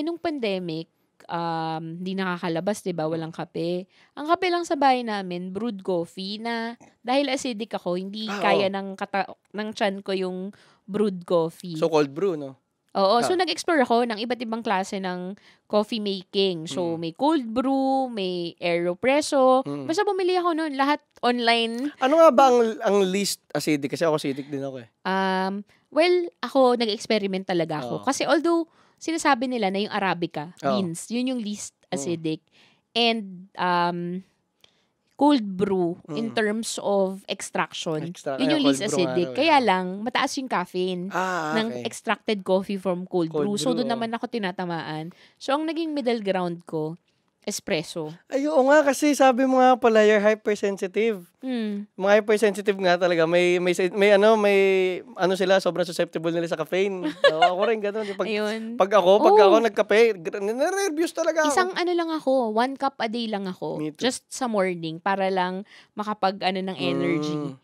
eh nung pandemic, um, hindi nakakalabas, di ba? Mm. Walang kape. Ang kape lang sa bahay namin, brewed coffee na dahil acidic ako, hindi ah, kaya oh. ng, kata- ng chan ko yung brewed coffee. So cold brew, no? Oo. Ah. So nag-explore ako ng iba't ibang klase ng coffee making. So mm. may cold brew, may aeropresso. Mm. Basta bumili ako noon, lahat online. Ano nga ba ang, ang least acidic? Kasi ako acidic din ako eh. Um, well, ako nag-experiment talaga ako. Oh. Kasi although sinasabi nila na yung Arabica oh. yun yung least mm. acidic. Mm. And um, cold brew mm. in terms of extraction. Extra- yun yung least acidic. Ano, Kaya lang, mataas yung caffeine ah, ah, okay. ng extracted coffee from cold, cold brew. brew. So, doon naman ako tinatamaan. So, ang naging middle ground ko espresso. Ay, nga kasi sabi mo nga pala you're hypersensitive. Mm. Mga hypersensitive nga talaga may may may ano may ano sila sobrang susceptible nila sa caffeine. so, *laughs* ako rin ganoon pag Ayun. pag ako pag oh. ako nagkape, nervous talaga ako. Isang ano lang ako, one cup a day lang ako. Just sa morning para lang makapag ano ng mm. energy. Mm.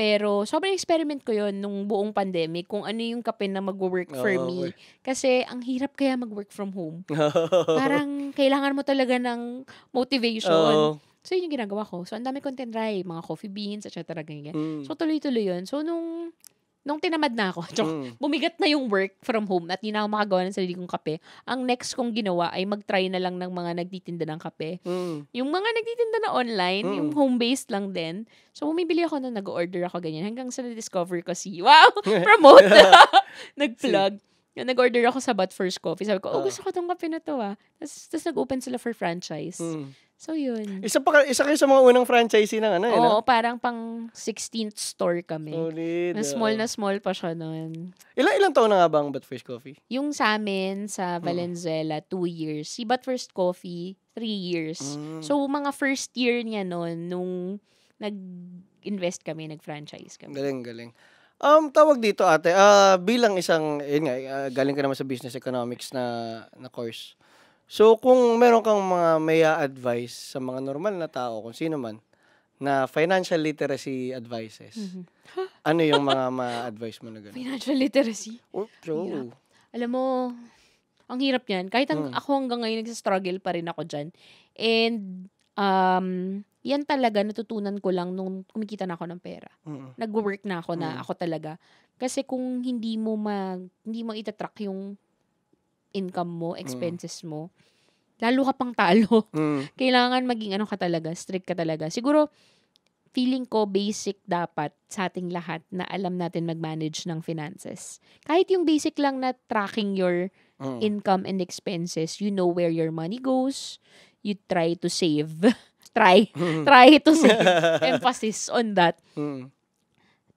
Pero sobrang experiment ko yon nung buong pandemic kung ano yung kape na mag-work for oh, me. Okay. Kasi ang hirap kaya mag-work from home. *laughs* Oh. Parang kailangan mo talaga ng motivation. Oh. So, yun yung ginagawa ko. So, ang dami kong tinry. Mga coffee beans, etc. sya Mm. So, tuloy-tuloy yun. So, nung nung tinamad na ako, *laughs* mm. bumigat na yung work from home at hindi na ako makagawa ng sarili kong kape, ang next kong ginawa ay mag-try na lang ng mga nagtitinda ng kape. Mm. Yung mga nagtitinda na online, mm. yung home-based lang din. So, bumibili ako na nag-order ako ganyan hanggang sa na-discover ko si, wow, *laughs* promote! *laughs* Nag-plug. Yung nag-order ako sa But First Coffee. Sabi ko, oh, ah. gusto ko tong kape na to ah. Tapos, tapos nag-open sila for franchise. Mm. So, yun. Isa pa isa kayo sa mga unang franchisee ng ano, eh, Oo, no? parang pang 16th store kami. Solid. Na small ah. na small pa siya noon. Ilang ilang taon na nga ba ang But First Coffee? Yung sa amin, sa hmm. Valenzuela, 2 years. Si But First Coffee, 3 years. Mm. So, mga first year niya noon, nung nag-invest kami, nag-franchise kami. Galing, galing. Um, tawag dito ate, uh, bilang isang, yun nga, uh, galing ka naman sa business economics na, na course. So, kung meron kang mga may advice sa mga normal na tao, kung sino man, na financial literacy advices, mm-hmm. ano yung mga *laughs* ma advice mo na gano'n? Financial literacy? Oh, true. Alam mo, ang hirap niyan. Kahit ang, hmm. ako hanggang ngayon, nagsistruggle pa rin ako dyan. And um, yan talaga natutunan ko lang nung kumikita na ako ng pera. Mm-hmm. Nag-work na ako na mm-hmm. ako talaga. Kasi kung hindi mo mag, hindi mo itatrack yung income mo, expenses mm-hmm. mo, lalo ka pang talo. Mm-hmm. *laughs* Kailangan maging ano ka talaga, strict ka talaga. Siguro, feeling ko basic dapat sa ating lahat na alam natin mag-manage ng finances. Kahit yung basic lang na tracking your mm-hmm. income and expenses, you know where your money goes, you try to save. *laughs* try. *laughs* Try to save. Emphasis on that. Mm.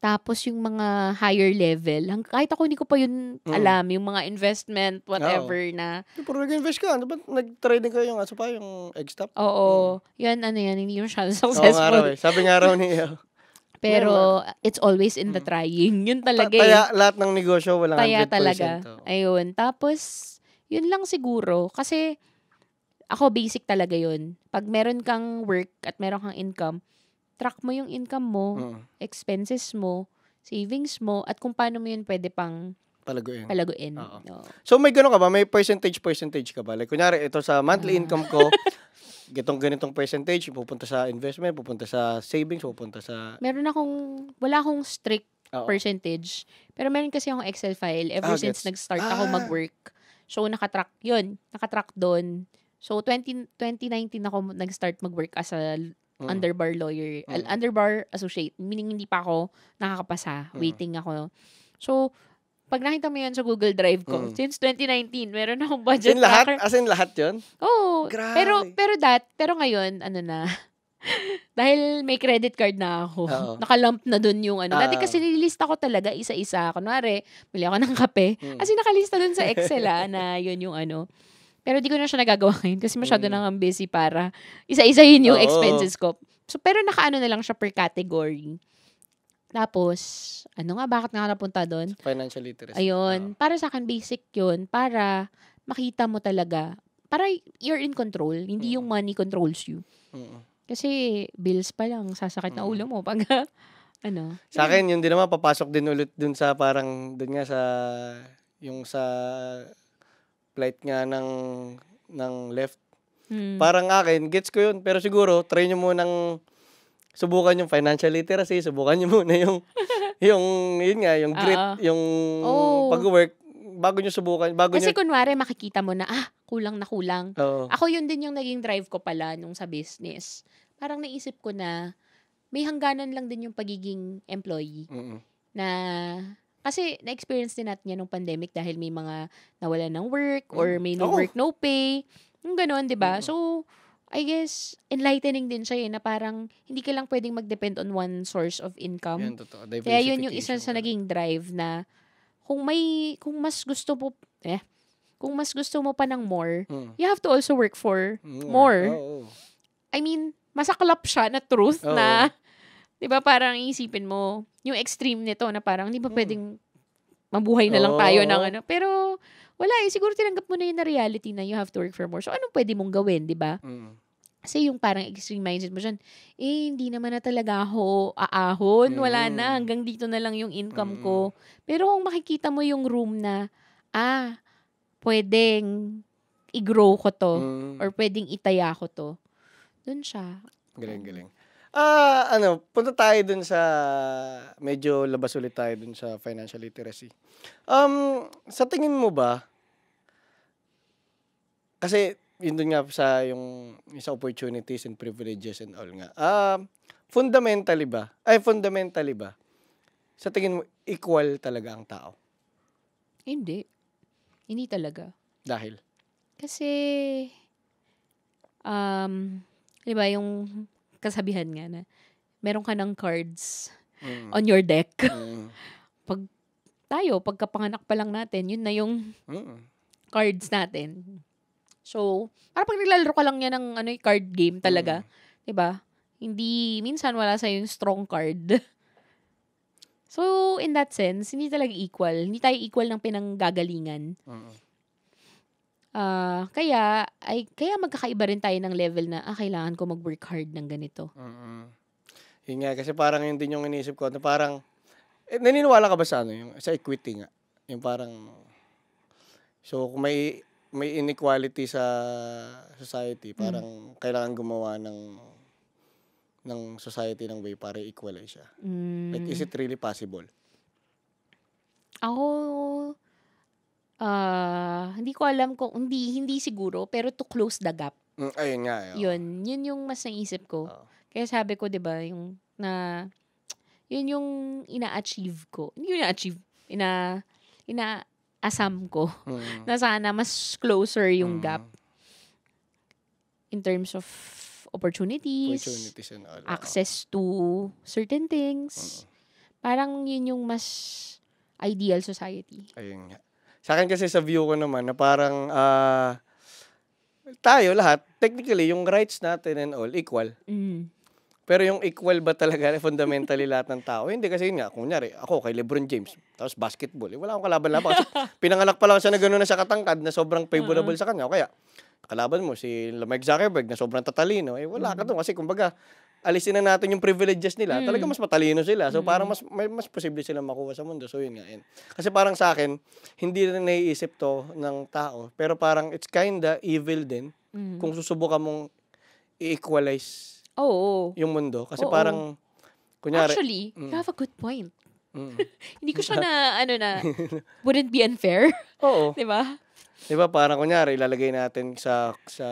Tapos yung mga higher level, hang, kahit ako hindi ko pa yun hmm. alam, mm. yung mga investment, whatever Oo. na. Puro nag-invest ka. Ano ba nag-try kayo yung aso pa, yung egg stop? Oo. Mm. Yan, ano yan, hindi masyado successful. Oo, araw, eh. Sabi nga raw niya. Oh. *laughs* Pero it's always in the hmm. trying. Yun talaga eh. Taya, lahat ng negosyo, walang taya 100%. Taya oh. talaga. Ayun. Tapos, yun lang siguro. Kasi, ako, basic talaga yun. Pag meron kang work at meron kang income, track mo yung income mo, uh-huh. expenses mo, savings mo, at kung paano mo yun pwede pang palaguin. Palaguin. Oo. Oo. So may gano'n ka ba? May percentage percentage ka ba? Like kunyari ito sa monthly income ko, *laughs* gitong ganitong percentage pupunta sa investment, pupunta sa savings, pupunta sa Meron akong wala akong strict Oo. percentage. Pero meron kasi akong Excel file ever ah, since gets... nag-start ah. ako mag-work. So nakatrack 'yun, nakatrack doon So, 20, 2019 ako nag-start mag-work as a mm. underbar lawyer, mm. underbar associate. Meaning, hindi pa ako nakakapasa. Mm. Waiting ako. So, pag nakita mo yun sa Google Drive ko, mm. since 2019, meron akong budget as in lahat, tracker. As in lahat 'yon? Oo. Grabe. Pero, pero that, pero ngayon, ano na, *laughs* dahil may credit card na ako, Uh-oh. nakalump na dun yung ano. Dati ah. kasi nililista ko talaga isa-isa. Kunwari, bili ako ng kape. Mm. As in, nakalista dun sa Excel ha, ah, na yun yung ano. Pero di ko na siya nagagawa ngayon kasi masyado mm. na busy para isa-isahin yung Oo. expenses ko. So, pero nakaano na lang siya per category. Tapos, ano nga, bakit nga napunta doon? Financial literacy. Ayun. Oh. Para sa akin, basic yun. Para makita mo talaga. Para you're in control. Hindi mm. yung money controls you. Mm. Kasi, bills pa lang. Sasakit mm. na ulo mo pag, *laughs* ano. Sa akin, yun din naman, papasok din ulit dun sa parang, dun nga sa, yung sa flight nga ng ng left. Mm. Parang akin, gets ko yun. Pero siguro, try nyo ng subukan yung financial literacy, subukan nyo muna yung, *laughs* yung, yun nga, yung grit, Uh-oh. yung oh. pag-work, bago nyo subukan, bago Kasi nyo... kunwari, makikita mo na, ah, kulang na kulang. Oo. Ako yun din yung naging drive ko pala nung sa business. Parang naisip ko na, may hangganan lang din yung pagiging employee. Mm-mm. Na, kasi na-experience din natin yan nung pandemic dahil may mga nawalan ng work or mm. may no work, no pay. Yung ganun, di ba? So, I guess, enlightening din siya eh, na parang hindi ka lang pwedeng mag-depend on one source of income. Yan, totoo. Kaya yun yung isa sa naging drive na kung may, kung mas gusto mo, eh, kung mas gusto mo pa ng more, mm. you have to also work for mm, more. more. Oh, oh. I mean, masaklap siya na truth oh, na 'Di ba parang isipin mo yung extreme nito na parang hindi pa hmm. pwedeng mabuhay na lang tayo oh. ng ano. Pero wala eh siguro tinanggap mo na yun na reality na you have to work for more. So anong pwede mong gawin, 'di ba? Mm. Kasi yung parang extreme mindset mo dyan, eh, hindi naman na talaga ako aahon. Wala na. Mm. Hanggang dito na lang yung income mm. ko. Pero kung makikita mo yung room na, ah, pwedeng i-grow ko to mm. or pwedeng itaya ko to, Doon siya. Galing, galing. Ah, uh, ano, punta tayo dun sa medyo labas ulit tayo dun sa financial literacy. Um, sa tingin mo ba kasi yun dun nga sa yung sa opportunities and privileges and all nga. Ah, uh, fundamentally ba? Ay fundamentally ba? Sa tingin mo equal talaga ang tao? Hindi. Hindi talaga. Dahil? Kasi um, 'di ba yung kasabihan nga na meron ka ng cards mm. on your deck. Mm. *laughs* Pag tayo, pagkapanganak pa lang natin, yun na yung mm. cards natin. So, para pag nilalaro ka lang yan ng ano, eh, card game talaga, mm. 'di ba? Hindi minsan wala sa yung strong card. *laughs* so, in that sense, hindi talaga equal. Hindi tayo equal ng pinanggagalingan. Mm. Ah, kaya ay kaya magkakaiba rin tayo ng level na ah, kailangan ko mag-work hard ng ganito. Mm-mm. Yun nga, kasi parang yun din yung iniisip ko. Na parang, eh, naniniwala ka ba sa ano? Yung, sa equity nga. Yung parang, so kung may, may inequality sa society, mm. parang kailangan gumawa ng ng society ng way para equalize siya. Mm. Like, is mm. it really possible? Ako, ah, hindi ko alam kung, hindi, hindi siguro, pero to close the gap. Mm, ayun nga. Ayun. Eh, yun, yun yung mas naisip ko. Oh. Kaya sabi ko, di ba, yung na, yun yung ina-achieve ko. Hindi yun ina-achieve, ina, ina-asam ko mm. *laughs* na sana mas closer yung mm. gap in terms of opportunities, opportunities and all, access to certain things. Mm. Parang yun yung mas ideal society. Ayun nga. Sa akin kasi sa view ko naman na parang uh, tayo lahat, technically, yung rights natin and all, equal. Mm. Pero yung equal ba talaga *laughs* fundamentally lahat ng tao? Hindi kasi yun nga, kunyari, ako kay Lebron James, tapos basketball, eh, wala akong kalaban-laban. Kasi *laughs* pinanganak pa lang siya na gano'n na siya katangkad na sobrang favorable uh-huh. sa kanya. O kaya, kalaban mo si Mark Zuckerberg na sobrang tatalino, eh wala mm-hmm. ka mm. doon. Kasi kumbaga, alisin na natin yung privileges nila, mm. talaga mas matalino sila. So, mm. parang mas, may, mas posible silang makuha sa mundo. So, yun nga. Yun. Kasi parang sa akin, hindi na naiisip to ng tao. Pero parang it's kinda evil din mm. kung susubukan mong i-equalize oh, oh. yung mundo. Kasi oh, parang, kunyari... Actually, mm. you have a good point. Mm. *laughs* hindi ko siya na, *laughs* ano na, *laughs* wouldn't be unfair. Oo. Di ba? Di ba, parang kunyari, ilalagay natin sa, sa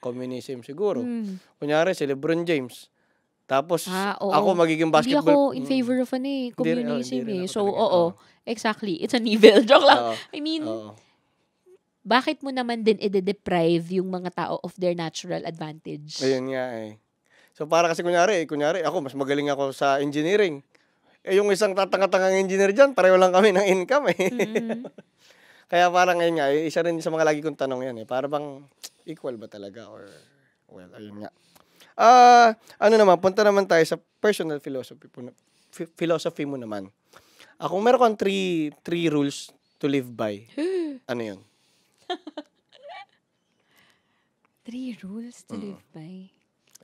communism siguro. Mm. Kunyari si LeBron James. Tapos ah, oo. ako magiging basketball. Hindi ako in hmm. favor of ano eh, communism hindi, oh, hindi eh. So, oo, oh, exactly. It's an evil. *laughs* Joke lang. Oh, I mean, oh. bakit mo naman din i-deprive yung mga tao of their natural advantage? Ayun nga eh. So, para kasi kunyari, eh, kunyari, ako mas magaling ako sa engineering. Eh, yung isang tatangatangang engineer dyan, pareho lang kami ng income eh. Mm-hmm. *laughs* Kaya parang ngayon nga, eh, isa rin sa mga lagi kong tanong yan eh. Para bang equal ba talaga or well, ayun nga. Ah, uh, ano naman, punta naman tayo sa personal philosophy po, philosophy mo naman. Ako meron kang three, three rules to live by. *gasps* ano yun? three rules to mm. live by?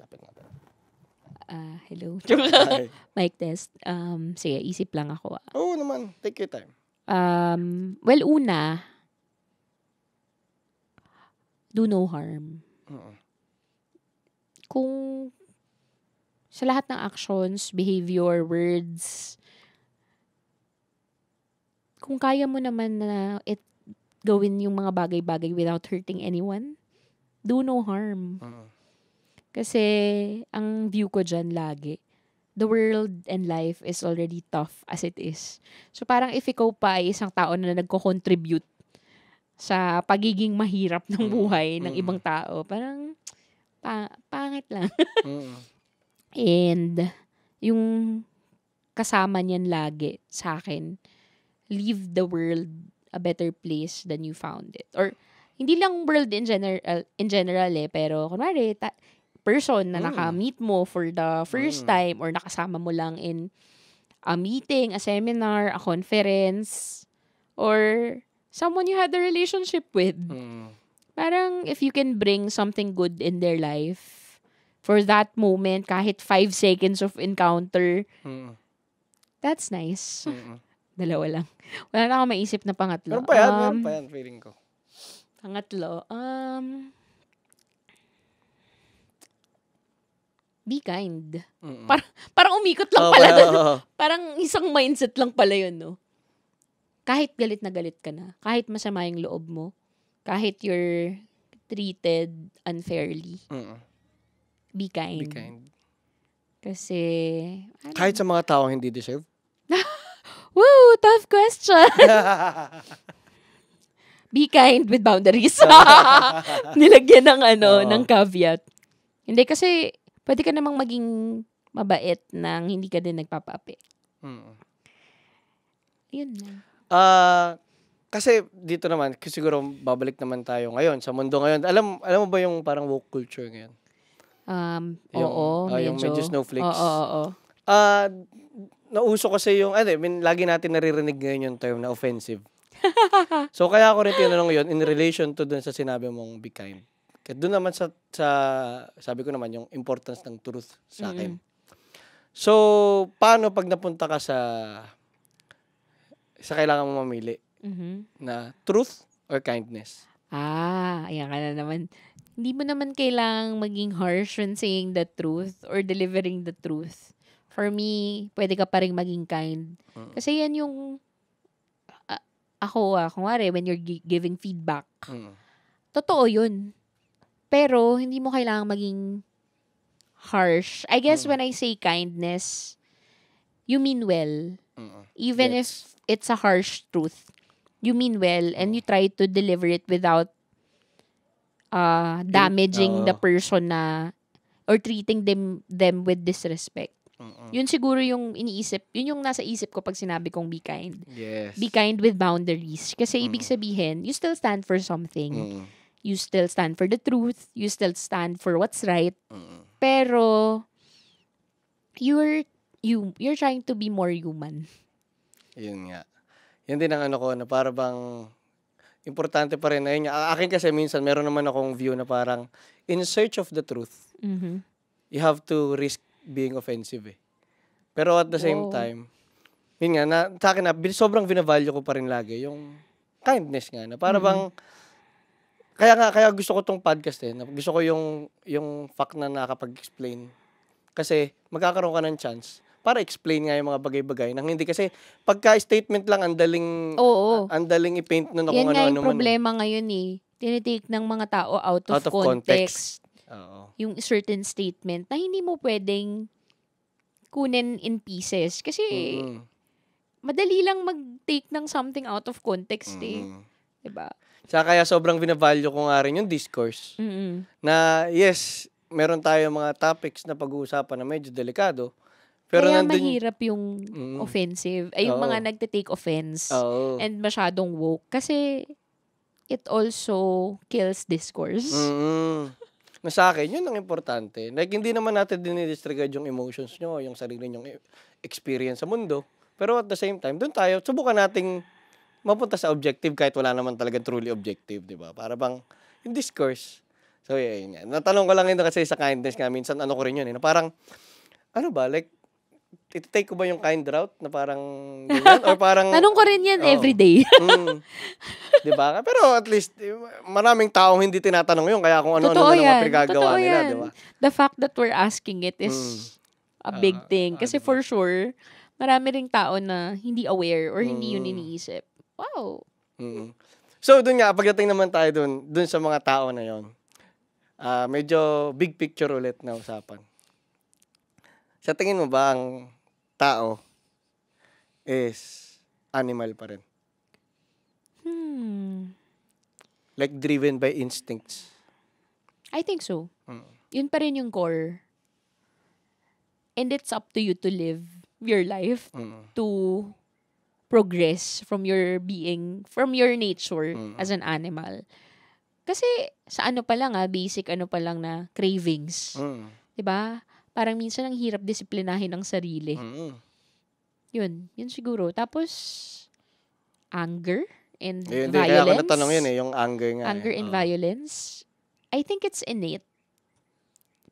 Lapit natin. Uh, ah, hello. *laughs* Mic test. Um, sige, isip lang ako. Ah. Oo oh, naman. Take your time. Um, well, una, do no harm. Oo. Kung sa lahat ng actions, behavior, words, kung kaya mo naman na it gawin yung mga bagay-bagay without hurting anyone, do no harm. Uh-huh. Kasi ang view ko dyan lagi, the world and life is already tough as it is. So parang if ikaw pa ay isang tao na nagko-contribute sa pagiging mahirap ng mm, buhay mm. ng ibang tao, parang pa- pangit lang. *laughs* mm. And yung kasama niyan lagi sa akin, leave the world a better place than you found it. Or hindi lang world in general uh, in general eh, pero kunwari ta- person na mm. naka-meet mo for the first mm. time or nakasama mo lang in a meeting, a seminar, a conference, or someone you had a relationship with. Mm. Parang if you can bring something good in their life for that moment, kahit five seconds of encounter, mm. that's nice. Mm-mm. *laughs* Dalawa lang. Wala na akong maisip na pangatlo. Meron pa yan, um, meron pa um, yan, feeling ko. Pangatlo, um, be kind. Para, mm parang umikot lang oh, pala well, doon. Parang isang mindset lang pala yun, no? Kahit galit na galit ka na, kahit masama yung loob mo, kahit you're treated unfairly, Mm-mm. be kind. Be kind. Kasi, ano? Kahit sa mga taong hindi deserve? *laughs* Woo! Tough question! *laughs* be kind with boundaries. *laughs* Nilagyan ng ano, oh. ng caveat. Hindi kasi pwede ka namang maging mabait nang hindi ka din nagpapaapi. Mm. Yun na. Uh, kasi dito naman, siguro babalik naman tayo ngayon sa mundo ngayon. Alam alam mo ba yung parang woke culture ngayon? Um, yung, oo, uh, medyo. Yung medyo snowflakes. Oo, oo, oo. Uh, nauso kasi yung, ano, ah, I mean, lagi natin naririnig ngayon yung term na offensive. *laughs* so, kaya ako rin tinanong yun in relation to dun sa sinabi mong be kind. Kaya doon naman sa, sa, sabi ko naman, yung importance ng truth sa akin. mm So, paano pag napunta ka sa, sa kailangan mo mamili? Mm-hmm. Na truth or kindness? Ah, ayan ka na naman. Hindi mo naman kailangang maging harsh when saying the truth or delivering the truth. For me, pwede ka pa rin maging kind. Mm-hmm. Kasi yan yung uh, ako, ah, kung kunwari, when you're gi- giving feedback, mm-hmm. totoo yun. Pero, hindi mo kailangang maging harsh. I guess mm. when I say kindness, you mean well. Mm-mm. Even yes. if it's a harsh truth, you mean well and you try to deliver it without uh, damaging uh, the person na or treating them them with disrespect. Mm-mm. Yun siguro yung iniisip, yun yung nasa isip ko pag sinabi kong be kind. Yes. Be kind with boundaries. Kasi Mm-mm. ibig mm. sabihin, you still stand for something. Mm-mm you still stand for the truth, you still stand for what's right. Mm. Pero you're you you're trying to be more human. Yun nga. Yun din ang ano ko na para bang importante pa rin ayun nga. Akin kasi minsan meron naman akong view na parang in search of the truth. Mm-hmm. You have to risk being offensive. Eh. Pero at the same Whoa. time, yun nga na sa akin na sobrang binavalue ko pa rin lagi yung kindness nga na para mm-hmm. bang kaya nga, kaya gusto ko tong podcast eh. Gusto ko yung, yung fact na nakakapag-explain. Kasi magkakaroon ka ng chance para explain nga yung mga bagay-bagay nang hindi kasi pagka statement lang ang daling Oo. ang daling i-paint nun ako Yan ano nga ano yung problema man. ngayon eh. Tinitake ng mga tao out of, out of context. context. Oo. Yung certain statement na hindi mo pwedeng kunin in pieces kasi mm-hmm. madali lang mag-take ng something out of context eh. Mm-hmm. 'Di ba? Sa kaya sobrang binavalue ko nga rin yung discourse. Mm-mm. Na yes, meron tayo mga topics na pag-uusapan na medyo delikado. Pero Kaya nandun, mahirap yung mm, offensive. Ay, yung oh, mga nagte-take offense. Oh, and masyadong woke. Kasi it also kills discourse. Mm-hmm. Na sa akin, yun ang importante. Like, hindi naman natin dinidistrigad yung emotions nyo, yung sarili nyong e-, experience sa mundo. Pero at the same time, doon tayo, subukan nating mapunta sa objective kahit wala naman talaga truly objective, di ba? Para bang yung discourse. So, yeah, yun yan. Natanong ko lang ito kasi sa kindness nga, minsan ano ko rin yun, eh, na parang, ano ba, like, Ite-take ko ba yung kind route na parang yun? Or parang... *laughs* Tanong ko rin yan oh, everyday. *laughs* mm, di ba? Pero at least, eh, maraming taong hindi tinatanong yun. Kaya kung ano-ano na mga pinagagawa nila, di ba? The fact that we're asking it is mm. a big uh, thing. Ah, kasi uh, for sure, marami ring tao na hindi aware or hindi mm. yun iniisip wow. Mm-hmm. So, dun nga, pagdating naman tayo dun, dun sa mga tao na yon uh, ah, medyo big picture ulit na usapan. Sa tingin mo ba ang tao is animal pa rin? Hmm. Like driven by instincts? I think so. Mm. Yun pa rin yung core. And it's up to you to live your life, mm. to progress from your being, from your nature mm-hmm. as an animal. Kasi sa ano pa lang ah, basic ano pa lang na cravings. mm 'Di ba? Parang minsan ang hirap disiplinahin ang sarili. Mm-hmm. 'Yun, 'yun siguro. Tapos anger and yun, eh, violence. Kaya ako natanong yun eh, yung anger nga. Anger eh. and oh. violence. I think it's innate.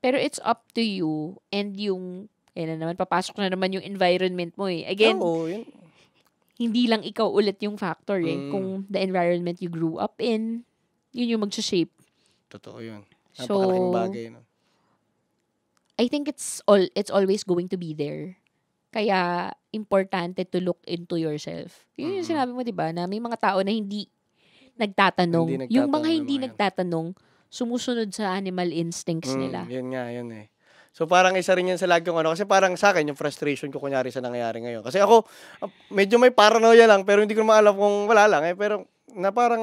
Pero it's up to you and yung, eh na naman, papasok na naman yung environment mo eh. Again, Oo, yun hindi lang ikaw ulit yung factor eh. Mm. Kung the environment you grew up in, yun yung magsha-shape. Totoo yun. Napakalaking so, bagay, no? I think it's all it's always going to be there. Kaya importante to look into yourself. Yun mm-hmm. yung sinabi mo, 'di ba, na may mga tao na hindi nagtatanong. Hindi nagtatanong yung mga hindi naman. nagtatanong, sumusunod sa animal instincts mm, nila. Yun nga, yun eh. So parang isa rin yan sa lag kong ano. Kasi parang sa akin, yung frustration ko kunyari sa nangyayari ngayon. Kasi ako, medyo may paranoia lang, pero hindi ko maalam kung wala lang eh. Pero na parang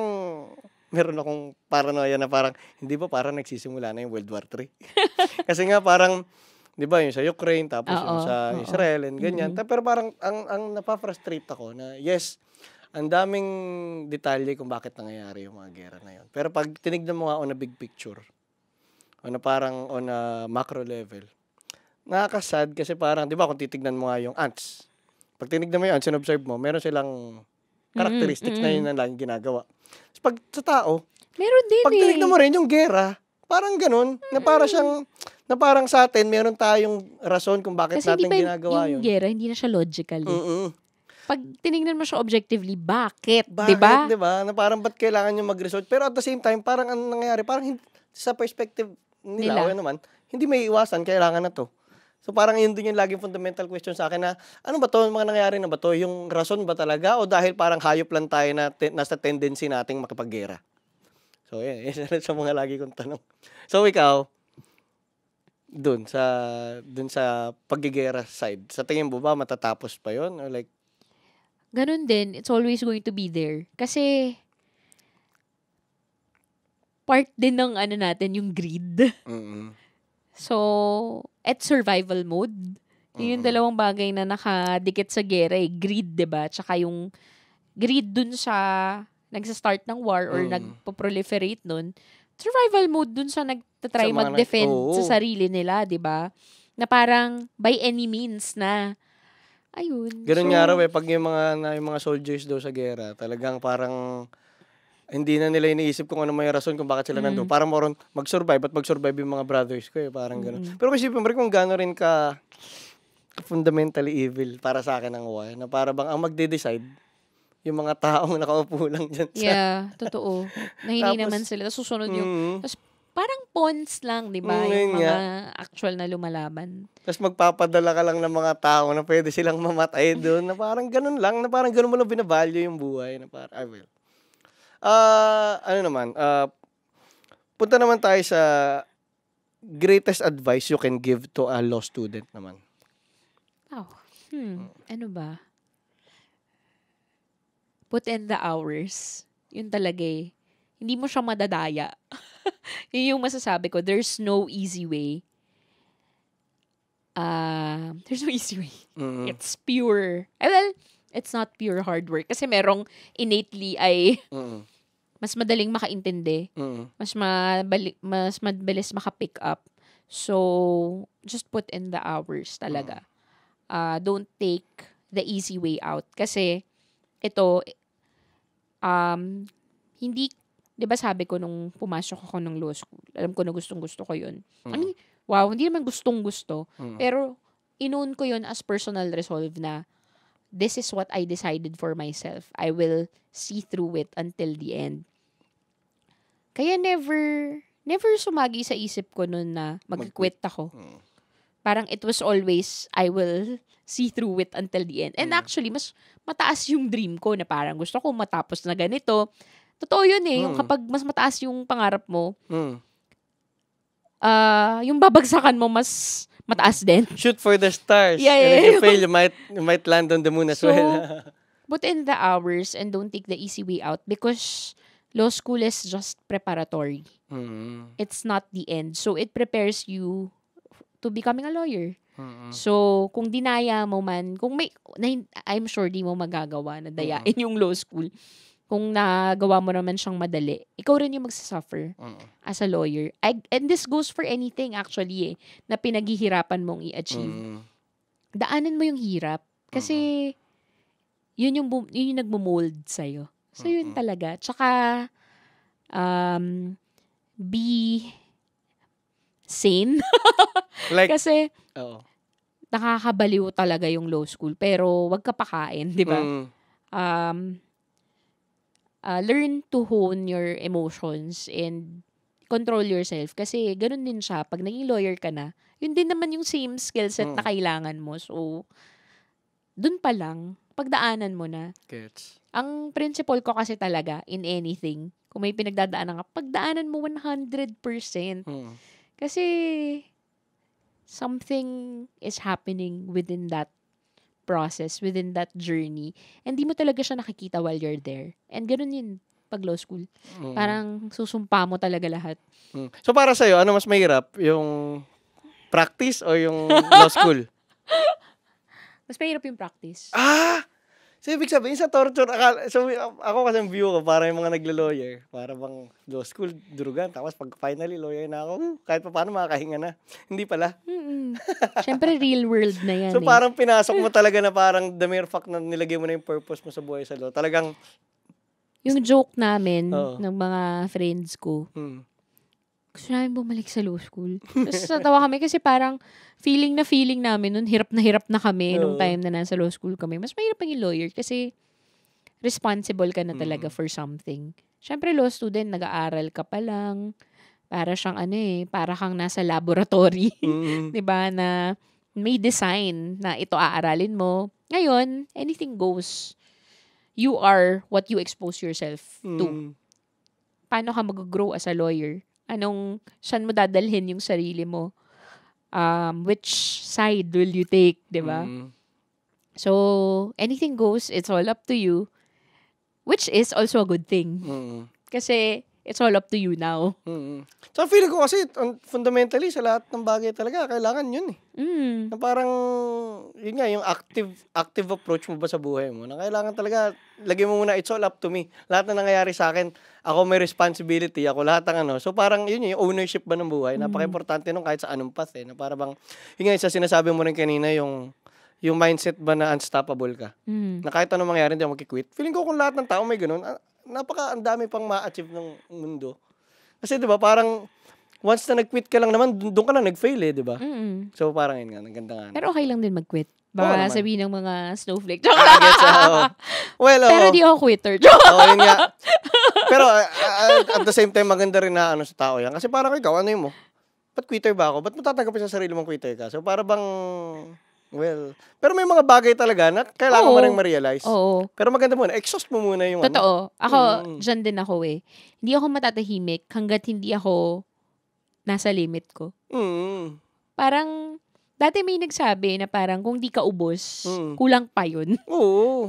meron akong paranoia na parang, hindi ba parang nagsisimula na yung World War 3? *laughs* kasi nga parang, di ba, yung sa Ukraine, tapos oo, yung sa oo. Israel, and ganyan. Mm-hmm. Pero parang, ang, ang napafrustrate ako na, yes, ang daming detalye kung bakit nangyayari yung mga gera na yun. Pero pag tinignan mo nga on a big picture, na ano, parang on a macro level. Nakakasad kasi parang, di ba kung titignan mo nga yung ants, pag tinignan mo yung ants and observe mo, meron silang mm-hmm, characteristics mm-hmm. na yun ang laging ginagawa. So, pag sa tao, meron din pag eh. tinignan eh. mo rin yung gera, parang ganun, mm-hmm. na para mm-hmm. siyang, na parang sa atin, meron tayong rason kung bakit Kasi natin ginagawa yun. Kasi yung gera, hindi na siya logical. Eh. Mm-hmm. Pag tinignan mo siya objectively, bakit? Bakit, ba? diba? Na parang ba't kailangan nyo mag-research? Pero at the same time, parang ang nangyayari, parang sa perspective nila, nila. naman, hindi may iwasan, kailangan na to. So parang yun din yung laging fundamental question sa akin na ano ba to, mga nangyayari na ba to? Yung rason ba talaga o dahil parang hayop lang tayo na te- nasa tendency nating makipaggera? So yun, isa *laughs* sa mga lagi kong tanong. So ikaw, dun sa dun sa pagigera side, sa tingin mo ba matatapos pa yon or like Ganun din, it's always going to be there. Kasi part din ng ano natin, yung greed. Mm-hmm. So, at survival mode. mm-hmm. yung dalawang bagay na nakadikit sa gera eh. Greed, ba diba? Tsaka yung greed dun sa nagsa-start ng war or mm. nagpo-proliferate nun, survival mode dun sa nagtatry sa mag-defend na- oh. sa sarili nila, di ba? Na parang by any means na ayun. Ganun so, nga raw eh, pag yung mga, na, yung mga soldiers daw sa gera, talagang parang hindi na nila iniisip kung ano may rason kung bakit sila mm. nandoon. Para moron mag-survive at mag-survive yung mga brothers ko eh, parang gano'n. Mm. Pero kasi pa kung gano'n rin ka fundamentally evil para sa akin ang war na para bang ang magde-decide yung mga taong *laughs* nakaupo lang dyan. Sa... Yeah, totoo. Nahini tapos, naman sila. Tapos susunod yung... Mm-hmm. Tapos parang pawns lang, di ba? Mm, yung mga nga. actual na lumalaban. Tapos magpapadala ka lang ng mga tao na pwede silang mamatay doon. na parang ganun lang. Na parang ganun mo lang binavalue yung buhay. Na parang, ah, I will Uh, ano naman, uh, punta naman tayo sa greatest advice you can give to a law student naman. Oh, hmm. Ano ba? Put in the hours. Yun talaga eh. Hindi mo siya madadaya. *laughs* Yun yung masasabi ko. There's no easy way. Uh, there's no easy way. Mm-hmm. It's pure. Eh, well, it's not pure hard work. Kasi merong innately ay mm-hmm. mas madaling makaintindi, mm-hmm. mas, mabali, mas mabilis makapick up. So, just put in the hours talaga. Uh, don't take the easy way out. Kasi, ito, um, hindi, di ba sabi ko nung pumasok ako nung law school, alam ko na gustong-gusto ko yun. mm I mean, wow, hindi naman gustong-gusto. mm Pero, inoon ko yun as personal resolve na this is what I decided for myself. I will see through it until the end. Kaya never, never sumagi sa isip ko noon na mag-quit ako. Hmm. Parang it was always, I will see through it until the end. And hmm. actually, mas mataas yung dream ko na parang gusto ko matapos na ganito. Totoo yun eh. Yung hmm. kapag mas mataas yung pangarap mo, mm. uh, yung babagsakan mo, mas mataas din. *laughs* Shoot for the stars. Yeah, yeah, And if you fail, you might, you might land on the moon as so, well. put *laughs* in the hours and don't take the easy way out because law school is just preparatory. Mm-hmm. It's not the end. So, it prepares you to becoming a lawyer. Mm-hmm. So, kung dinaya mo man, kung may, I'm sure di mo magagawa na dayain mm-hmm. yung law school kung nagawa mo naman siyang madali, ikaw rin yung magsasuffer uh-huh. as a lawyer. I, and this goes for anything actually eh, na pinaghihirapan mong i-achieve. Uh-huh. Daanan mo yung hirap kasi uh-huh. yun yung yun yung nagmo-mold sa iyo. So yun uh-huh. talaga. Tsaka um be sane. *laughs* like, kasi, oh. nakakabaliw talaga yung law school. Pero, wag ka pakain, di ba? Mm. Um, uh, learn to hone your emotions and control yourself. Kasi ganun din siya. Pag naging lawyer ka na, yun din naman yung same skill set mm. na kailangan mo. So, dun pa lang, pagdaanan mo na. Gets. Ang principle ko kasi talaga, in anything, kung may pinagdadaanan ka, pagdaanan mo 100%. Mm. Kasi, something is happening within that process within that journey. And di mo talaga siya nakikita while you're there. And ganun yun pag law school. Mm. Parang susumpa mo talaga lahat. Mm. So para sa iyo, ano mas mahirap, yung practice o yung *laughs* law school? mas mahirap yung practice. Ah! So, ibig sabihin, sa torture, akala, so, ako kasi ang view ko, para yung mga naglo-lawyer, para bang law school, durugan, tapos pag finally lawyer na ako, hmm, kahit pa paano makakahinga na. Hindi pala. Mm-mm. Siyempre, real world na yan. So, eh. parang pinasok mo talaga na parang the mere fact na nilagay mo na yung purpose mo sa buhay sa law. Talagang, yung joke namin oh. ng mga friends ko, hmm gusto namin bumalik sa law school. Tapos natawa kami kasi parang feeling na feeling namin nun, hirap na hirap na kami uh, nung time na nasa law school kami. Mas mahirap maging lawyer kasi responsible ka na mm. talaga mm. for something. Siyempre, law student, nag-aaral ka pa lang. Para siyang ano eh, para kang nasa laboratory. Mm. *laughs* 'Di ba na may design na ito aaralin mo. Ngayon, anything goes. You are what you expose yourself mm. to. Paano ka mag-grow as a lawyer? anong saan mo dadalhin yung sarili mo um which side will you take 'di ba mm. so anything goes it's all up to you which is also a good thing mm. kasi it's all up to you now. Mm-hmm. So, feeling ko kasi, fundamentally, sa lahat ng bagay talaga, kailangan yun eh. Mm. Na parang, yun nga, yung active, active approach mo ba sa buhay mo, na kailangan talaga, lagay mo muna, it's all up to me. Lahat na nangyayari sa akin, ako may responsibility, ako lahat ang ano. So, parang yun eh, yung ownership ba ng buhay, mm. napaka-importante nun kahit sa anong path eh. Na para bang, yun nga, sa sinasabi mo rin kanina, yung yung mindset ba na unstoppable ka? Mm. Na kahit anong mangyari, hindi ako mag-quit. Feeling ko kung lahat ng tao may ganun, ah, napaka ang dami pang ma-achieve ng mundo. Kasi 'di ba, parang once na nag-quit ka lang naman, doon ka lang nag-fail eh, 'di ba? Mm-hmm. So parang yun nga, ang ganda nga. Pero okay lang din mag-quit. Baka oh, sabihin ng mga snowflake. Ah, Joke lang. Guess, well, oh. Pero di ako quitter. Joke. oh, yun nga. Pero uh, at the same time, maganda rin na ano sa tao yan. Kasi parang ikaw, ano yun mo? Ba't quitter ba ako? Ba't matatanggap sa sarili mong quitter ka? So para bang Well, pero may mga bagay talaga na kailangan oo, mo nang ma-realize. Oo. Pero maganda muna, exhaust mo muna yung Totoo. ano. Ako, mm. dyan din ako eh. Hindi ako matatahimik hanggat hindi ako nasa limit ko. Mm. Parang, dati may nagsabi na parang kung di ka ubos, mm. kulang pa yun. *laughs* Oo.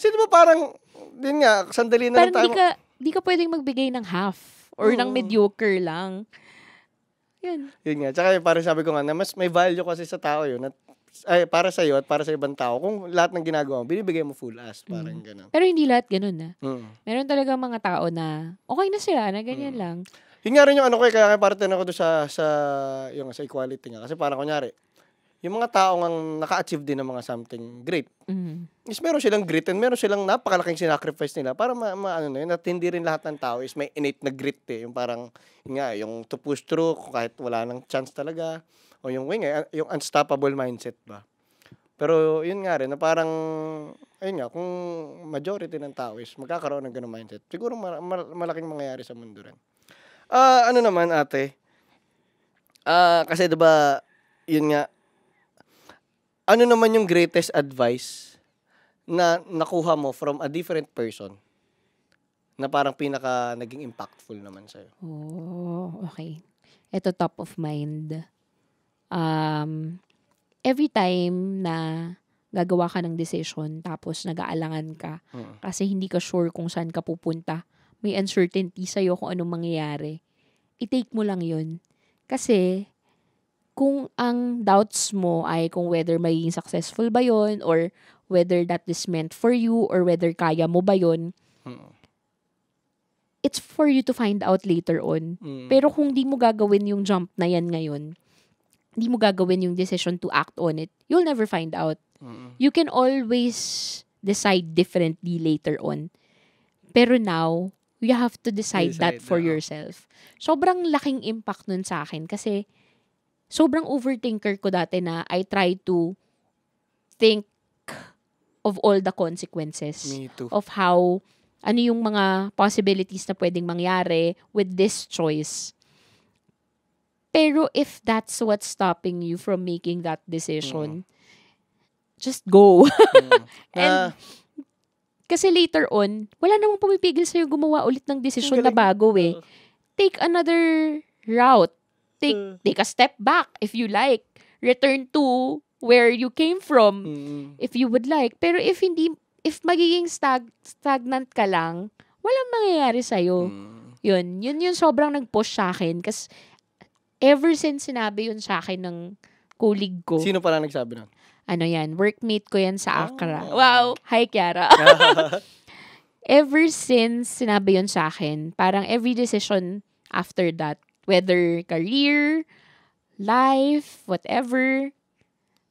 Sino diba parang, din nga, sandali na parang lang tayo. Parang di ka, di ka pwedeng magbigay ng half or mm. ng mediocre lang. Yun. Yun nga. Tsaka parang sabi ko nga na mas may value kasi sa tao yun. At ay, para sa iyo at para sa ibang tao, kung lahat ng ginagawa mo, binibigay mo full ass, parang mm. ganun. Pero hindi lahat ganun na. Ah. Mm. Meron talaga mga tao na okay na sila, na ganyan mm. lang. Yung nga rin yung ano ko, eh, kaya kaya parte na ako sa, sa, yung, sa equality nga. Kasi parang kunyari, yung mga tao ang naka-achieve din ng mga something great. Mm-hmm. Is meron silang grit and meron silang napakalaking sinacrifice nila para ma, ma ano na yun, natindi rin lahat ng tao is may innate na grit eh. Yung parang, yun nga, yung to push through kahit wala nang chance talaga o yung winger, eh, yung unstoppable mindset ba? Pero yun nga rin, na parang, ayun nga, kung majority ng tao is magkakaroon ng ganung mindset, siguro ma- ma- malaking mangyayari sa mundo rin. Ah, uh, ano naman ate? Ah, uh, kasi 'di ba, yun nga. Ano naman yung greatest advice na nakuha mo from a different person na parang pinaka naging impactful naman sa'yo? Oh, okay. Ito top of mind um, every time na gagawa ka ng decision tapos nag-aalangan ka uh-huh. kasi hindi ka sure kung saan ka pupunta, may uncertainty sa'yo kung anong mangyayari, i-take mo lang yun. Kasi kung ang doubts mo ay kung whether magiging successful ba yon or whether that is meant for you or whether kaya mo ba yon uh-huh. Mm. it's for you to find out later on. Mm. Pero kung di mo gagawin yung jump na yan ngayon, hindi mo gagawin yung decision to act on it, you'll never find out. Mm-hmm. You can always decide differently later on. Pero now, you have to decide, decide that for now. yourself. Sobrang laking impact nun sa akin kasi sobrang overthinker ko dati na I try to think of all the consequences of how ano yung mga possibilities na pwedeng mangyari with this choice. Pero if that's what's stopping you from making that decision, mm. just go. *laughs* mm. And, uh, kasi later on, wala namang pumipigil sa'yo gumawa ulit ng desisyon na bago eh. Ah. Take another route. Take, uh, take a step back if you like. Return to where you came from mm. if you would like. Pero if hindi, if magiging stag, stagnant ka lang, walang mangyayari sa'yo. Mm. Yun. Yun yung sobrang nag-push sa akin. Kasi ever since sinabi yun sa akin ng kulig ko. Sino pala nagsabi nun? Ano yan, workmate ko yan sa Accra. Oh. Wow! Hi, Kiara! *laughs* ever since sinabi yun sa akin, parang every decision after that, whether career, life, whatever,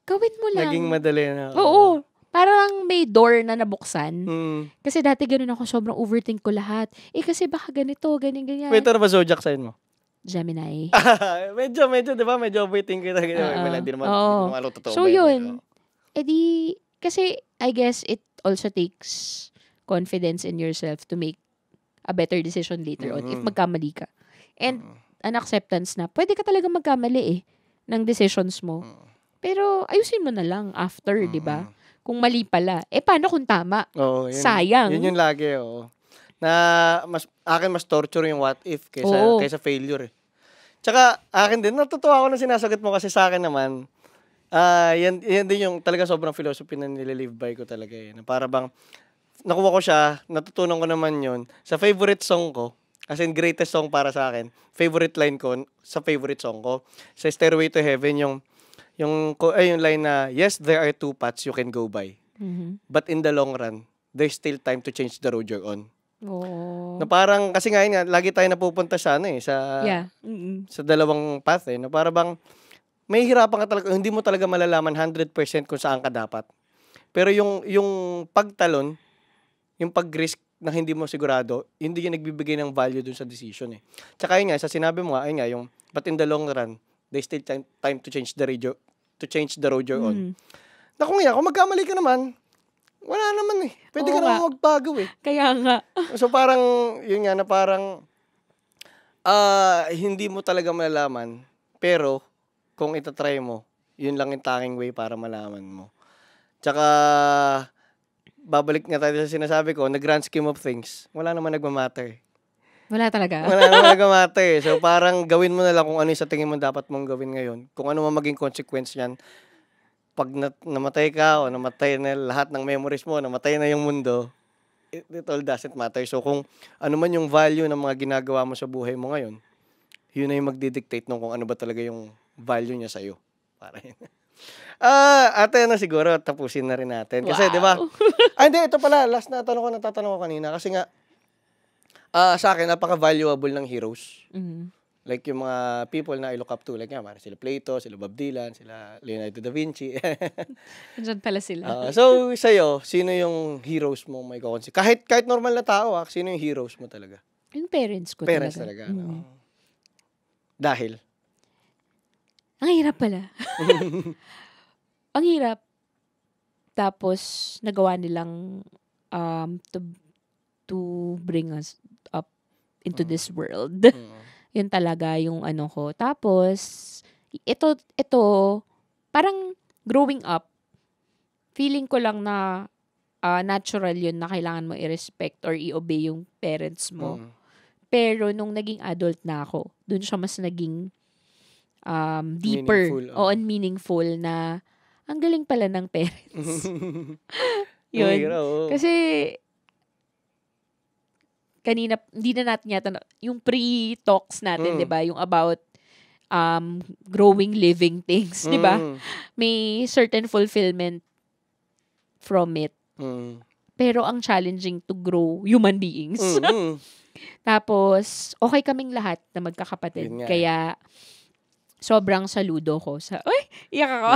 gawin mo lang. Naging madali na. Oo. oo. Parang may door na nabuksan. Hmm. Kasi dati ganun ako, sobrang overthink ko lahat. Eh kasi baka ganito, ganyan, ganyan. Wait, ano ba zodiac sign mo? Gemini. *laughs* medyo, medyo, di ba? Medyo overthink kita. Uh-oh. Wala, di naman, oh. totoo. So, yun. Eh di, kasi, I guess, it also takes confidence in yourself to make a better decision later mm-hmm. on if mm-hmm. magkamali ka. And, mm-hmm. an acceptance na, pwede ka talaga magkamali eh, ng decisions mo. Mm. Pero, ayusin mo na lang after, mm-hmm. di ba? Mm-hmm. Kung mali pala. Eh, paano kung tama? Oh, yun, Sayang. Yun yung lagi, oo na mas akin mas torture yung what if kaysa Oo. kaysa failure. Eh. Tsaka akin din natutuwa ako na sinasagot mo kasi sa akin naman ah yan, yan din yung talaga sobrang philosophy na nililive by ko talaga eh. Na para bang nakuha ko siya, natutunan ko naman yon sa favorite song ko. As in, greatest song para sa akin. Favorite line ko sa favorite song ko. Sa Stairway to Heaven, yung yung ay yung line na yes there are two paths you can go by mm-hmm. but in the long run there's still time to change the road you're on Oo. Na parang kasi nga nga lagi tayo napupunta sa ano eh sa yeah. sa dalawang path eh. Na para bang may hirapan ka talaga hindi mo talaga malalaman 100% kung saan ka dapat. Pero yung yung pagtalon, yung pag-risk na hindi mo sigurado, hindi yung nagbibigay ng value dun sa decision eh. Tsaka yun nga, sa sinabi mo nga, ayun nga, yung but in the long run, they still time, time to change the radio, to change the road you're on. Mm. Mm-hmm. Nakung yan, kung magkamali ka naman, wala naman eh. Pwede Oo ka naman magbago eh. Kaya nga. *laughs* so parang, yun nga na parang, uh, hindi mo talaga malalaman, pero kung itatry mo, yun lang yung tanging way para malaman mo. Tsaka, babalik nga tayo sa sinasabi ko, na grand scheme of things, wala naman nagmamatter. Wala talaga. wala naman *laughs* nagmamatter. So parang gawin mo na lang kung ano yung sa tingin mo dapat mong gawin ngayon. Kung ano man maging consequence yan, pag nat- namatay ka o namatay na lahat ng memories mo, namatay na yung mundo, it, it all doesn't matter. So kung ano man yung value ng mga ginagawa mo sa buhay mo ngayon, yun na yung magdidictate nung kung ano ba talaga yung value niya sa'yo. Para yun. *laughs* Ah, uh, ate, na ano, siguro, tapusin na rin natin. Kasi, wow. di ba? *laughs* ah, hindi, ito pala, last na tanong ko, natatanong ko kanina. Kasi nga, uh, sa akin, napaka-valuable ng heroes. Mm-hmm. Like yung mga people na I look up to, like nga, sila Plato, sila Bob Dylan, sila Leonardo da Vinci. *laughs* Diyan pala sila. Uh, so, sa'yo, sino yung heroes mo may kakonsider? Kahit, kahit normal na tao, ah, sino yung heroes mo talaga? Yung parents ko parents talaga. Parents talaga. Mm. Mm-hmm. No? Dahil? Ang hirap pala. *laughs* Ang hirap. Tapos, nagawa nilang um, to, to bring us up into mm. this world. Mm. Yun talaga yung ano ko. Tapos, ito, ito, parang growing up, feeling ko lang na uh, natural yun na kailangan mo i-respect or i-obey yung parents mo. Mm. Pero nung naging adult na ako, dun siya mas naging um, deeper meaningful, oh. o meaningful na ang galing pala ng parents. *laughs* yun. Kasi kanina, hindi na natin yata, yung pre-talks natin, mm. di ba? Yung about um, growing living *laughs* things, mm. di ba? Mm. May certain fulfillment from it. Mm. Pero ang challenging to grow human beings. Mm-hmm. *laughs* Tapos, okay kaming lahat na magkakapatid. Eh. Kaya, sobrang saludo ko sa, uy, *laughs* iyak ako,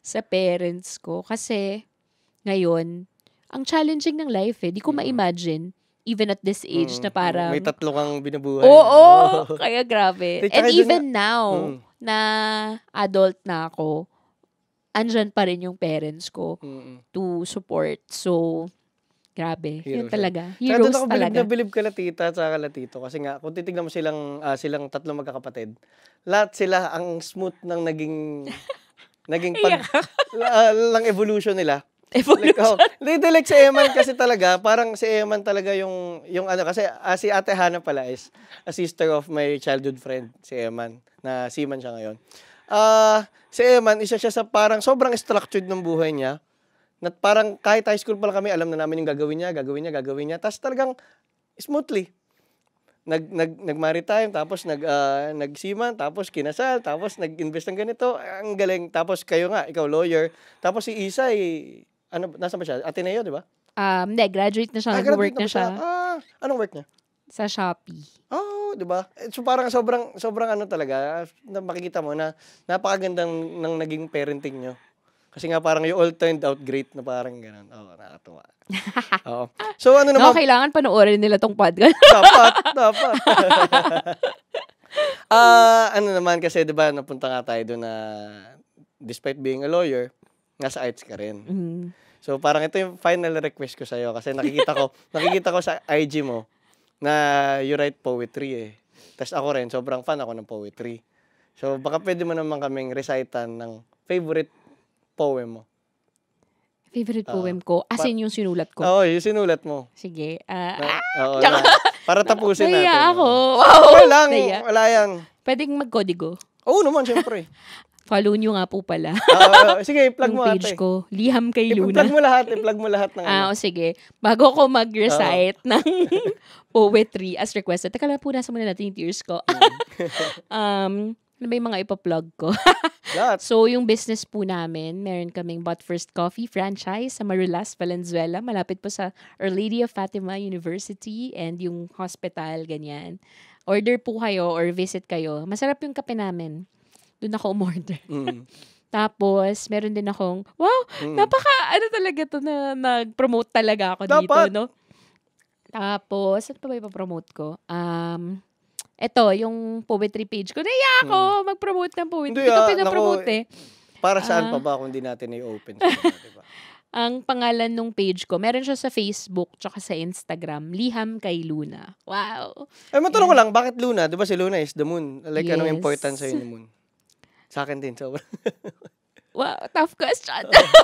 sa parents ko. Kasi, ngayon, ang challenging ng life eh. Di ko mm-hmm. ma-imagine even at this age mm, na mm. parang... May tatlo kang binubuhay. Oo, oh, *laughs* oh, kaya grabe. And even na, now, mm. na adult na ako, andyan pa rin yung parents ko Mm-mm. to support. So, grabe. Hero yun eh. talaga. Heroes kaya ako talaga. Bilib na ka na tita at saka tito. Kasi nga, kung titignan mo silang, uh, silang tatlo magkakapatid, lahat sila ang smooth ng naging... *laughs* naging pag... uh, lang evolution nila *laughs* Evolution. Hindi, like si Eman kasi talaga, parang si Eman talaga yung, yung ano, kasi uh, si Ate Hana pala is a sister of my childhood friend, si Eman, na seaman siya ngayon. Uh, si Eman, isa siya sa parang sobrang structured ng buhay niya, na parang kahit high school pa lang kami, alam na namin yung gagawin niya, gagawin niya, gagawin niya. Tapos talagang smoothly nag nag nag-maritime tapos nag uh, ah, nagsiman tapos kinasal tapos nag-invest ng ganito ang galing tapos kayo nga ikaw lawyer tapos si Isa eh, ano, nasa ba siya? Ateneo, di ba? Um, hindi, graduate na siya. Ah, Nag-work na, na siya. Ah, anong work niya? Sa Shopee. Oh, di ba? Eh, so parang sobrang, sobrang ano talaga, na makikita mo na napakagandang ng naging parenting niyo. Kasi nga parang you all turned out great na parang ganun. Oo, oh, nakatuwa. *laughs* Oo. So ano naman? No, kailangan panoorin nila tong podcast. *laughs* dapat, dapat. *laughs* Ah, uh, ano naman kasi 'di ba napunta nga tayo doon na despite being a lawyer, nasa arts ka rin. Mm. So parang ito yung final request ko sa iyo kasi nakikita ko, *laughs* nakikita ko sa IG mo na you write poetry eh. Tapos ako rin, sobrang fan ako ng poetry. So baka pwede mo naman kaming recitan ng favorite poem mo. Favorite uh, poem ko? As in yung sinulat ko? Oo, oh, yung sinulat mo. Sige. Uh, na, para tapusin *laughs* natin. Naya ako. Wow! Wala lang. Wala yan. Pwedeng magkodigo. Oo oh, naman, syempre. *laughs* Follow nyo nga po pala. uh, *laughs* sige, plug mo ate. ko, Liham kay Luna. I-plug mo lahat, i-plug eh, mo lahat ng Ah, ano. o sige. Bago ko mag-recite uh. ng *laughs* poetry as requested. Teka lang po, nasa muna natin yung tears ko. Hmm. *laughs* um, ano ba yung mga ipa-plug ko? so, yung business po namin, meron kaming But First Coffee franchise sa Marulas, Valenzuela. Malapit po sa Our Lady of Fatima University and yung hospital, ganyan. Order po kayo or visit kayo. Masarap yung kape namin doon ako umorder. Mm. *laughs* Tapos, meron din akong, wow, mm. napaka, ano talaga to na nag-promote talaga ako Dapat. dito, no? Tapos, ano pa ba ipapromote ko? Um, eto, yung poetry page ko. Naiya ako hmm. mag-promote ng poetry. Hindi, Ito ah, pinapromote naku, eh. Para saan uh, pa ah. ba kung hindi natin i-open? diba? *laughs* Ang pangalan nung page ko, meron siya sa Facebook tsaka sa Instagram, Liham kay Luna. Wow. Ay, matanong yeah. ko lang, bakit Luna? Diba si Luna is the moon? Like, yes. anong importance sa'yo ni moon? Sa akin din, sobrang. *laughs* wow, tough question. *laughs*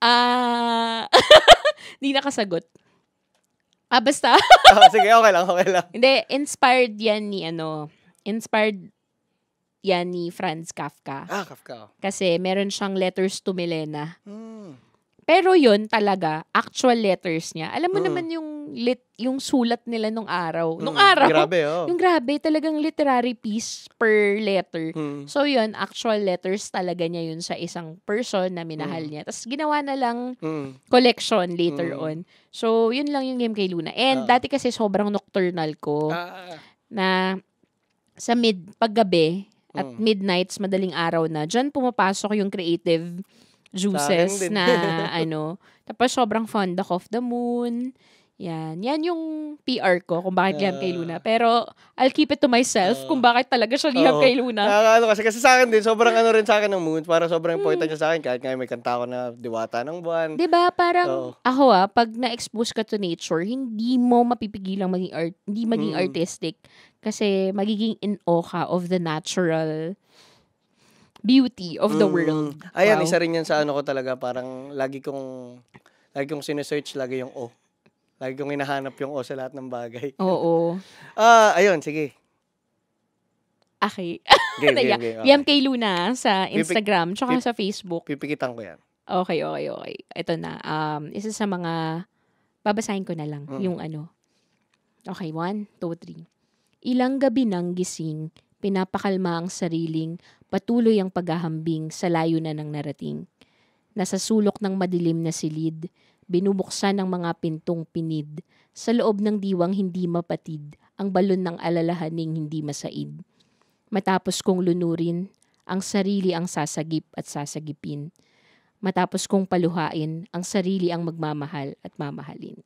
Ah, hindi *laughs* nakasagot. Ah, basta. oh, sige, okay lang, okay lang. Hindi, inspired yan ni ano, inspired yan ni Franz Kafka. Ah, Kafka. Oh. Kasi meron siyang letters to Milena. Mm. Pero yun talaga, actual letters niya. Alam mo mm. naman yung lit yung sulat nila nung araw. Mm, nung araw. Grabe, oh. Yung grabe, talagang literary piece per letter. Mm. So yun, actual letters talaga niya yun sa isang person na minahal mm. niya. Tapos ginawa na lang mm. collection later mm. on. So yun lang yung game kay Luna. And uh. dati kasi sobrang nocturnal ko uh. na sa mid paggabi at mm. midnights, madaling araw na, diyan pumapasok yung creative juices na *laughs* ano. Tapos sobrang fond ako of the moon. Yan. Yan yung PR ko kung bakit uh, liham kay Luna. Ah. Pero I'll keep it to myself uh, kung bakit talaga siya liham uh, kay Luna. Uh, ano kasi, kasi sa akin din, sobrang ano rin sa akin ng mood. Parang sobrang hmm. important niya sa akin. Kahit nga may kanta ko na diwata ng buwan. Di ba parang so, ako ah, pag na-expose ka to nature, hindi mo mapipigilang maging art, hindi maging hmm. artistic. Kasi magiging in awe ka of the natural beauty of the mm. world. Ayan, wow. isa rin yan sa ano ko talaga. Parang lagi kong, lagi kong sinesearch, lagi yung oh. Lagi kong hinahanap yung O sa lahat ng bagay. Oo. *laughs* Ah, uh, ayun, sige. Okay. game, game, *laughs* game, okay. BMK Luna sa Instagram, Pipi- tsaka pip- sa Facebook. Pipikitan ko yan. Okay, okay, okay. Ito na. Um, isa sa mga, babasahin ko na lang mm. yung ano. Okay, one, two, three. Ilang gabi nang gising, pinapakalma ang sariling, patuloy ang paghahambing sa layo na nang narating. Nasa sulok ng madilim na silid, binubuksan ng mga pintong pinid. Sa loob ng diwang hindi mapatid, ang balon ng alalahaning hindi masaid. Matapos kong lunurin, ang sarili ang sasagip at sasagipin. Matapos kong paluhain, ang sarili ang magmamahal at mamahalin.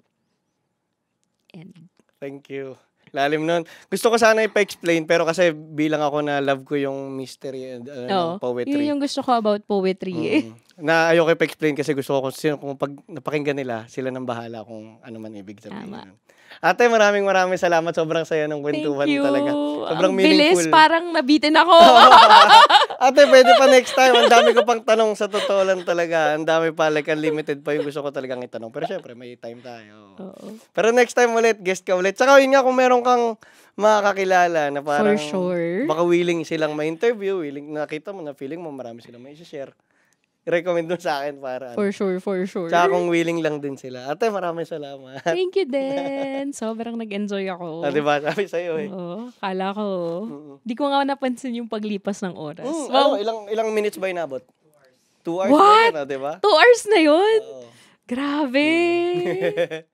And Thank you. Lalim nun. Gusto ko sana ipa-explain, pero kasi bilang ako na love ko yung mystery and uh, Oo, poetry. Yun yung gusto ko about poetry eh. Mm. Na ayoko ipa-explain kasi gusto ko kung, sino, kung pag napakinggan nila, sila nang bahala kung ano man ibig sabihin. Tama. nun. Ate, maraming maraming salamat. Sobrang saya ng kwentuhan talaga. Sobrang meaningful. Bilis, parang nabitin ako. *laughs* Ate, pwede pa next time. Ang dami ko pang tanong sa totoo lang talaga. Ang dami pa, like unlimited pa yung gusto ko talagang itanong. Pero syempre, may time tayo. Oo. Pero next time ulit, guest ka ulit. Tsaka yun nga, kung meron kang makakilala na parang For sure. baka willing silang ma-interview, willing nakita mo na feeling mo marami silang may share recommend mo sa akin para. For ano. sure, for sure. Tsaka kung willing lang din sila. Ate, maraming salamat. Thank you *laughs* din. Sobrang nag-enjoy ako. Ah, diba? Sabi sa'yo eh. Oo. Kala ko. Hindi ko nga napansin yung paglipas ng oras. Mm, wow. Oh, ilang, ilang minutes ba inabot? Two hours. Two hours What? na yun, diba? Two hours na yun? Oo. Grabe. Mm. *laughs*